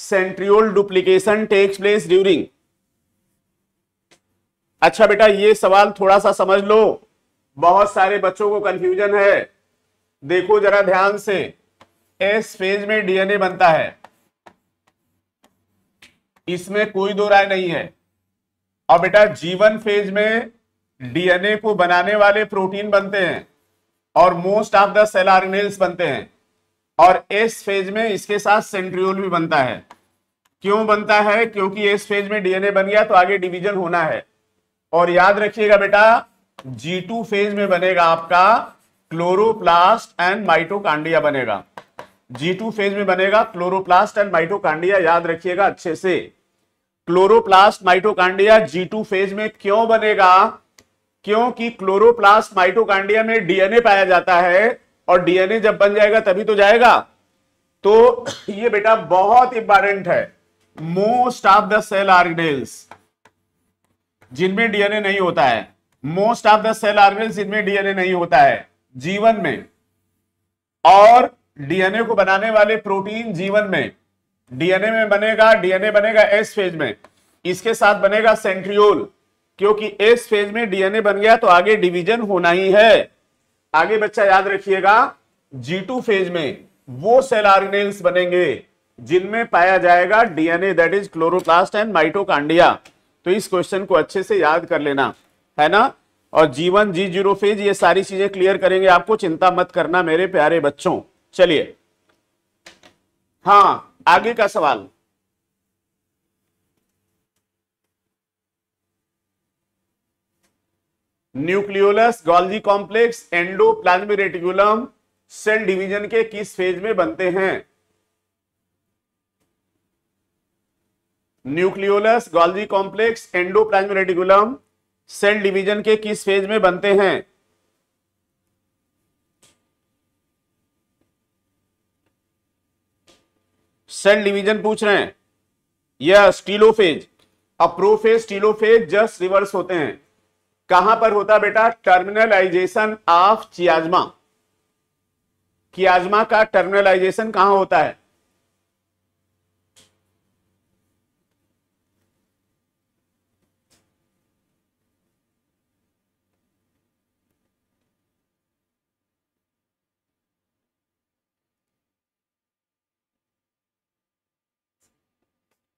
centriole duplication takes place during अच्छा बेटा ये सवाल थोड़ा सा समझ लो बहुत सारे बच्चों को कंफ्यूजन है देखो जरा ध्यान से एस फेज में डीएनए बनता है इसमें कोई दो राय नहीं है और बेटा जीवन फेज में डीएनए को बनाने वाले प्रोटीन बनते हैं और most of the cell organelles बनते हैं और एस फेज में इसके साथ सेंट्रियोल भी बनता है क्यों बनता है क्योंकि एस फेज में डीएनए बन गया तो आगे डिवीजन होना है और याद रखिएगा बेटा जी टू फेज में बनेगा आपका क्लोरोप्लास्ट एंड माइटोकांडिया बनेगा जी टू फेज में बनेगा क्लोरोप्लास्ट एंड माइटोकांडिया याद रखिएगा अच्छे से chloroplast mitochondria G two phase में क्यों बनेगा क्योंकि क्लोरोप्लास्ट माइटोकांडिया में डीएनए पाया जाता है और डीएनए जब बन जाएगा तभी तो जाएगा तो ये बेटा बहुत इंपॉर्टेंट है most of the cell organelles जिनमें डीएनए नहीं होता है most of the cell organelles जिनमें डीएनए नहीं होता है जीवन में और डीएनए को बनाने वाले प्रोटीन जीवन में डीएनए में बनेगा डीएनए बनेगा एस फेज में इसके साथ बनेगा सेंट्रियोल क्योंकि एस फेज में डीएनए बन गया तो आगे डिवीजन होना ही है आगे बच्चा याद रखिएगा जी टू फेज में वो सेल आर्गेनेल्स बनेंगे जिनमें पाया जाएगा DNA that is chloroplast and mitochondria तो इस क्वेश्चन को अच्छे से याद कर लेना है ना और जीवन जी जीरो फेज ये सारी चीजें क्लियर करेंगे आपको चिंता मत करना मेरे प्यारे बच्चों चलिए हाँ आगे का सवाल nucleolus Golgi complex endo reticulum cell division के किस फेज में बनते हैं nucleolus Golgi complex endo reticulum cell division के किस फेज में बनते हैं सेल डिवीजन पूछ रहे हैं यह स्टीलोफेज अप्रोफेज स्टीलोफेज जस्ट रिवर्स होते हैं कहां पर होता बेटा टर्मिनलाइजेशन ऑफ चियाजमा कियाजमा का टर्मिनलाइजेशन कहां होता है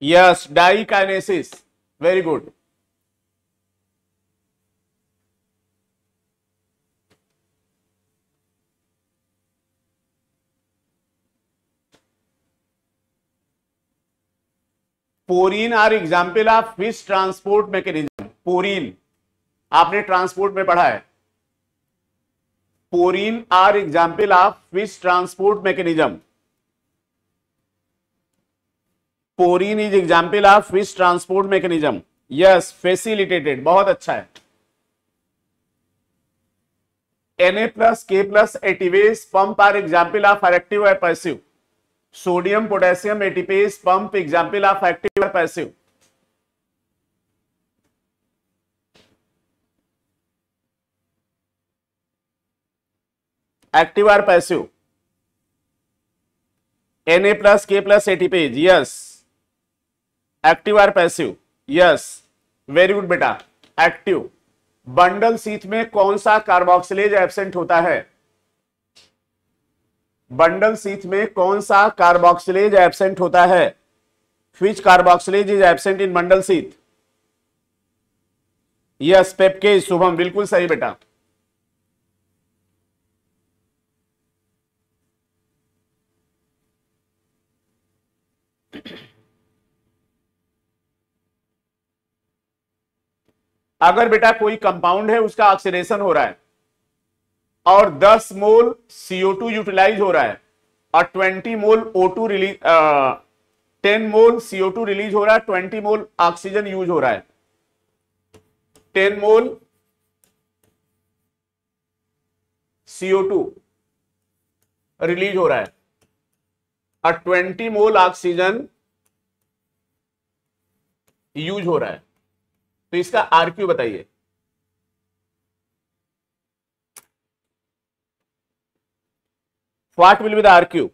yes dikinesis very good porin are example of which transport mechanism porin आपने ट्रांसपोर्ट में पढ़ा है porin are example of which transport mechanism porin is example of which transport mechanism yes facilitated बहुत अच्छा है NA plus K plus ATPase pump are example of active or passive sodium potassium ATPase pump example of active or passive active or passive NA plus K plus ATPase yes active or passive yes very good बेटा active bundle sheath में कौन सा carboxylase absent होता है bundle sheath में कौन सा carboxylase absent होता है which carboxylase is absent in bundle sheath yes PEPCase Shubham बिल्कुल सही बेटा अगर बेटा कोई कंपाउंड है उसका ऑक्सीडेशन हो रहा है और 10 मोल CO2 यूटिलाइज हो रहा है और 20 mole O2 release ten mole CO2 release हो रहा है 20 मोल ऑक्सीजन यूज हो रहा है 10 मोल CO2 रिलीज हो रहा है और 20 मोल ऑक्सीजन यूज हो रहा है तो इसका आरक्यू बताइए what will be the RQ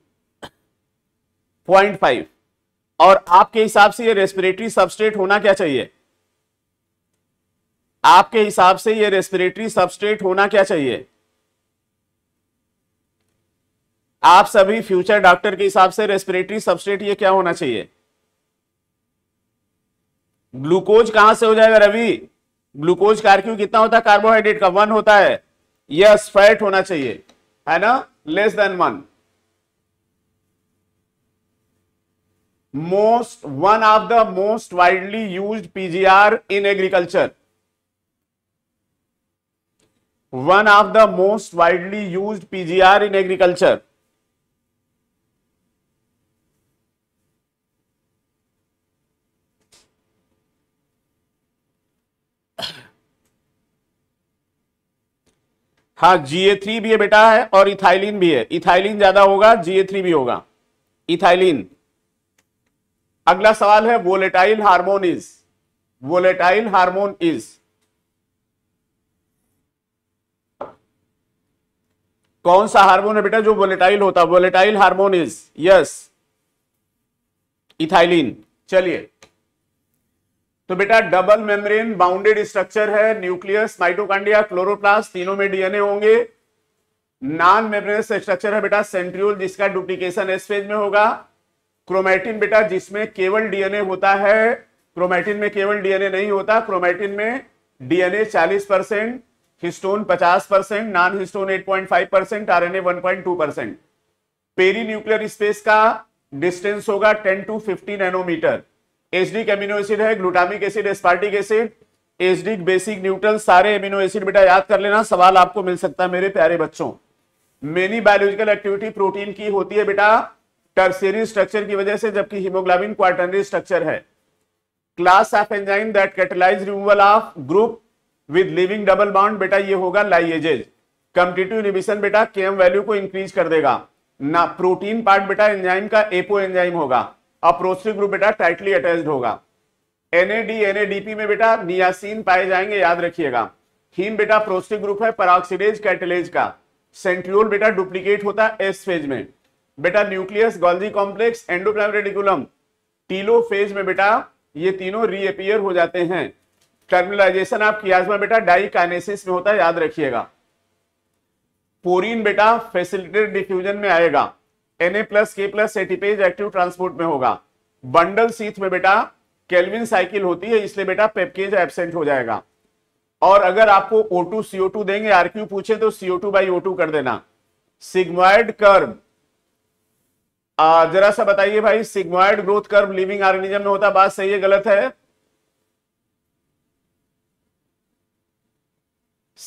point five और आपके हिसाब से ये रेस्पिरेटरी सबस्ट्रेट होना क्या चाहिए आपके हिसाब से ये रेस्पिरेटरी सबस्ट्रेट होना क्या चाहिए आप सभी फ्यूचर डॉक्टर के हिसाब से रेस्पिरेटरी सबस्ट्रेट ये क्या होना चाहिए ग्लूकोज कहां से हो जाएगा रवि ग्लूकोज कार्क्यू कितना होता है कार्बोहाइड्रेट का वन होता है यस फैट होना चाहिए है ना less than one most one of the most widely use PGR in agriculture one of the most widely use PGR in agriculture हाँ जीए थ्री भी है बेटा है और इथाइलिन भी है इथाइलिन ज्यादा होगा जीए थ्री भी होगा इथाइलिन अगला सवाल है volatile hormone is volatile hormone is कौन सा हार्मोन है बेटा जो वोलेटाइल होता है volatile hormone is yes ethylene चलिए तो बेटा डबल मेम्ब्रेन बाउंडेड स्ट्रक्चर है न्यूक्लियस माइटोकांडिया क्लोरोप्लास्ट तीनों में डीएनए होंगे नॉन मेम्ब्रेनस स्ट्रक्चर है बेटा सेंट्रियोल जिसका डुप्लीकेशन एस फेज में होगा क्रोमैटिन बेटा जिसमें केवल डीएनए होता है क्रोमैटिन में केवल डीएनए नहीं होता क्रोमैटिन में DNA 40 percent histone 50 percent non histone 8.5 percent R N 1.2 percent perinuclear space का डिस्टेंस होगा 10 to 15 nanometre acidic amino acid है glutamic acid aspartic acid acidic basic neutral सारे एमिनो एसिड बेटा याद कर लेना सवाल आपको मिल सकता है मेरे प्यारे बच्चों मेनी बायोलॉजिकल एक्टिविटी प्रोटीन की होती है बेटा टर्सेरी स्ट्रक्चर की वजह से जबकि हिमोग्लोबिन क्वार्टनरी स्ट्रक्चर है class of enzyme that catalyse removal of group with leaving double bound बेटा ये होगा लाइएजेज कम्पिटेटिव इनिबिशन बेटा केएम वैल्यू को इंक्रीज कर देगा ना प्रोटीन पार्ट बेटा एंजाइम का एपो एंजाइम होगा अप्रोस्टिक ग्रुप बेटा टाइटली अटैच होगा एनएडी एनएडीपी में बेटा नियासीन पाए जाएंगे याद रखिएगा हीम बेटा प्रोस्टिक ग्रुप है पराक्सीडेज कैटलेज का सेंट्रियोल बेटा डुप्लीकेट होता है एस फेज में बेटा nucleus Golgi complex endoplasmic reticulum telophase में बेटा ये तीनों रीअपियर हो जाते हैं टर्मिलाइजेशन आप कियाज्मा बेटा डाइकाइनेसिस में होता है याद रखिएगा पोरिन बेटा फैसिलिटेड डिफ्यूजन में आएगा Na plus K plus ATPase active transport में होगा बंडल सीथ में बेटा केल्विन साइकिल होती है इसलिए बेटा पेपकेज एबसेंट हो जाएगा और अगर आपको O2 CO2 देंगे RQ पूछे तो CO2 टू बाई कर देना सिग्मॉइड कर्व जरा सा बताइए भाई sigmoid growth curve living organism में होता बात सही है गलत है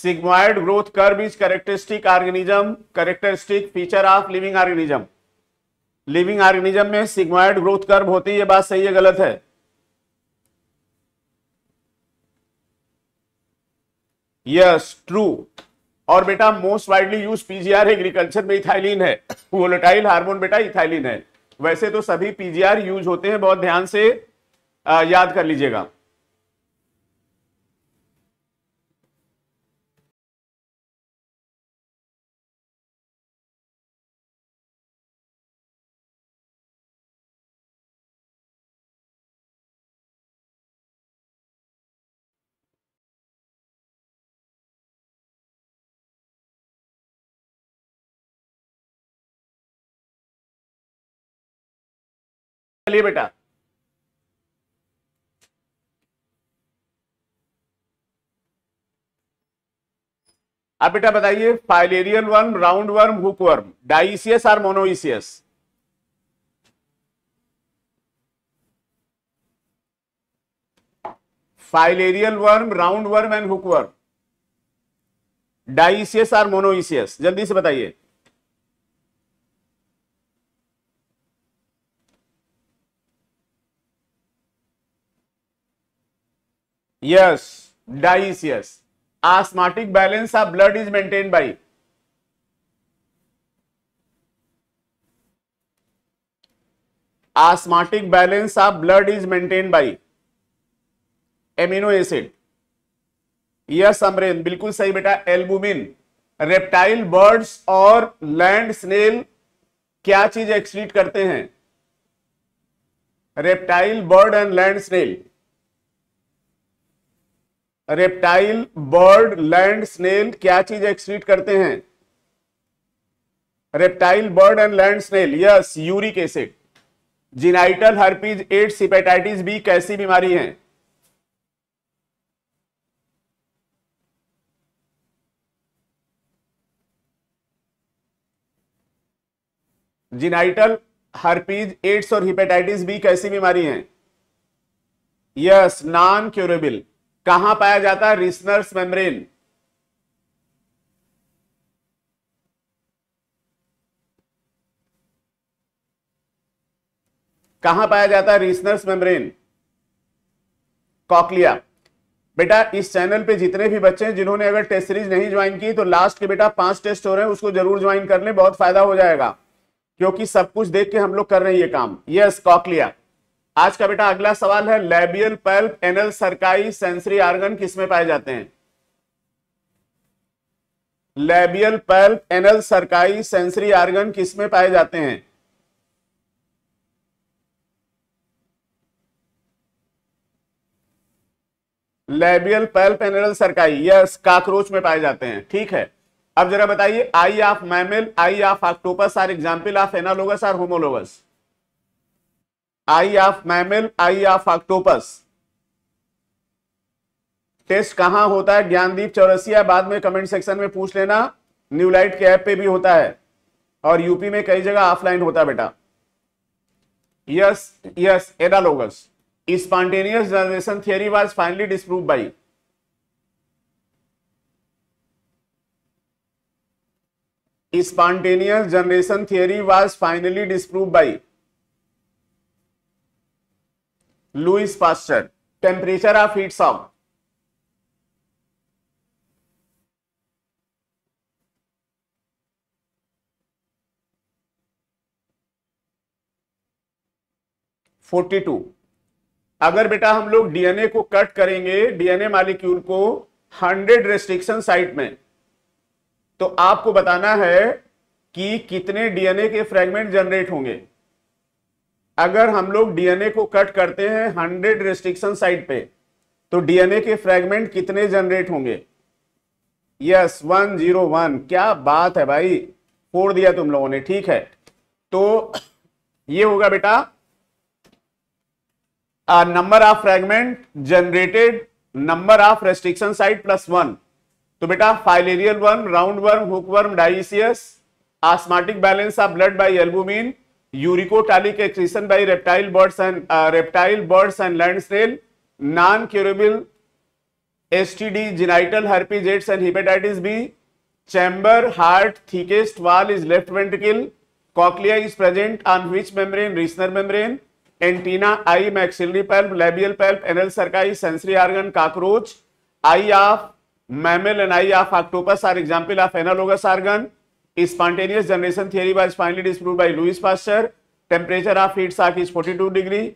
sigmoid growth curve is characteristic organism characteristic feature of living organism living organism में सिग्मॉइड ग्रोथ कर्व होती है ये बात सही है गलत है यस ट्रू और बेटा most widely use PGR agriculture में इथाइलिन है वोलेटाइल हार्मोन बेटा इथाइलिन है वैसे तो सभी पीजीआर यूज होते हैं बहुत ध्यान से याद कर लीजिएगा चलिए बेटा अब बेटा बताइए filarial worm round worm hook worm dioecious और monoecious filarial worm round worm and hook worm dioecious और मोनोइसियस जल्दी से बताइए yes dioecious yes osmotic balance of blood is maintain by osmotic balance of blood is maintain by amino acid yes Amren बिल्कुल सही बेटा albumin reptile birds और land snail क्या चीज एक्सलीट करते हैं reptile bird and land snail reptile bird land snail क्या चीज एक्सक्रीट करते हैं reptile bird and land snail yes uric acid genital herpes AIDS hepatitis B कैसी बीमारी है जिनाइटल हर्पीज एड्स और हिपेटाइटिस बी कैसी बीमारी है यस नॉन क्यूरेबल कहां पाया जाता है रिसनर्स मेम्ब्रेन कहां पाया जाता है रिसनर्स मेम्ब्रेन कॉकलिया बेटा इस चैनल पे जितने भी बच्चे हैं जिन्होंने अगर टेस्ट सीरीज नहीं ज्वाइन की तो लास्ट के बेटा पांच टेस्ट हो रहे हैं उसको जरूर ज्वाइन कर ले बहुत फायदा हो जाएगा क्योंकि सब कुछ देख के हम लोग कर रहे हैं ये काम यस कॉकलिया आज का बेटा अगला सवाल है labial palp anal cerci sensory organ किसमें पाए जाते हैं labial palp anal cerci sensory organ किसमें पाए जाते हैं labial palp anal cerci yes cockroach में पाए जाते हैं ठीक है अब जरा बताइए eye of mammal eye of octopus are example of analogous or homologous eye of mammal eye of octopus test कहां होता है ज्ञानदीप चौरसिया बाद में कमेंट सेक्शन में पूछ लेना न्यूलाइट के ऐप पे भी होता है और यूपी में कई जगह ऑफलाइन होता है बेटा yes yes analogous spontaneous generation theory was finally disprove by spontaneous generation theory was finally disprove by Louis Pasteur temperature of heat sum. Forty two अगर बेटा हम लोग डीएनए को कट करेंगे डीएनए मालिक्यूल को हंड्रेड रेस्ट्रिक्शन साइट में तो आपको बताना है कि कितने डीएनए के फ्रेगमेंट जनरेट होंगे अगर हम लोग डीएनए को कट करते हैं हंड्रेड रेस्ट्रिक्शन साइट पे तो डीएनए के फ्रेगमेंट कितने जनरेट होंगे यस वन जीरो वन क्या बात है भाई फोड़ दिया तुम लोगों ने ठीक है तो ये होगा बेटा number of fragment generated number of restriction site plus one तो बेटा filarial worm round worm hook worm dioecious osmotic balance of blood by albumin uricotalic excretion by reptile birds and uh, reptile birds and land snail non curable std genital herpes AIDS and hepatitis b chamber heart thickest wall is left ventricle cochlea is present on which membrane resener membrane antenna eye maxillary palp labial palp anal cerci sensory organ cockroach eye of mammal and eye of octopus are example of analogous organ Spontaneous generation theory was finally disproved by Louis Pasteur. Temperature of heat shock is 42 degree.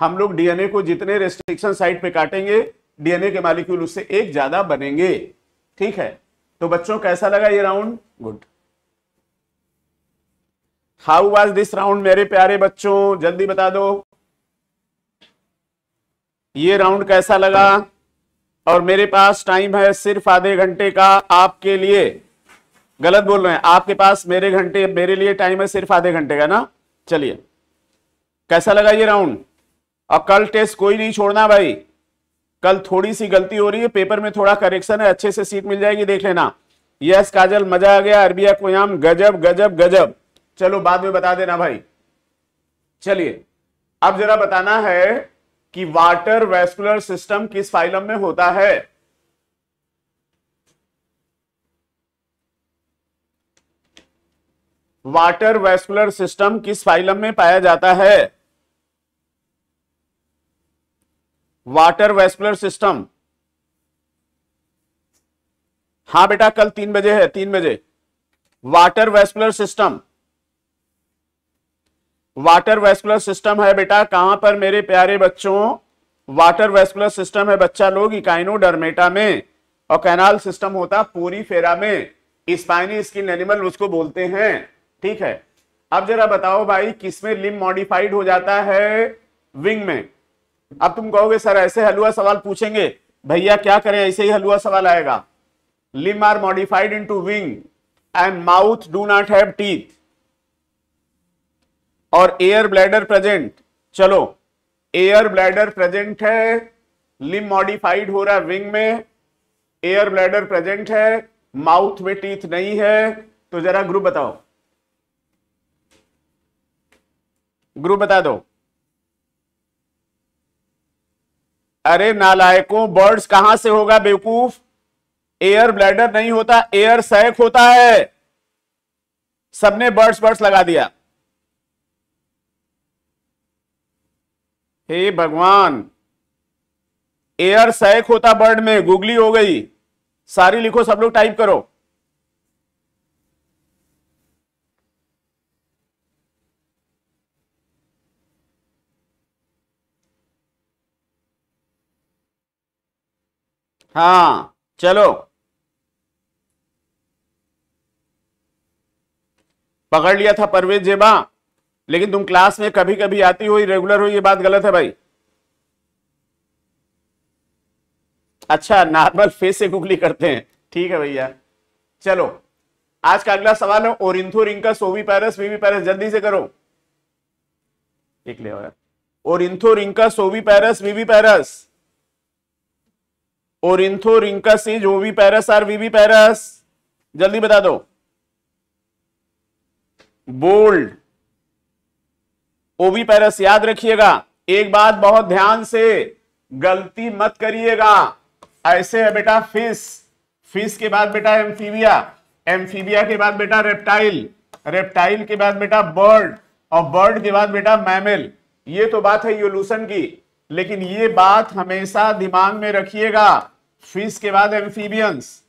हम लोग DNA को जितने restriction site पे काटेंगे DNA के molecule उससे एक ज्यादा बनेंगे ठीक है तो बच्चों कैसा लगा ये round good how was this round मेरे प्यारे बच्चों जल्दी बता दो ये राउंड कैसा लगा और मेरे पास टाइम है सिर्फ आधे घंटे का आपके लिए गलत बोल रहे हैं आपके पास मेरे घंटे मेरे लिए टाइम है सिर्फ आधे घंटे का ना चलिए कैसा लगा ये राउंड और कल टेस्ट कोई नहीं छोड़ना भाई कल थोड़ी सी गलती हो रही है पेपर में थोड़ा करेक्शन है अच्छे से सीट मिल जाएगी देख लेना यस काजल मजा आ गया अरबिया कोयाम गजब गजब गजब चलो बाद में बता देना भाई चलिए अब जरा बताना है कि वाटर वेस्कुलर सिस्टम किस फाइलम में होता है वाटर वेस्कुलर सिस्टम किस फाइलम में पाया जाता है वाटर वेस्कुलर सिस्टम हाँ बेटा कल तीन बजे है तीन बजे water vascular system water vascular system है बेटा कहां पर मेरे प्यारे बच्चों वाटर वेस्कुलर सिस्टम है बच्चा लोग इकाइनो डरमेटा में और कैनाल सिस्टम होता पूरी फेरा में स्पाइनी स्किन एनिमल उसको बोलते हैं ठीक है अब जरा बताओ भाई किसमें लिम मॉडिफाइड हो जाता है विंग में अब तुम कहोगे सर ऐसे हलुआ सवाल पूछेंगे भैया क्या करें ऐसे ही हलुआ सवाल आएगा limb are modified into wing and mouth do not have teeth और एयर ब्लैडर प्रेजेंट चलो एयर ब्लैडर प्रेजेंट है लिम मॉडिफाइड हो रहा है विंग में एयर ब्लैडर प्रेजेंट है माउथ में टीथ नहीं है तो जरा ग्रुप बताओ ग्रुप बता दो अरे नालायकों बर्ड्स कहां से होगा बेवकूफ एयर ब्लैडर नहीं होता एयर सैक होता है सबने बर्ड्स बर्ड्स लगा दिया हे भगवान एयर सैक होता बर्ड में गुगली हो गई सारी लिखो सब लोग टाइप करो हाँ चलो पकड़ लिया था परवेज जेबा लेकिन तुम क्लास में कभी कभी आती हो रेगुलर हो ये बात गलत है भाई अच्छा नॉर्मल फेस से गुगली करते हैं ठीक है भैया चलो आज का अगला सवाल है ओरिंथो रिंकस वीवी पैरस जल्दी से करो एक ले और ओरिंथो रिंकस ओवीपैरस वीवीपैरस रिंकस इज ओवी पैरस आर वीवी पैरस जल्दी बता दो बोल्ड ओवी पैरस याद रखिएगा एक बात बहुत ध्यान से गलती मत करिएगा ऐसे है बेटा फिश फिश के बाद बेटा एम्फीबिया एम्फीबिया के बाद बेटा रेप्टाइल रेप्टाइल के बाद बेटा बर्ड और बर्ड के बाद बेटा मैमिल ये तो बात है यूलूसन की लेकिन ये बात हमेशा दिमाग में रखिएगा फिश के बाद एम्फीबियंस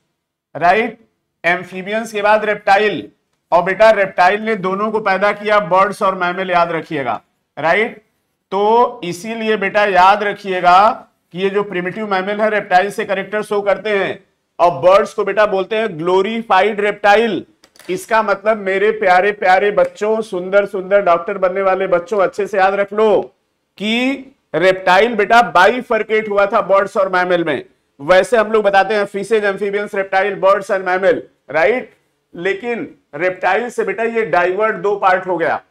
राइट एम्फीबियंस के बाद रेप्टाइल और बेटा रेप्टाइल ने दोनों को पैदा किया बर्ड्स और मैमल याद रखिएगा राइट तो इसीलिए बेटा याद रखिएगा कि ये जो प्रिमिटिव मैमल है रेप्टाइल से करेक्टर शो करते हैं और बर्ड्स को बेटा बोलते हैं ग्लोरीफाइड रेप्टाइल इसका मतलब मेरे प्यारे प्यारे बच्चों सुंदर सुंदर डॉक्टर बनने वाले बच्चों अच्छे से याद रख लो कि रेप्टाइल बेटा फर्केट हुआ था बर्ड्स और मैमल में वैसे हम लोग बताते हैं pisces amphibians reptile birds and mammal right लेकिन रेप्टाइल से बेटा ये डाइवर्ट दो पार्ट हो गया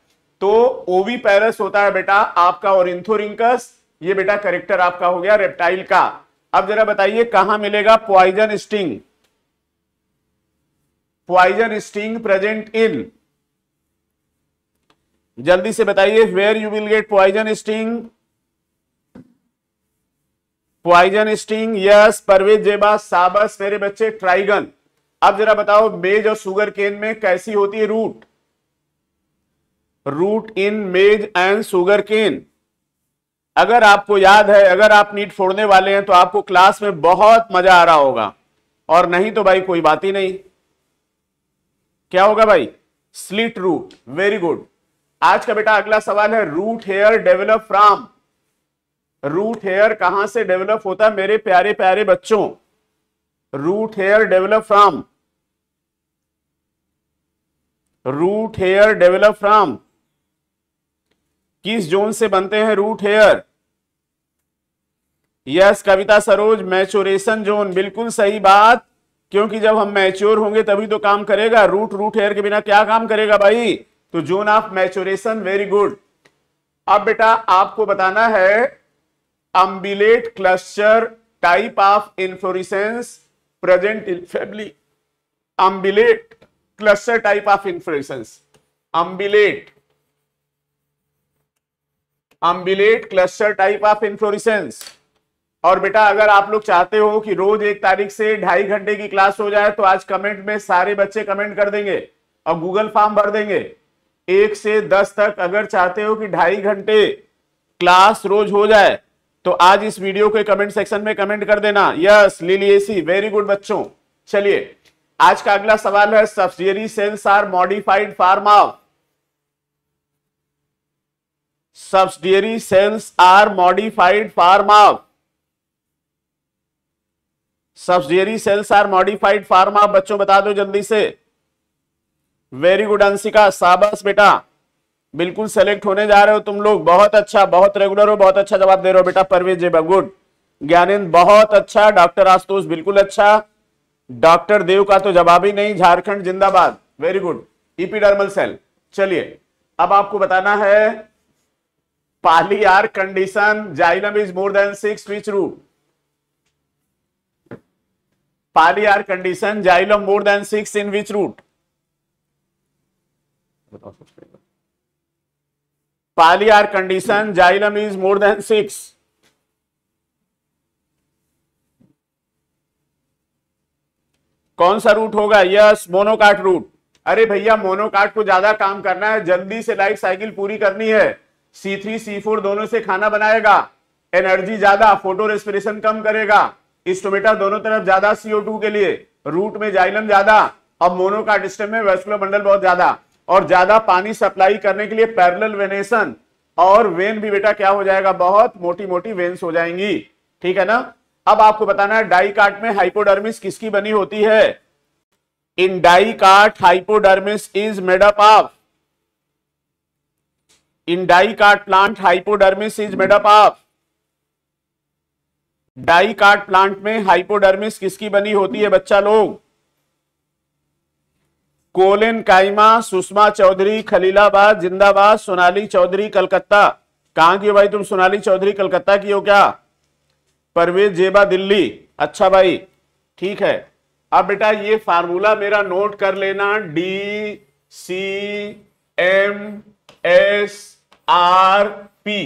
तो ओवी पैरस होता है बेटा आपका और इंथोरिंकस ये बेटा करेक्टर आपका हो गया रेप्टाइल का अब जरा बताइए कहां मिलेगा poison sting poison sting present in जल्दी से बताइए where you will get poison sting poison sting yes Parvez Zeba साबस मेरे बच्चे ट्राइगन अब जरा बताओ मेज और सुगर केन में कैसी होती है रूट रूट इन मेज एंड सुगर केन अगर आपको याद है अगर आप नीट फोड़ने वाले हैं तो आपको क्लास में बहुत मजा आ रहा होगा और नहीं तो भाई कोई बात ही नहीं क्या होगा भाई स्लिट रूट वेरी गुड आज का बेटा अगला सवाल है root hair develop from root hair कहां से डेवलप होता है मेरे प्यारे प्यारे बच्चों root hair develop from root hair develop from किस जोन से बनते हैं root hair yes Kavita Saroj maturation zone बिल्कुल सही बात क्योंकि जब हम मैच्योर होंगे तभी तो काम करेगा रूट रूट हेयर के बिना क्या काम करेगा भाई तो zone of maturation very good अब बेटा आपको बताना है umbellate cluster type of inflorescence present in family umbellate cluster type of inflorescence umbellate umbellate cluster type of inflorescence और बेटा अगर आप लोग चाहते हो कि रोज एक तारीख से ढाई घंटे की क्लास हो जाए तो आज कमेंट में सारे बच्चे कमेंट कर देंगे और गूगल फॉर्म भर देंगे एक से दस तक अगर चाहते हो कि ढाई घंटे क्लास रोज हो जाए तो आज इस वीडियो के कमेंट सेक्शन में कमेंट कर देना यस लिलियसी वेरी गुड बच्चों चलिए आज का अगला सवाल है subsidiary cells are modified form of subsidiary cells are modified form of subsidiary cells are modified form of बच्चों बता दो जल्दी से वेरी गुड अंशिका साबस बेटा बिल्कुल सेलेक्ट होने जा रहे हो तुम लोग बहुत अच्छा बहुत रेगुलर हो बहुत अच्छा जवाब दे रहे हो बेटा परवेज जेबा गुड ज्ञानेन्द्र बहुत अच्छा डॉक्टर आशुतोष बिल्कुल अच्छा डॉक्टर देव का तो जवाब ही नहीं झारखंड जिंदाबाद वेरी गुड इपीडर्मल सेल चलिए अब आपको बताना है polyarch condition xylem is more than six which root polyarch condition xylem more than six in which root बताओ Palliar condition xylem is more than six कौन सा root होगा yes monocot root अरे भैया monocot को ज्यादा काम करना है जल्दी से लाइफ साइकिल पूरी करनी है सी थ्री सी फोर दोनों से खाना बनाएगा एनर्जी ज्यादा फोटो रेस्पिरेशन कम करेगा इस्टोमेटा दोनों तरफ ज्यादा सीओ टू के लिए रूट में जाइलम ज्यादा और मोनोकाट सिस्टम में वेस्कुलर बंडल बहुत ज्यादा और ज्यादा पानी सप्लाई करने के लिए पैरल वेनेशन और वेन भी बेटा क्या हो जाएगा बहुत मोटी मोटी वेन्स हो जाएंगी ठीक है ना अब आपको बताना है डाई कार्ट में हाइपोडर्मिस किसकी बनी होती है in dicot hypodermis is made up of in dicot plant hypodermis is made up of dicot plant में हाइपोडर्मिस किसकी बनी होती है बच्चा लोग कोलिन काइमा सुषमा चौधरी खलीलाबाद जिंदाबाद सोनाली चौधरी कलकत्ता कहाँ की हो भाई तुम सोनाली चौधरी कलकत्ता की हो क्या परवेज जेबा दिल्ली अच्छा भाई ठीक है अब बेटा ये फार्मूला मेरा नोट कर लेना D C M S R P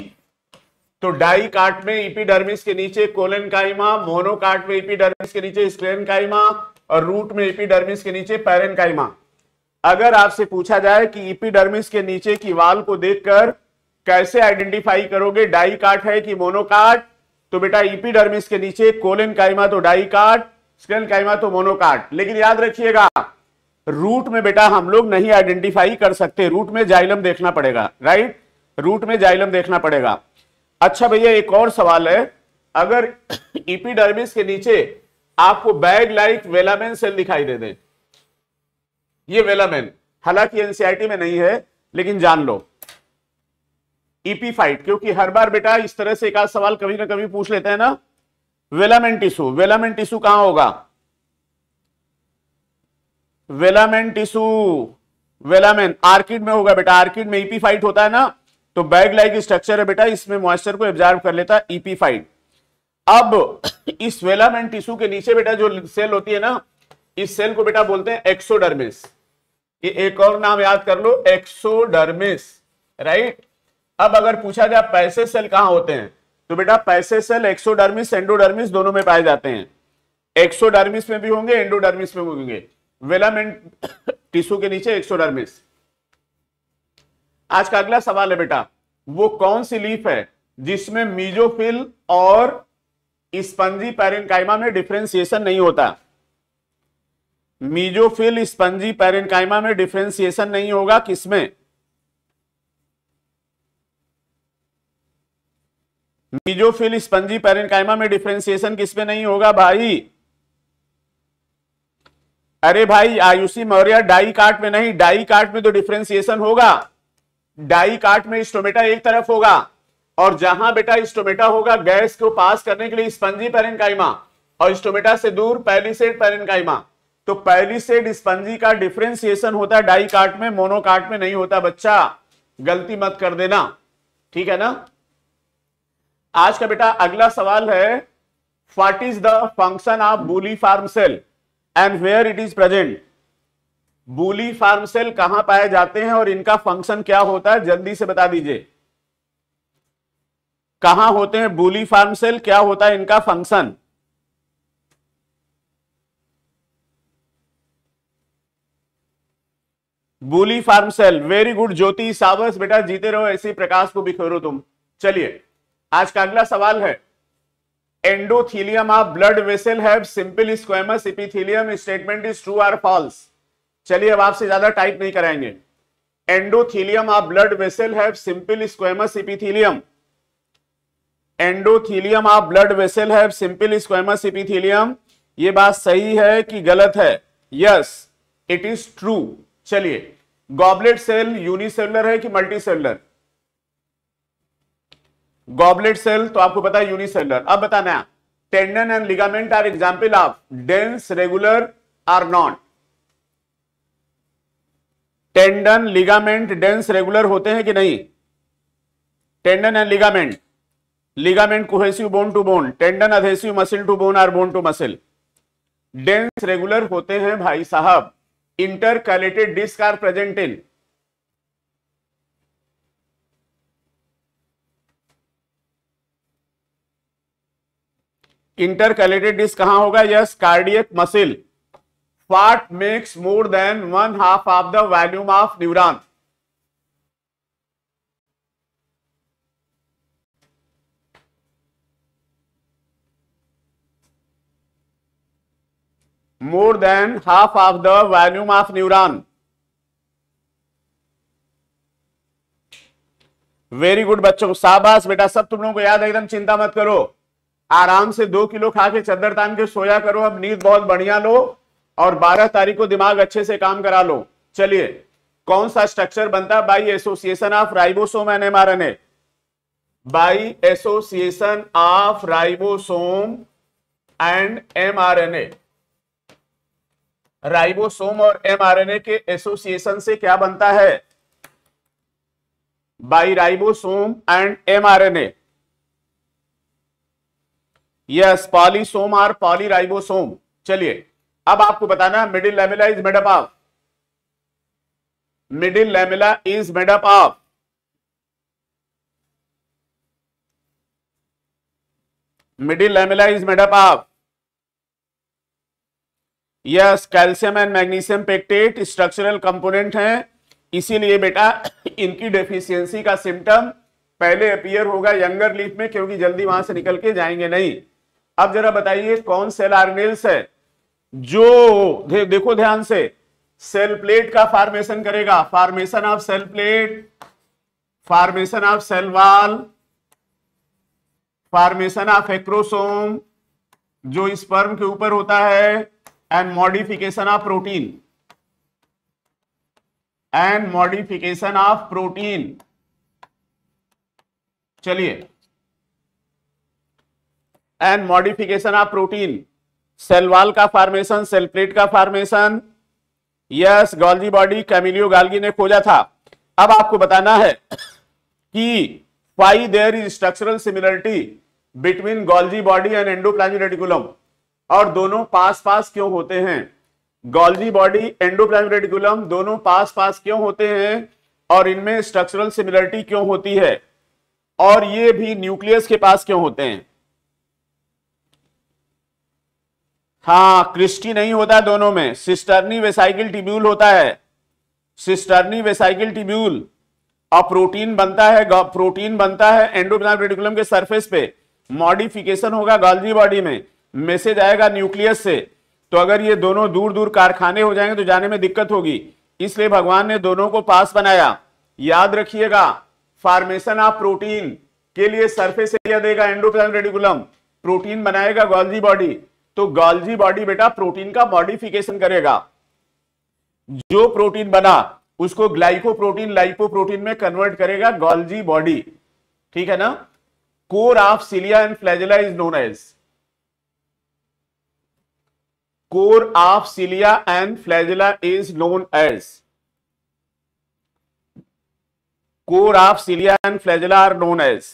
तो डाई काट में इपीडर्मिस के नीचे कोलन काइमा मोनोकार्ट में इपीडर्मिस के नीचे स्क्लेन काइमा और रूट में इपीडर्मिस के नीचे पैरन काइमा अगर आपसे पूछा जाए कि इपीडर्मिस के नीचे की वाल को देखकर कैसे आइडेंटिफाई करोगे डाई काट है कि मोनोकाट तो बेटा इपीडर्मिस के नीचे कोलेन काइमा तो डाई काट स्कन काइमा तो मोनोकाट लेकिन याद रखिएगा रूट में बेटा हम लोग नहीं आइडेंटिफाई कर सकते रूट में जाइलम देखना पड़ेगा राइट रूट में जाइलम देखना पड़ेगा अच्छा भैया एक और सवाल है अगर इपीडर्मिस के नीचे आपको बैग लाइक वेलामेन सेल दिखाई दे दे ये वेलामेन हालांकि एनसीआरटी में नहीं है लेकिन जान लो ईपी e फाइट क्योंकि हर बार बेटा इस तरह से एक आध सवाल कभी ना कभी पूछ लेते हैं ना वेलामेन टिश्यू वेलामेन टिश्यू कहां होगा वेलामेन टिश्यू वेलामेन आर्किड में होगा बेटा आर्किड में ईपी e फाइट होता है ना तो बैग लाइक स्ट्रक्चर है बेटा इसमें मॉइस्चर को एब्जॉर्व कर लेता ईपी फाइट e अब इस वेलामेन टिश्यू के नीचे बेटा जो सेल होती है ना इस सेल को बेटा बोलते हैं एक्सोडर्मिस ये एक और नाम याद कर लो एक्सोडर्मिस राइट अब अगर पूछा जाए पैसे सेल कहां होते हैं तो बेटा पैसे सेल एक्सोडर्मिस एंडोडर्मिस दोनों में पाए जाते हैं एक्सोडर्मिस में भी होंगे एंडोडर्मिस में भी होंगे वेलामेंट टिश्यू के नीचे एक्सोडर्मिस आज का अगला सवाल है बेटा वो कौन सी लीफ है जिसमें मीजोफिल और स्पंजी पैरेंकाइमा में डिफ्रेंसिएशन नहीं होता मीजोफिल स्पंजी पेरेंकाइमा में डिफ्रेंसिएशन नहीं होगा किसमें मीजोफिल स्पंजी पेरेंकाइमा में डिफ्रेंसिएशन किसमें नहीं होगा भाई अरे भाई आयुषी मौर्य डाई कार्ट में नहीं डाई कार्ट में तो डिफ्रेंसिएशन होगा डाई कार्ट में स्टोमेटा एक तरफ होगा और जहां बेटा स्टोमेटा होगा गैस को पास करने के लिए स्पंजी पेरेंकाइमा और स्टोमेटा से दूर पैलिसेट पेरेंकाइमा तो पैलिसेड स्पंजी का डिफ्रेंसिएशन होता है डाई कार्ट में मोनोकार्ट में नहीं होता बच्चा गलती मत कर देना ठीक है ना आज का बेटा अगला सवाल है what is the function of bulliform cell and where it is present bulliform cell कहां पाए जाते हैं और इनका फंक्शन क्या होता है जल्दी से बता दीजिए कहां होते हैं बूली फार्म सेल क्या होता है इनका function bulliform cell very good Jyoti Sawas बेटा जीते रहो ऐसे प्रकाश को बिखेरो तुम चलिए आज का अगला सवाल है एंडोथीलियम आप ब्लड वेसल है statement is true or false चलिए अब आपसे ज्यादा टाइप नहीं कराएंगे एंडोथीलियम आप ब्लड वेसल है simple squamous epithelium endothelium of blood vessel है सिंपल स्क्वेमस इपीथीलियम ये बात सही है कि गलत है यस इट इज ट्रू चलिए गॉबलेट सेल यूनिसेलुलर है कि मल्टीसेलुलर गॉबलेट सेल तो आपको पता है यूनिसेलुलर अब बताना tendon and ligament are example of dense regular or not tendon ligament dense regular होते हैं कि नहीं tendon and ligament ligament cohesive bone to bone tendon adhesive muscle to bone or bone to muscle dense regular होते हैं भाई साहब intercalated discs are present in intercalated disc कहां होगा yes cardiac muscle fat makes more than one half of the volume of neuron more than half of the volume of neuron. Very good बच्चों को शाबाश बेटा सब तुम लोगों को याद एकदम चिंता मत करो आराम से दो किलो खा के चद्दर तान के सोया करो अब नींद बहुत बढ़िया लो और 12 तारीख को दिमाग अच्छे से काम करा लो चलिए कौन सा स्ट्रक्चर बनता है by association of ribosome and a by association of ribosome and M R N A ribosome और एमआरएनए के एसोसिएशन से क्या बनता है by ribosome and mRNA yes polysome और राइबोसोम चलिए अब आपको बताना middle lamella is made up of middle lamella is made up of middle lamella is made up of yes calcium and magnesium pectate structural component हैं इसीलिए बेटा इनकी डेफिशिएंसी का सिम्टम पहले अपियर होगा यंगर लीफ में क्योंकि जल्दी वहां से निकल के जाएंगे नहीं अब जरा बताइए कौन सेल आर्गेल्स है जो दे, देखो ध्यान से सेल प्लेट का फॉर्मेशन करेगा formation of cell plate formation of cell wall formation of acrosome जो स्पर्म के ऊपर होता है and modification of protein and modification of protein चलिए and modification of protein cell wall का फॉर्मेशन सेलप्लेट का formation yes Golgi body Camillo Golgi ने खोजा था अब आपको बताना है कि why there is structural similarity between Golgi body and endoplasmic reticulum और दोनों पास पास क्यों होते हैं गोल्जी बॉडी एंडोप्लाज्मिक रेडिकुलम दोनों पास पास क्यों होते हैं और इनमें स्ट्रक्चरल सिमिलरिटी क्यों होती है और ये भी न्यूक्लियस के पास क्यों होते हैं हाँ क्रिस्टी नहीं होता दोनों में सिस्टर्नी वेसाइकिल टिब्यूल होता है सिस्टर्नी वेसाइकिल टिब्यूल और प्रोटीन बनता है प्रोटीन बनता है एंडोप्लाज्मिक रेडिकुलम के सरफेस पे मॉडिफिकेशन होगा गोल्जी बॉडी में मैसेज आएगा न्यूक्लियस से तो अगर ये दोनों दूर दूर कारखाने हो जाएंगे तो जाने में दिक्कत होगी इसलिए भगवान ने दोनों को पास बनाया याद रखिएगा फॉर्मेशन ऑफ प्रोटीन के लिए सरफेस एरिया देगा एंडोप्लाज्म रेडिकुलम प्रोटीन बनाएगा गॉल्जी बॉडी तो गॉल्जी बॉडी बेटा प्रोटीन का मॉडिफिकेशन करेगा जो प्रोटीन बना उसको ग्लाइको प्रोटीन लाइपो प्रोटीन में कन्वर्ट करेगा गॉल्जी बॉडी ठीक है ना core of cilia and flagella is known as core of cilia and flagella is known as core of cilia and flagella are known as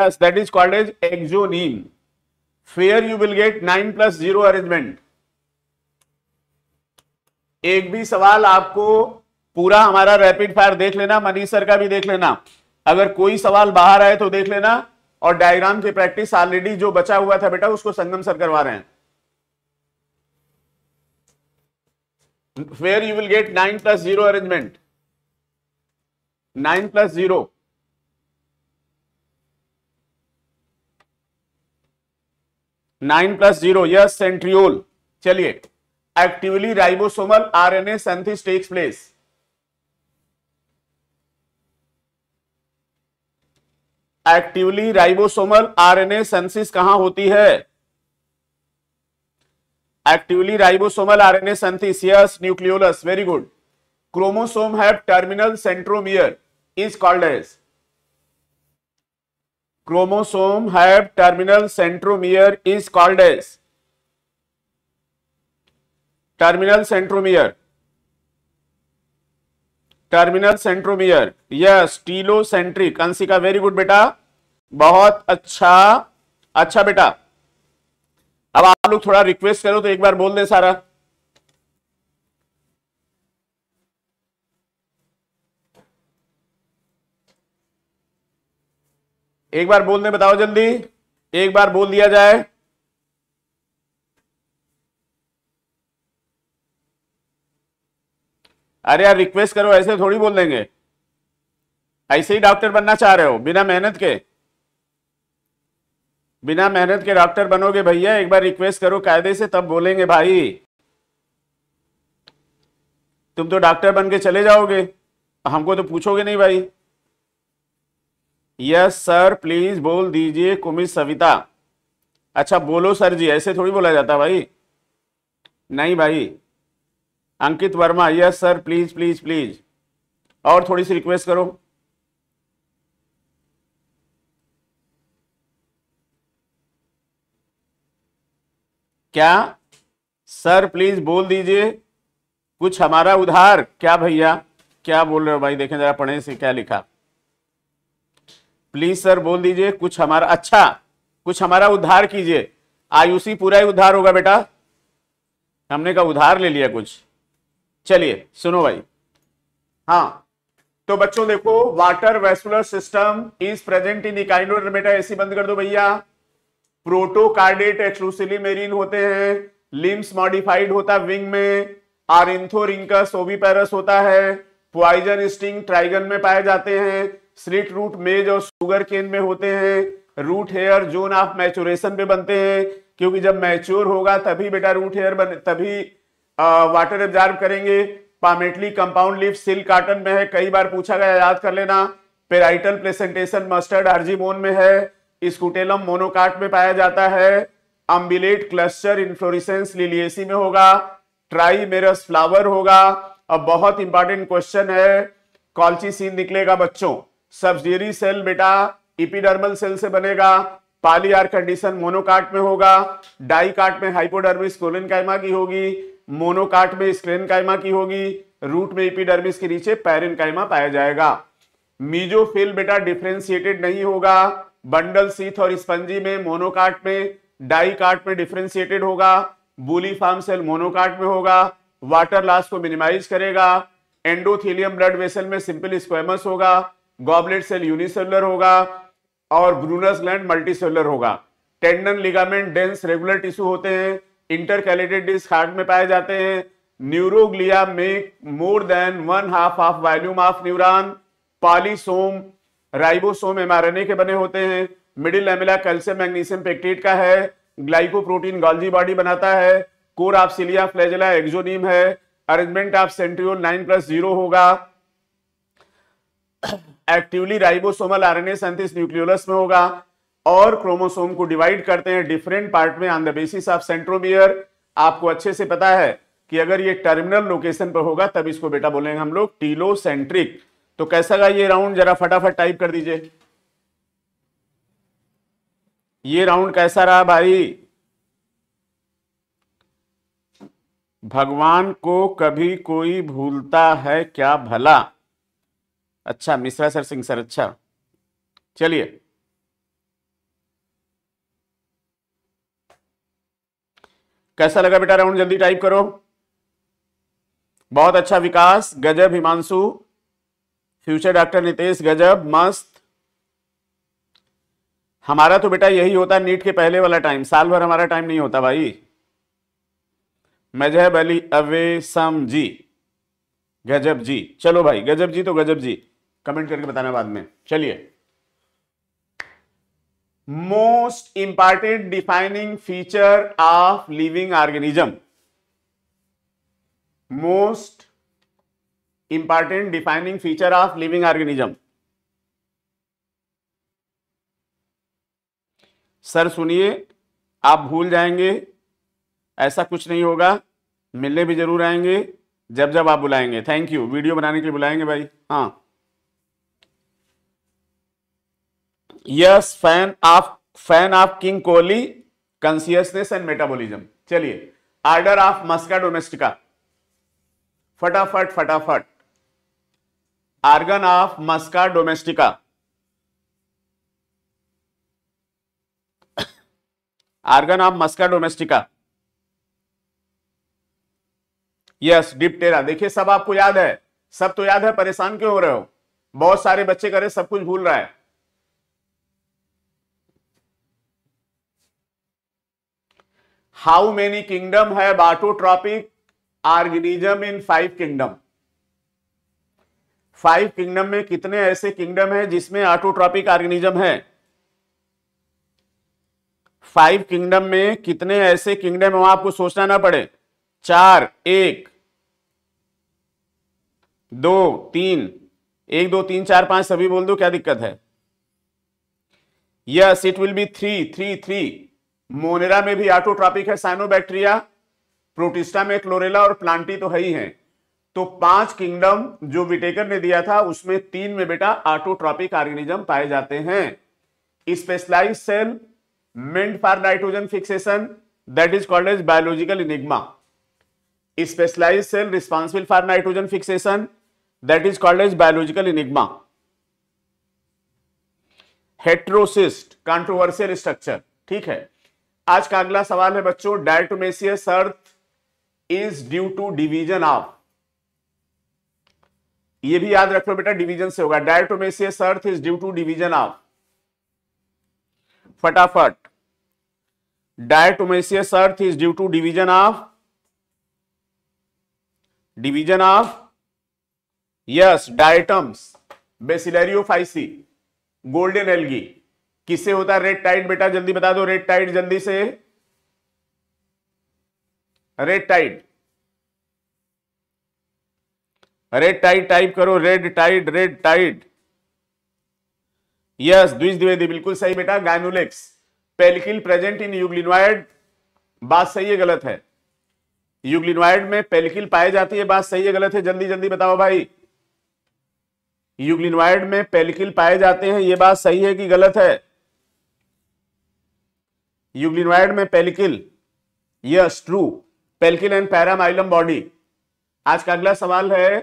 yes that is called as axoneme where you will gate nine plus zero arrangement एक भी सवाल आपको पूरा हमारा rapid fire देख लेना Manish sir का भी देख लेना अगर कोई सवाल बाहर आए तो देख लेना और डायग्राम की प्रैक्टिस ऑलरेडी जो बचा हुआ था बेटा उसको संगम सर करवा रहे हैं where you will get 9 plus 0 arrangement. 9 plus 0. Nine plus zero yes centriole चलिए actively ribosomal RNA synthesis takes place actively ribosomal RNA synthesis कहां होती है actively ribosomal R N RNA synthesis nucleolus very good chromosome have terminal centromere is called as chromosome have terminal centromere is called as terminal centromere terminal centromere yes telocentric centric Anshika very good बेटा बहुत अच्छा अच्छा बेटा अब आप लोग थोड़ा request करो तो एक बार बोल दें सारा एक बार बोल दें बताओ जल्दी एक बार बोल दिया जाए अरे यार रिक्वेस्ट करो ऐसे थोड़ी बोल देंगे ऐसे ही डॉक्टर बनना चाह रहे हो बिना मेहनत के बिना मेहनत के डॉक्टर बनोगे भैया एक बार रिक्वेस्ट करो कायदे से तब बोलेंगे भाई तुम तो डॉक्टर बन के चले जाओगे हमको तो पूछोगे नहीं भाई यस सर प्लीज बोल दीजिए कुमित सविता अच्छा बोलो सर जी ऐसे थोड़ी बोला जाता भाई नहीं भाई Ankit Verma yes sir please please please और थोड़ी सी रिक्वेस्ट करो क्या सर प्लीज बोल दीजिए कुछ हमारा उधार क्या भैया क्या बोल रहे हो भाई देखें जरा पढ़े से क्या लिखा प्लीज सर बोल दीजिए कुछ हमारा अच्छा कुछ हमारा उद्धार कीजिए आयुषी पूरा ही उद्धार होगा बेटा हमने कहा उधार ले लिया कुछ चलिए सुनो भाई हाँ तो बच्चों देखो water vascular system is present in बेटा एसी बंद कर दो भैया प्रोटोकार्डेट एक्सलूसिलीमेरिन होते हैं लिम्स मॉडिफाइड होता है विंग में आरिंथोरिंकस ओबीपेरस होता है प्वाइजन स्टिंग ट्राइगन में पाए जाते हैं स्लिट रूट मेज और सुगर केन में होते हैं root hair zone of maturation पे बनते हैं क्योंकि जब मैच्योर होगा तभी बेटा रूट हेयर बने तभी आ, वाटर एब्जार्व करेंगे palmately compound leaf silk cotton में है कई बार पूछा गया याद कर लेना पेराइटल प्लेसेंटेशन मस्टर्ड आर्जीमोन में है स्कूटेलम मोनोकार्ट में पाया जाता है अम्बिलेट क्लस्टर इन्फ्लोरिसेंस लिलियसी में होगा ट्राईमेरस फ्लावर होगा अब बहुत इंपॉर्टेंट क्वेश्चन है कॉल्ची सीन निकलेगा बच्चों सब्जेरी सेल बेटा इपीडर्मल सेल से बनेगा पाली आर कंडीशन मोनोकार्ट में होगा डाईकाट में हाइपोडर्मिस कोलिन कायमा की होगी मोनोकार्ट में स्क्रेन कायमा की होगी रूट में इपीडर्मिस के नीचे पैरिन कायमा पाया जाएगा मीजोफिल बेटा डिफ्रेंशिएटेड नहीं होगा बंडल सीथ और स्पंजी में मोनोकार्ट में डाई काट में डिफ्रेंसिएटेड होगा बूली फार्म सेल मोनोकार्ट में होगा वाटर लॉस को मिनिमाइज करेगा एंडोथीलियम ब्लड वेसल में सिंपल स्क्वेमस होगा गॉबलेट सेल यूनिसेलर होगा और ब्रूनस ग्लैंड मल्टीसेलुलर होगा tendon ligament dense regular tissue होते हैं इंटरकैलेटेड डिस्क हार्ट में पाए जाते हैं न्यूरोग्लिया में more than one half of volume of neuron polysome ribosome mRNA के बने होते हैं middle lamella calcium magnesium pectate का है ग्लाइकोप्रोटीन गॉल्जी बॉडी बनाता है core of cilia flagella axoneme है arrangement of centriole nine plus zero होगा actively ribosomal RNA synthesis nucleolus में होगा और क्रोमोसोम को डिवाइड करते हैं डिफरेंट पार्ट में on the basis of centromere आपको अच्छे से पता है कि अगर ये टर्मिनल लोकेशन पर होगा तब इसको बेटा बोलेंगे हम लोग टीलोसेंट्रिक तो कैसा का ये राउंड जरा फटाफट टाइप कर दीजिए ये राउंड कैसा रहा भाई भगवान को कभी कोई भूलता है क्या भला अच्छा मिश्रा सर सिंह सर अच्छा चलिए कैसा लगा बेटा राउंड जल्दी टाइप करो बहुत अच्छा विकास गजब हिमांशु फ्यूचर डॉक्टर नितेश गजब मस्त हमारा तो बेटा यही होता है नीट के पहले वाला टाइम साल भर हमारा टाइम नहीं होता भाई मजहब अली अवे सम जी गजब जी चलो भाई गजब जी तो गजब जी कमेंट करके बताना बाद में चलिए most important defining feature of living organism most important defining feature of living organism sir सुनिए आप भूल जाएंगे ऐसा कुछ नहीं होगा मिलने भी जरूर आएंगे जब जब आप बुलाएंगे थैंक यू वीडियो बनाने के लिए बुलाएंगे भाई हाँ yes fan of fan of king Kohli consciousness and metabolism चलिए आर्डर ऑफ मस्का डोमेस्टिका फटाफट फटाफट organ of Musca domestica organ of Musca domestica yes Diptera देखिए सब आपको याद है सब तो याद है परेशान क्यों हो रहे हो बहुत सारे बच्चे करे सब कुछ भूल रहा है हाउ मेनी किंगडम है trophic organism in five kingdom five kingdom में कितने ऐसे किंगडम है जिसमें ऑटोट्रॉपिक ऑर्गेनिज्म है फाइव किंगडम में कितने ऐसे किंगडम है आपको सोचना ना पड़े चार एक दो तीन एक दो तीन चार पांच सभी बोल दो क्या दिक्कत है yes it will be three three three Monera में भी ऑटोट्रॉपिक है साइनोबैक्टीरिया प्रोटिस्टा में क्लोरेला और प्लांटी तो है ही है तो पांच किंगडम जो विटेकर ने दिया था उसमें तीन में बेटा ऑटोट्रॉपिक ऑर्गेनिज्म पाए जाते हैं specialise cell meant for nitrogen fixation that is called as biological enigma specialise cell responsible for nitrogen fixation that is called as biological enigma heterocyst controversial structure ठीक है आज का अगला सवाल है बच्चों diatomaceous earth is due to division of ये भी याद रख लो बेटा डिवीजन से होगा diatomaceous earth is due to division of फटाफट diatomaceous earth is due to division of division of yes diatoms Bacillariophyceae golden algae किससे होता है रेड टाइड बेटा जल्दी बता दो रेड टाइड जल्दी से red tide red tide type करो red tide red tide yes Dwij Dwivedi बिल्कुल सही बेटा गायनोलेक्स पेलिकिल प्रेजेंट इन युगलिनवाइड बात सही है गलत है युगलिनवाइड में पेलिकिल पाए जाती है बात सही है गलत है जल्दी जल्दी बताओ भाई युगलिनवाइड में पेलिकिल पाए जाते हैं ये बात सही है कि गलत है युगलिनवाइड में pellicle yes true pellicle and paramylum body आज का अगला सवाल है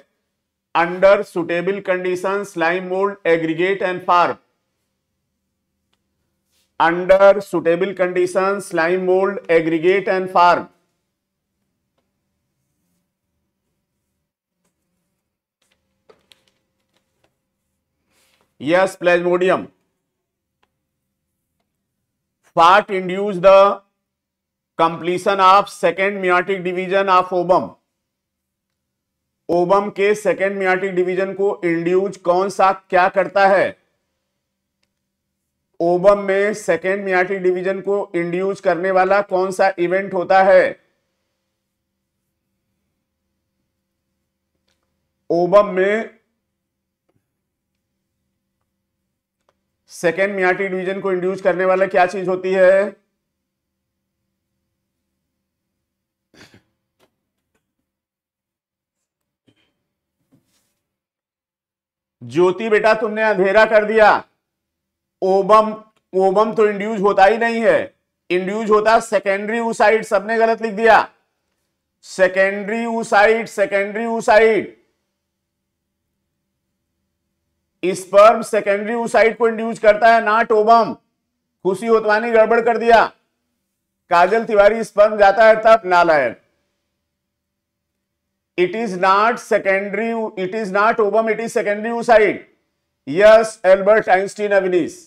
under suitable conditions lime mold aggregate and farm under suitable conditions lime mold aggregate and farm yes plasmodium fart induce the completion of second meiotic division of ovum ओबम के second meiotic division को induced कौन सा क्या करता है ओबम में second meiotic division को induced करने वाला कौन सा इवेंट होता है ओबम में सेकेंड मियाटिक डिवीजन को इंड्यूज करने वाला क्या चीज होती है ज्योति बेटा तुमने अंधेरा कर दिया ओबम ओबम तो इंड्यूज होता ही नहीं है इंड्यूज होता सेकेंडरी ऊसाइड सबने गलत लिख दिया secondary oocyte secondary oocyte sperm secondary oocyte को इंड्यूज करता है नॉट ओबम खुशी होतवानी गड़बड़ कर दिया काजल तिवारी स्पर्म जाता है तब नाला है it is not secondary it is not ovum it is secondary oocyte yes albert einstein Avinish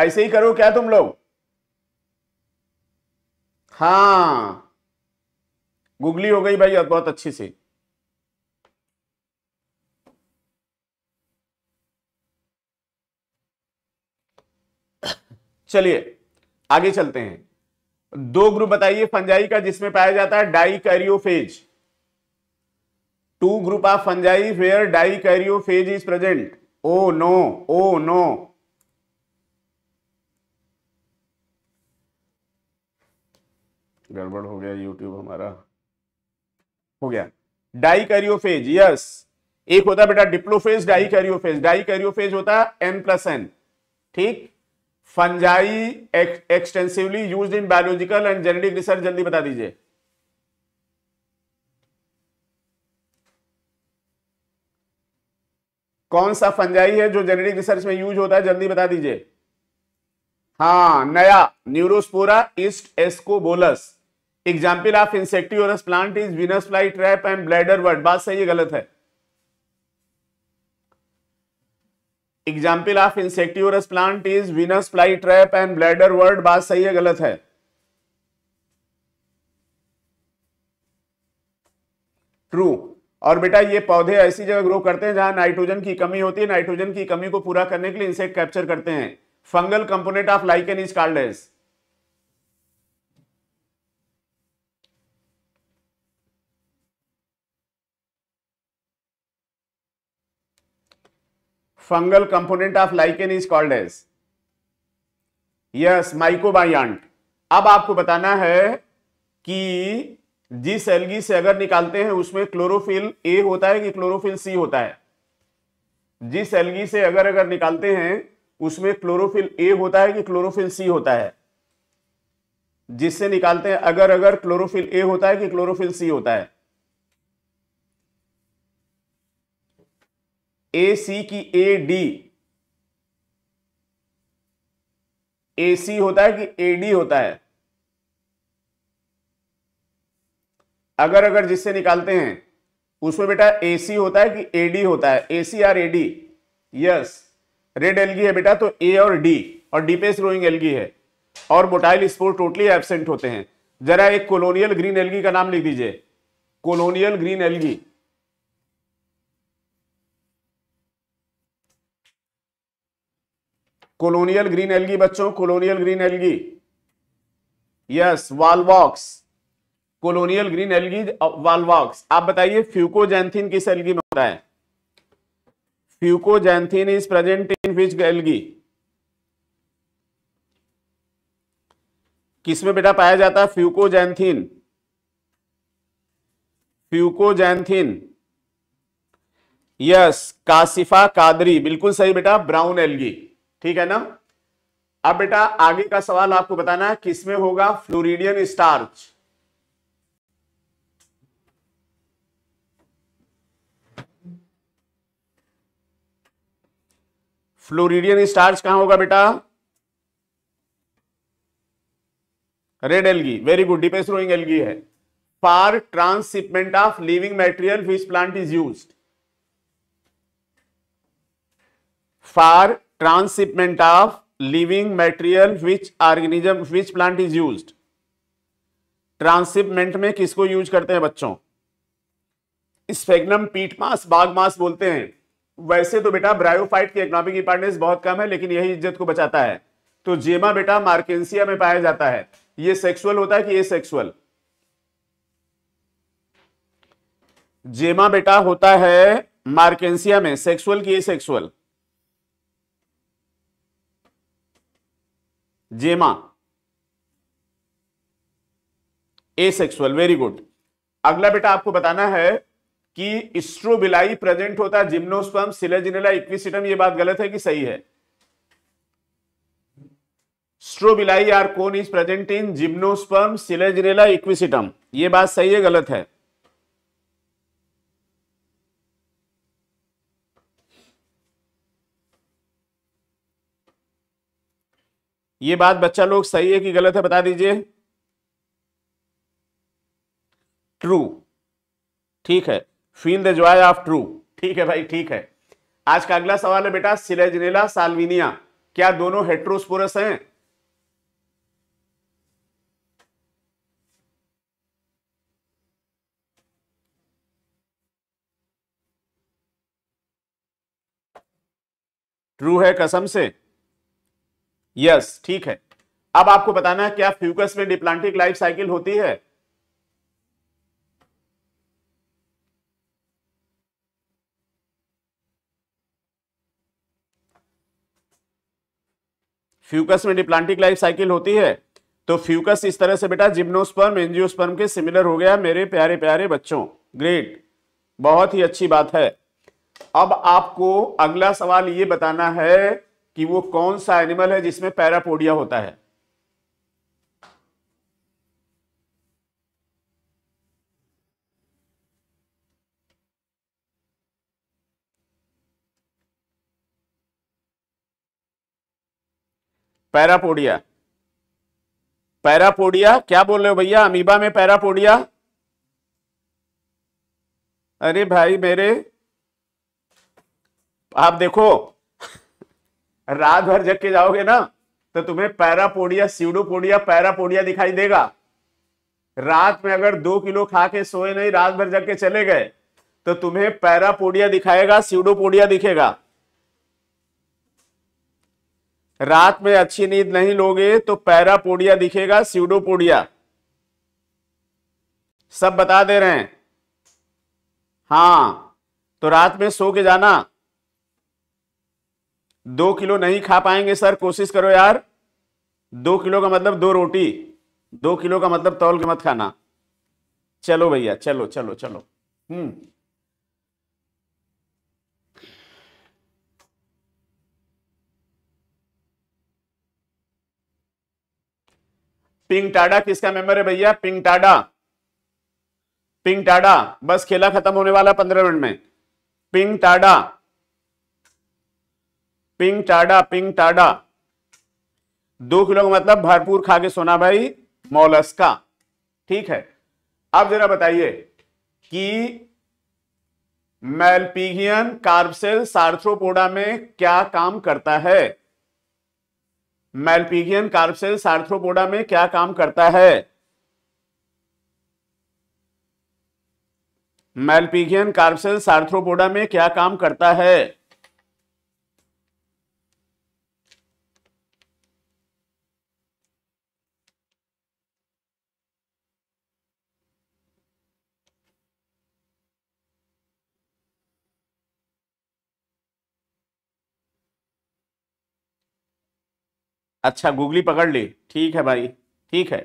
ऐसे ही करो क्या तुम लोग हाँ गुगली हो गई भाई बहुत अच्छी सी चलिए आगे चलते हैं दो ग्रुप बताइए फंजाई का जिसमें पाया जाता है dikaryophase two group of fungi fair dikaryophase is present oh no oh no गड़बड़ हो गया यूट्यूब हमारा हो गया डाई कैरियोफेज यस एक होता है बेटा डिप्लोफेज डाई कैरियोफेज डाई कैरियोफेज होता है एन प्लस एन ठीक fungi extensively use in biological and genetic research जल्दी बता दीजिए कौन सा फंजाई है जो जेनेटिक रिसर्च में यूज होता है जल्दी बता दीजिए हाँ नया Neurospora yeast Ascobolus example of insectivorous plant is Venus flytrap and bladderwort बात सही है गलत है example of insectivorous plant is Venus flytrap and bladderwort बात सही है गलत है ट्रू और बेटा ये पौधे ऐसी जगह ग्रो करते हैं जहां नाइट्रोजन की कमी होती है नाइट्रोजन की कमी को पूरा करने के लिए इंसेक्ट कैप्चर करते हैं fungal component of lichen is कार्डेस fungal component of lichen is called as yes mycobiont अब आपको बताना है कि जिस एलगी से अगर निकालते हैं उसमें क्लोरोफिल ए होता है कि क्लोरोफिल सी होता है जिस एलगी से अगर अगर निकालते हैं उसमें क्लोरोफिल ए होता है कि क्लोरोफिल सी होता है जिससे निकालते हैं अगर अगर क्लोरोफिल ए होता है कि क्लोरोफिल सी होता है ए सी की ए डी ए सी होता है कि ए डी होता है अगर अगर जिससे निकालते हैं उसमें बेटा ए सी होता है कि ए डी होता है A C R A D yes red algae है बेटा तो ए और डी और डीपेस रोइंग एलगी है और मोटाइल स्पोर टोटली एबसेंट होते हैं जरा एक कोलोनियल ग्रीन एलगी का नाम लिख दीजिए colonial green algae colonial green algae बच्चों colonial green algae yes Volvox colonial green algae Volvox आप बताइए फ्यूकोजेंथिन किस एलगी में होता है fucoxanthin is present in which algae किसमें बेटा पाया जाता है fucoxanthin fucoxanthin yes Kashifa Qadri बिल्कुल सही बेटा ब्राउन एलगी ठीक है ना अब बेटा आगे का सवाल आपको बताना है किसमें होगा फ्लोरिडियन स्टार्च फ्लोरिडियन स्टार्च कहां होगा बेटा रेड एलगी वेरी गुड डिपेस रोइंग एलगी है for transshipment of living material fish plant is used for transshipment of living material which organism which plant is used transshipment में किसको यूज करते हैं बच्चों स्पेग्नम पीट मास बाघ मास बोलते हैं वैसे तो बेटा ब्रायोफाइट की इकोनॉमिक इंपॉर्टेंस बहुत कम है लेकिन यही इज्जत को बचाता है तो जेमा बेटा मार्केंसिया में पाया जाता है ये सेक्सुअल होता है कि ये सेक्सुअल जेमा बेटा होता है मार्केंसिया में सेक्सुअल की ये सेक्सुअल जेमा ए सेक्सुअल वेरी गुड अगला बेटा आपको बताना है कि स्ट्रोबिलाई प्रेजेंट होता है जिम्नोस्पर्म सिलेजिनेला इक्विसिटम ये बात गलत है कि सही है strobili or cone is present in gymnosperm Selaginella Equisetum ये बात सही है गलत है ये बात बच्चा लोग सही है कि गलत है बता दीजिए ट्रू ठीक है feel the joy of true ठीक है भाई ठीक है आज का अगला सवाल है बेटा सिलेजनेला साल्विनिया क्या दोनों हेट्रोस्पोरस हैं ट्रू है कसम से यस ठीक है अब आपको बताना है क्या फ्यूकस में डिप्लांटिक लाइफ साइकिल होती है फ्यूकस में डिप्लांटिक लाइफ साइकिल होती है तो फ्यूकस इस तरह से बेटा जिम्नोस्पर्म एंजियोस्पर्म के सिमिलर हो गया मेरे प्यारे प्यारे बच्चों ग्रेट बहुत ही अच्छी बात है अब आपको अगला सवाल ये बताना है कि वो कौन सा एनिमल है जिसमें पैरापोडिया होता है पैरापोडिया पैरापोडिया क्या बोल रहे हो भैया अमीबा में पैरापोडिया अरे भाई मेरे आप देखो रात भर जग के जाओगे ना तो तुम्हें पैरापोडिया सीडोपोडिया पैरापोडिया दिखाई देगा रात में अगर दो किलो खा के सोए नहीं रात भर जग के चले गए तो तुम्हें पैरापोडिया दिखाएगा सीडोपोडिया दिखेगा रात में अच्छी नींद नहीं लोगे तो पैरापोडिया दिखेगा सीडोपोडिया सब बता दे रहे हैं हाँ तो रात में सो के जाना दो किलो नहीं खा पाएंगे सर कोशिश करो यार दो किलो का मतलब दो रोटी दो किलो का मतलब तौल के मत खाना चलो भैया चलो चलो चलो हम्म पिंग टाडा किसका मेंबर है भैया पिंग टाडा पिंग टाडा बस खेला खत्म होने वाला पंद्रह मिनट में पिंग टाडा पिंग टाडा पिंग टाडा दो किलो का मतलब भरपूर खा के सोना भाई मोलस का ठीक है अब जरा बताइए कि मेलपीगियन कार्बसेल सार्थ्रोपोडा में क्या काम करता है मेलपीगियन कार्बसेल सार्थ्रोपोडा में क्या काम करता है मेलपीगियन कार्बसेल सार्थ्रोपोडा में क्या काम करता है अच्छा गूगली पकड़ ली ठीक है भाई ठीक है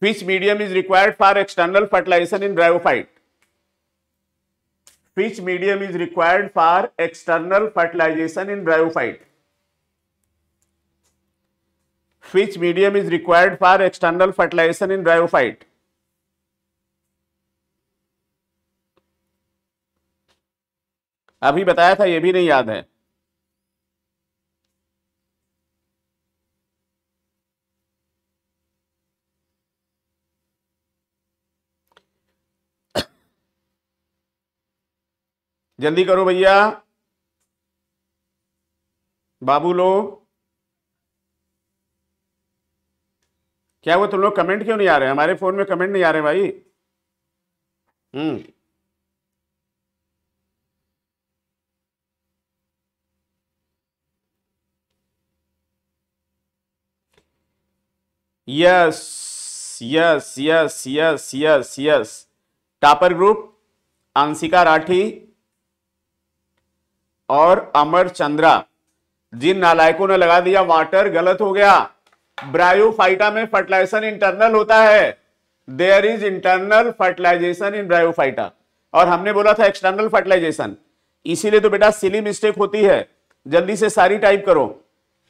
fish medium is required for external fertilisation in bryophyte fish medium is required for external fertilisation in bryophyte fish medium is required for external fertilisation in bryophyte अभी बताया था यह भी नहीं याद है जल्दी करो भैया बाबू लोग क्या हुआ तुम लोग कमेंट क्यों नहीं आ रहे हमारे फोन में कमेंट नहीं आ रहे भाई hmm yes yes yes yes yes yes topper group Anshika Rathi और अमर चंद्रा जिन नालायकों ने लगा दिया वाटर गलत हो गया ब्रायोफाइटा में फर्टिलाइजेशन इंटरनल होता है there is internal fertilisation in Bryophyta और हमने बोला था एक्सटर्नल फर्टिलाइजेशन इसीलिए तो बेटा सिली मिस्टेक होती है जल्दी से सारी टाइप करो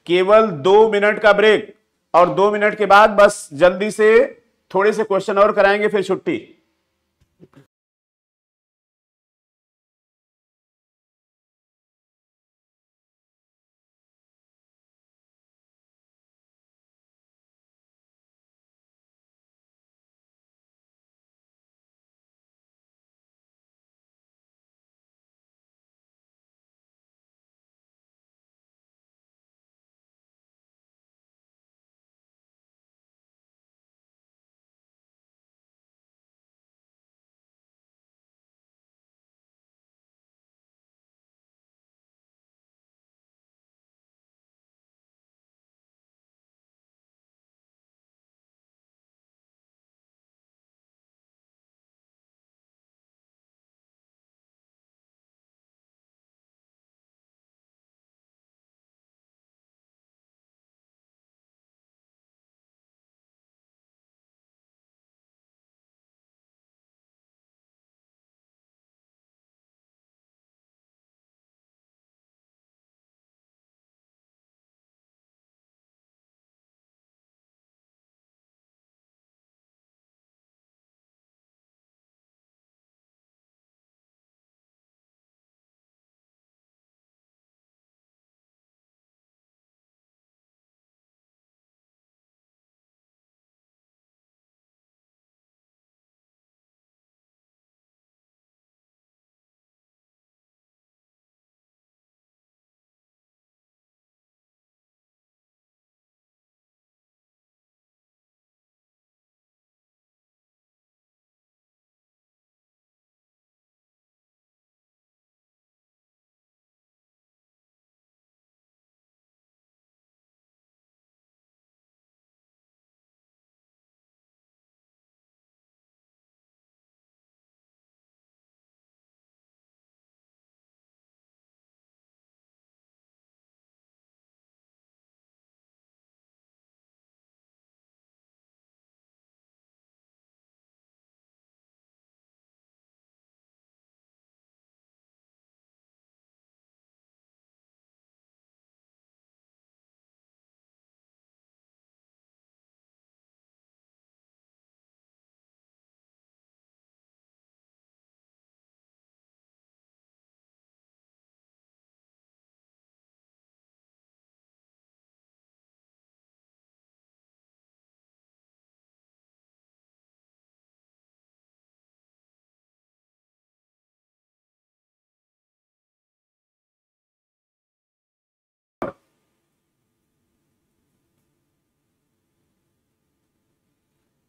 केवल दो मिनट का ब्रेक और दो मिनट के बाद बस जल्दी से थोड़े से क्वेश्चन और कराएंगे फिर छुट्टी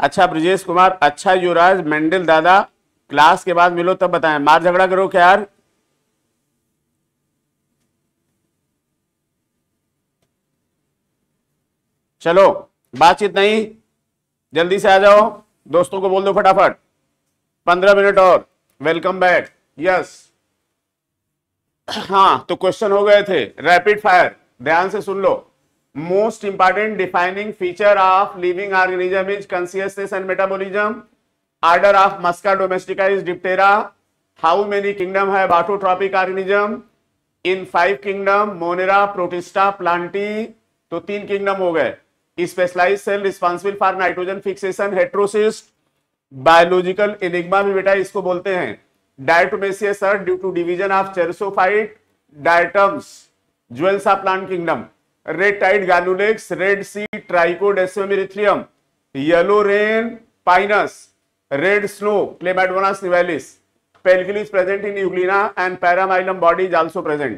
अच्छा ब्रजेश कुमार अच्छा युवराज मेंडल दादा क्लास के बाद मिलो तब बताएं मार झगड़ा करो क्या यार चलो बातचीत नहीं जल्दी से आ जाओ दोस्तों को बोल दो फटाफट पंद्रह मिनट और वेलकम बैक यस हाँ तो क्वेश्चन हो गए थे रैपिड फायर ध्यान से सुन लो most important defining feature of living organism is consciousness and metabolism order of musca domestica is diptera how many kingdom have autotrophic organism in five kingdom monera protista planti तो तीन kingdom हो गए specialised cell responsible for nitrogen fixation heterocyst biological enigma भी बेटा इसको बोलते हैं diatomaceous due to division of chrysophyte diatoms jewels of plant kingdom red रेटाइट गालुलेक्स red sea Trichodesmium erythraeum yellow rain Pinus red snow Chlamydomonas nivalis pellicle present in Euglena and paramylum body is also present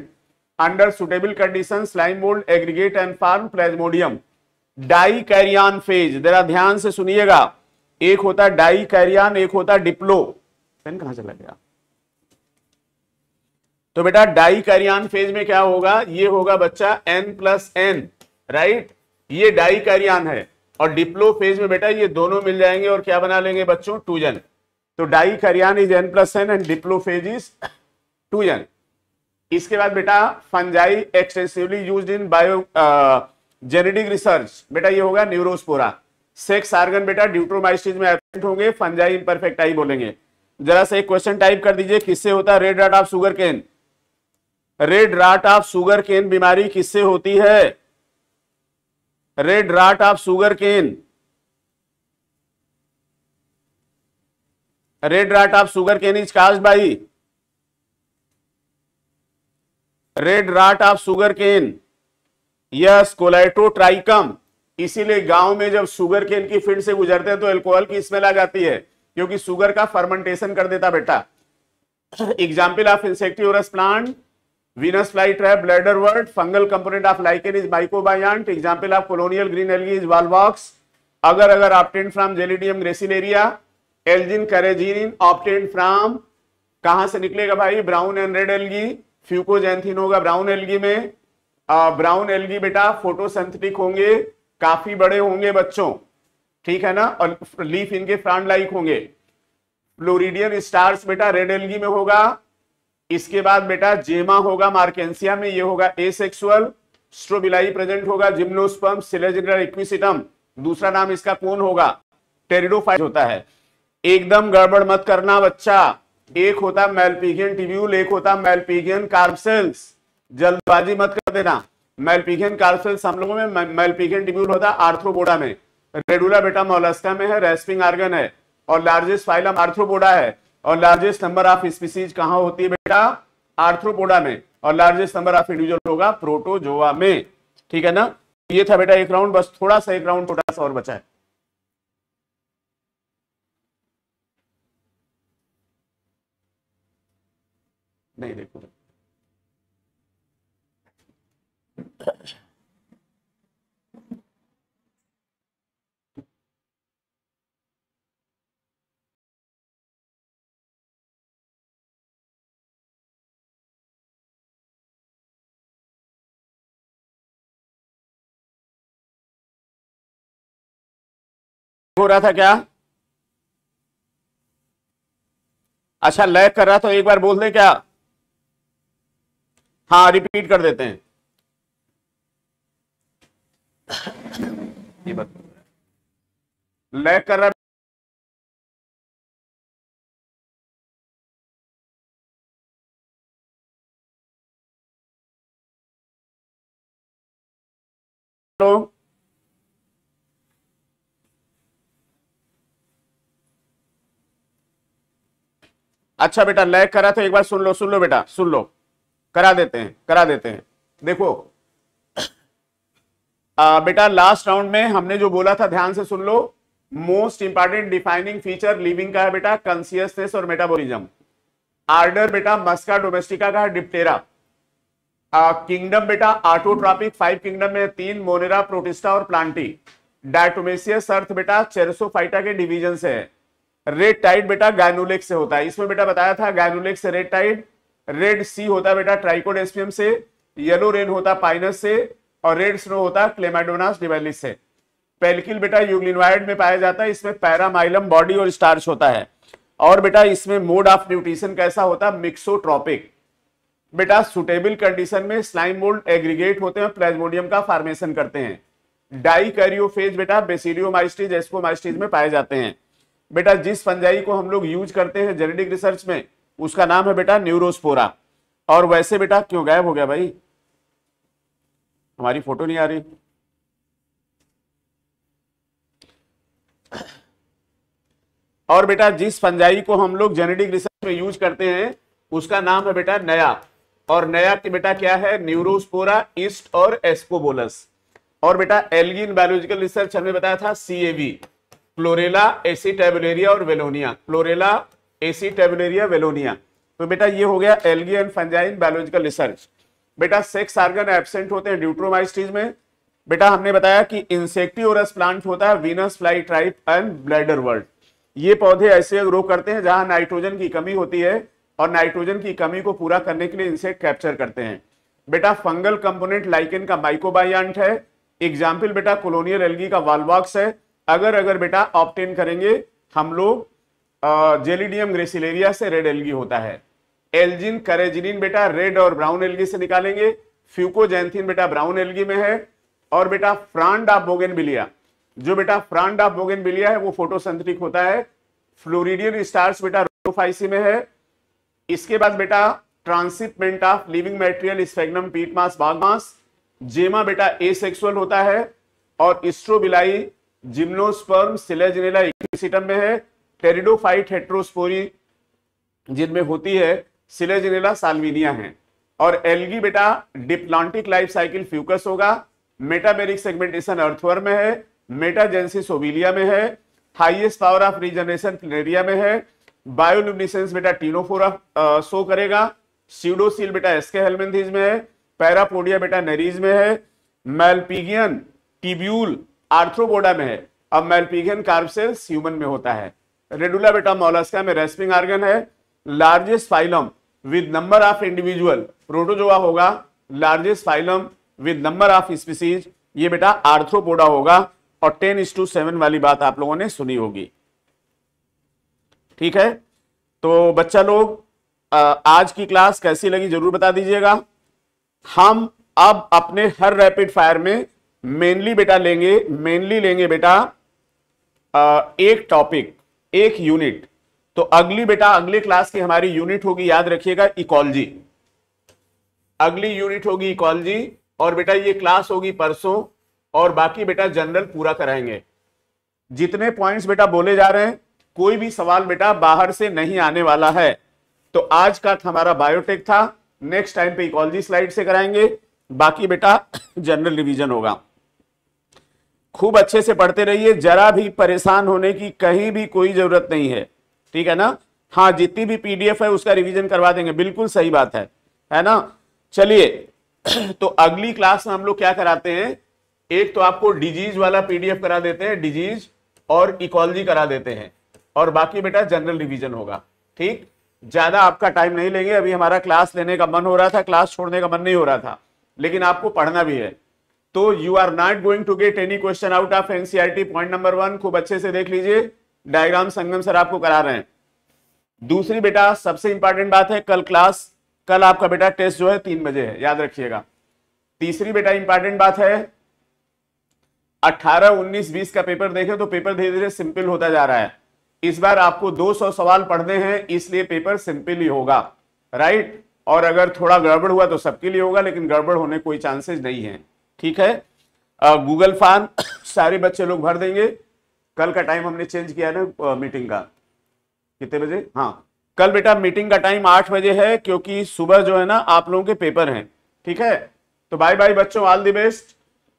under suitable condition slime mould aggregate and form plasmodium dikaryon phase जरा ध्यान से सुनिएगा एक होता die carrion एक होता Diplo pen कहां चला गया तो बेटा डाई कैरियन फेज में क्या होगा ये होगा बच्चा एन प्लस एन राइट ये डाई कैरियन है और डिप्लो फेज में बेटा ये दोनों मिल जाएंगे और क्या बना लेंगे बच्चों टूजन तो dikaryon is N plus N and diplophase is two N इसके बाद बेटा fungi extensively use in bio genetic research बेटा ये होगा न्यूरोस्पोरा सेक्स आर्गन बेटा ड्यूट्रोमाइसिस में एब्सेंट होंगे फंजाई इम्परफेक्ट आई बोलेंगे जरा से एक क्वेश्चन टाइप कर दीजिए किससे होता है red rot of sugarcane red rot of sugarcane बीमारी किससे होती है red rot of sugarcane red rot of sugarcane is cause by red rot of sugarcane yes Colletotrichum इसीलिए गांव में जब शुगर केन की field से गुजरते हैं तो एल्कोहल की स्मेल आ जाती है क्योंकि शुगर का फर्मेंटेशन कर देता बेटा example of insectivorous plant Venus flytrap bladderwort fungal component of lichen is mycobiont example of colonial green algae is Volvox agar agar obtained from Gelidium Gracilaria algin carrageenan obtained from कहां से निकलेगा भाई brown and red algae fucoxanthin होगा brown algae में आ, brown algae बेटा photosynthetic होंगे काफी बड़े होंगे बच्चों ठीक है ना और लीफ इनके फ्रांड लाइक होंगे फ्लोरिडियन स्टार्स बेटा रेड एलगी में होगा इसके बाद बेटा जेमा होगा मार्केंसिया में ये होगा एसेक्सुअल स्ट्रोबिलाई प्रेजेंट होगा जिम्नोस्पम सिलेजिनर इक्विसिटम दूसरा नाम इसका कौन होगा टेरिडोफाइट होता है एकदम गड़बड़ मत करना बच्चा एक होता मेलपीगियन टिब्यूल एक होता मेलपीगियन कार्पसेल्स जल्दबाजी मत कर देना मेलपीगियन कार्बसेल्स हम लोगों में मेलपीगियन टिब्यूल होता है आर्थ्रोबोडा में रेडुला बेटा मोलस्का में है रेस्पिंग आर्गन है और लार्जेस्ट फाइलम आर्थ्रोबोडा है और लार्जेस्ट नंबर ऑफ स्पीसीज कहां होती है बेटा आर्थ्रोपोडा में और लार्जेस्ट नंबर ऑफ इंडिविजुअल होगा प्रोटोजोआ में ठीक है ना ये था बेटा एक राउंड बस थोड़ा सा एक राउंड छोटा सा और बचा है नहीं देखो हो रहा था क्या अच्छा लैग कर रहा तो एक बार बोल दें क्या हाँ रिपीट कर देते हैं लैग कर रहा लोग तो- अच्छा बेटा लैग करा तो एक बार सुन लो सुन लो बेटा सुन लो करा देते हैं करा देते हैं देखो आ, बेटा लास्ट राउंड में हमने जो बोला था ध्यान से सुन लो most important defining feature living का है बेटा कंसियसनेस और मेटाबोलिज्म आर्डर बेटा मस्का डोमेस्टिका का डिप्टेरा किंगडम बेटा आटोट्रॉपिक फाइव किंगडम में तीन मोनेरा प्रोटिस्टा और प्लांटी डायटोमेसियस अर्थ बेटा चेरसोफाइटा के डिविजन से है रेड टाइड बेटा गायनोलेक से होता है इसमें बेटा बताया था गायनोलेक से रेड टाइड रेड सी होता है बेटा ट्राइकोड एसपीएम से येलो रेन होता पाइनस से और रेड स्नो होता क्लेमाडोनास डिवेलिस से पेलकिल बेटा यूग्लिनवाइड में पाया जाता है इसमें पैरामाइलम बॉडी और स्टार्च होता है और बेटा इसमें मोड ऑफ न्यूट्रिशन कैसा होता है मिक्सोट्रॉपिक बेटा सुटेबल कंडीशन में स्लाइम मोल्ड एग्रीगेट होते हैं प्लेजमोडियम का फॉर्मेशन करते हैं डाई कैरियोफेज बेटा बेसिडियोमाइस्टीज एस्कोमाइस्टीज में पाए जाते हैं बेटा जिस फंजाई को हम लोग यूज करते हैं जेनेटिक रिसर्च में उसका नाम है बेटा न्यूरोस्पोरा और वैसे बेटा क्यों गायब हो गया भाई हमारी फोटो नहीं आ रही और बेटा जिस फंजाई को हम लोग जेनेटिक रिसर्च में यूज करते हैं उसका नाम है बेटा नया और नया की बेटा क्या है न्यूरोस्पोरा ईस्ट और एस्कोबोलस और बेटा एलगिन बायोलॉजिकल रिसर्च हमने बताया था सीएवी क्लोरेला एसी टेबुलेरिया और Valonia Chlorella Acetabularia Valonia तो बेटा ये हो गया algae and fungi in biological research बेटा सेक्स आर्गन एबसेंट होते हैं ड्यूट्रोमाइस्टीज में बेटा हमने बताया कि इंसेक्टिवरस प्लांट होता है Venus flytrap and bladderwort ये पौधे ऐसे ग्रो करते हैं जहां नाइट्रोजन की कमी होती है और नाइट्रोजन की कमी को पूरा करने के लिए इंसेक्ट कैप्चर करते हैं बेटा फंगल कंपोनेंट लाइकेन का माइकोबायंट है एग्जाम्पल बेटा कोलोनियल एलगी का वालवाक्स है अगर अगर बेटा ऑप्टेन करेंगे हम लोग जेलिडियम ग्रेसिलेरिया से रेड एलगी होता है एलजिन करेजिन बेटा रेड और ब्राउन एलगी से निकालेंगे फ्यूकोजैंथिन बेटा ब्राउन एलगी में है और बेटा फ्रांड ऑफ बोगेनबिलिया जो बेटा फ्रांड ऑफ बोगेनबिलिया है वो फोटोसेंथेटिक होता है फ्लोरिडियन स्टार्स बेटा रोटोफाइसी में है इसके बाद बेटा transshipment of living material Sphagnum peat moss बाग मास जेमा बेटा एसेक्सुअल होता है और स्ट्रोबिलाई जिम्नोस्पर्म सिलेजनेला इक्विसिटम में है टेरिडोफाइट हेट्रोस्पोरी जिनमें होती है सिलेजनेला साल्विनिया है और एल्गी बेटा डिप्लांटिक लाइफ साइकिल फ्यूकस होगा मेटामेरिक सेगमेंटेशन अर्थवर में है मेटाजेंसिस ओबिलिया में है highest power of regeneration Planaria में है बायोलुमिनिसेंस बेटा टीनोफोरा शो करेगा सीडोसिल बेटा एसके हेलमेंथीज में है पैरापोडिया बेटा नरीज में है मेलपीगियन टिब्यूल आर्थ्रोबोडा में है अब मेलपीगन कार्प सेल्स ह्यूमन में होता है रेडुला बेटा मोलस्का में रेस्पिंग आर्गन है largest phylum with number of individual Protozoa होगा largest phylum with number of species ये बेटा आर्थ्रोपोडा होगा और टेन इस टू सेवन वाली बात आप लोगों ने सुनी होगी ठीक है तो बच्चा लोग आज की क्लास कैसी लगी जरूर बता दीजिएगा हम अब अपने हर रैपिड फायर में मेनली बेटा लेंगे मेनली लेंगे बेटा एक टॉपिक एक यूनिट तो अगली बेटा अगले क्लास की हमारी यूनिट होगी याद रखिएगा इकोलॉजी अगली यूनिट होगी इकोलॉजी और बेटा ये क्लास होगी परसों और बाकी बेटा जनरल पूरा कराएंगे जितने पॉइंट्स बेटा बोले जा रहे हैं कोई भी सवाल बेटा बाहर से नहीं आने वाला है तो आज का हमारा बायोटेक था नेक्स्ट टाइम पे इकोलॉजी स्लाइड से कराएंगे बाकी बेटा जनरल रिवीजन होगा खूब अच्छे से पढ़ते रहिए जरा भी परेशान होने की कहीं भी कोई जरूरत नहीं है ठीक है ना हाँ जितनी भी पीडीएफ है उसका रिवीजन करवा देंगे बिल्कुल सही बात है है ना चलिए तो अगली क्लास में हम लोग क्या कराते हैं एक तो आपको डिजीज वाला पीडीएफ करा देते हैं डिजीज और इकोलॉजी करा देते हैं और बाकी बेटा जनरल रिविजन होगा ठीक ज्यादा आपका टाइम नहीं लेंगे अभी हमारा क्लास लेने का मन हो रहा था क्लास छोड़ने का मन नहीं हो रहा था लेकिन आपको पढ़ना भी है तो you are not going to get any question out of NCERT point number one खूब अच्छे से देख लीजिए डायग्राम संगम सर आपको करा रहे हैं दूसरी बेटा सबसे इंपॉर्टेंट बात है कल क्लास कल आपका बेटा टेस्ट जो है तीन बजे है याद रखिएगा तीसरी बेटा इंपॉर्टेंट बात है 18, 19, 20 का पेपर देखें तो पेपर धीरे धीरे सिंपल होता जा रहा है इस बार आपको 200 सवाल पढ़ने हैं इसलिए पेपर सिंपल ही होगा राइट और अगर थोड़ा गड़बड़ हुआ तो सबके लिए होगा लेकिन गड़बड़ होने कोई चांसेस नहीं है ठीक है गूगल फॉर्म सारे बच्चे लोग भर देंगे कल का टाइम हमने चेंज किया ना मीटिंग का कितने बजे हाँ कल बेटा मीटिंग का टाइम आठ बजे है क्योंकि सुबह जो है ना आप लोगों के पेपर हैं ठीक है तो बाय बाय बच्चों ऑल दी बेस्ट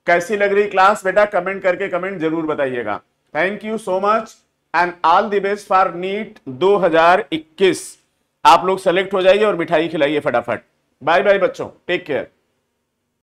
कैसी लग रही क्लास बेटा कमेंट करके कमेंट जरूर बताइएगा thank you so much and all the best for NEET 2021 आप लोग सेलेक्ट हो जाइए और मिठाई खिलाइए फटाफट बाय बाय बच्चों टेक केयर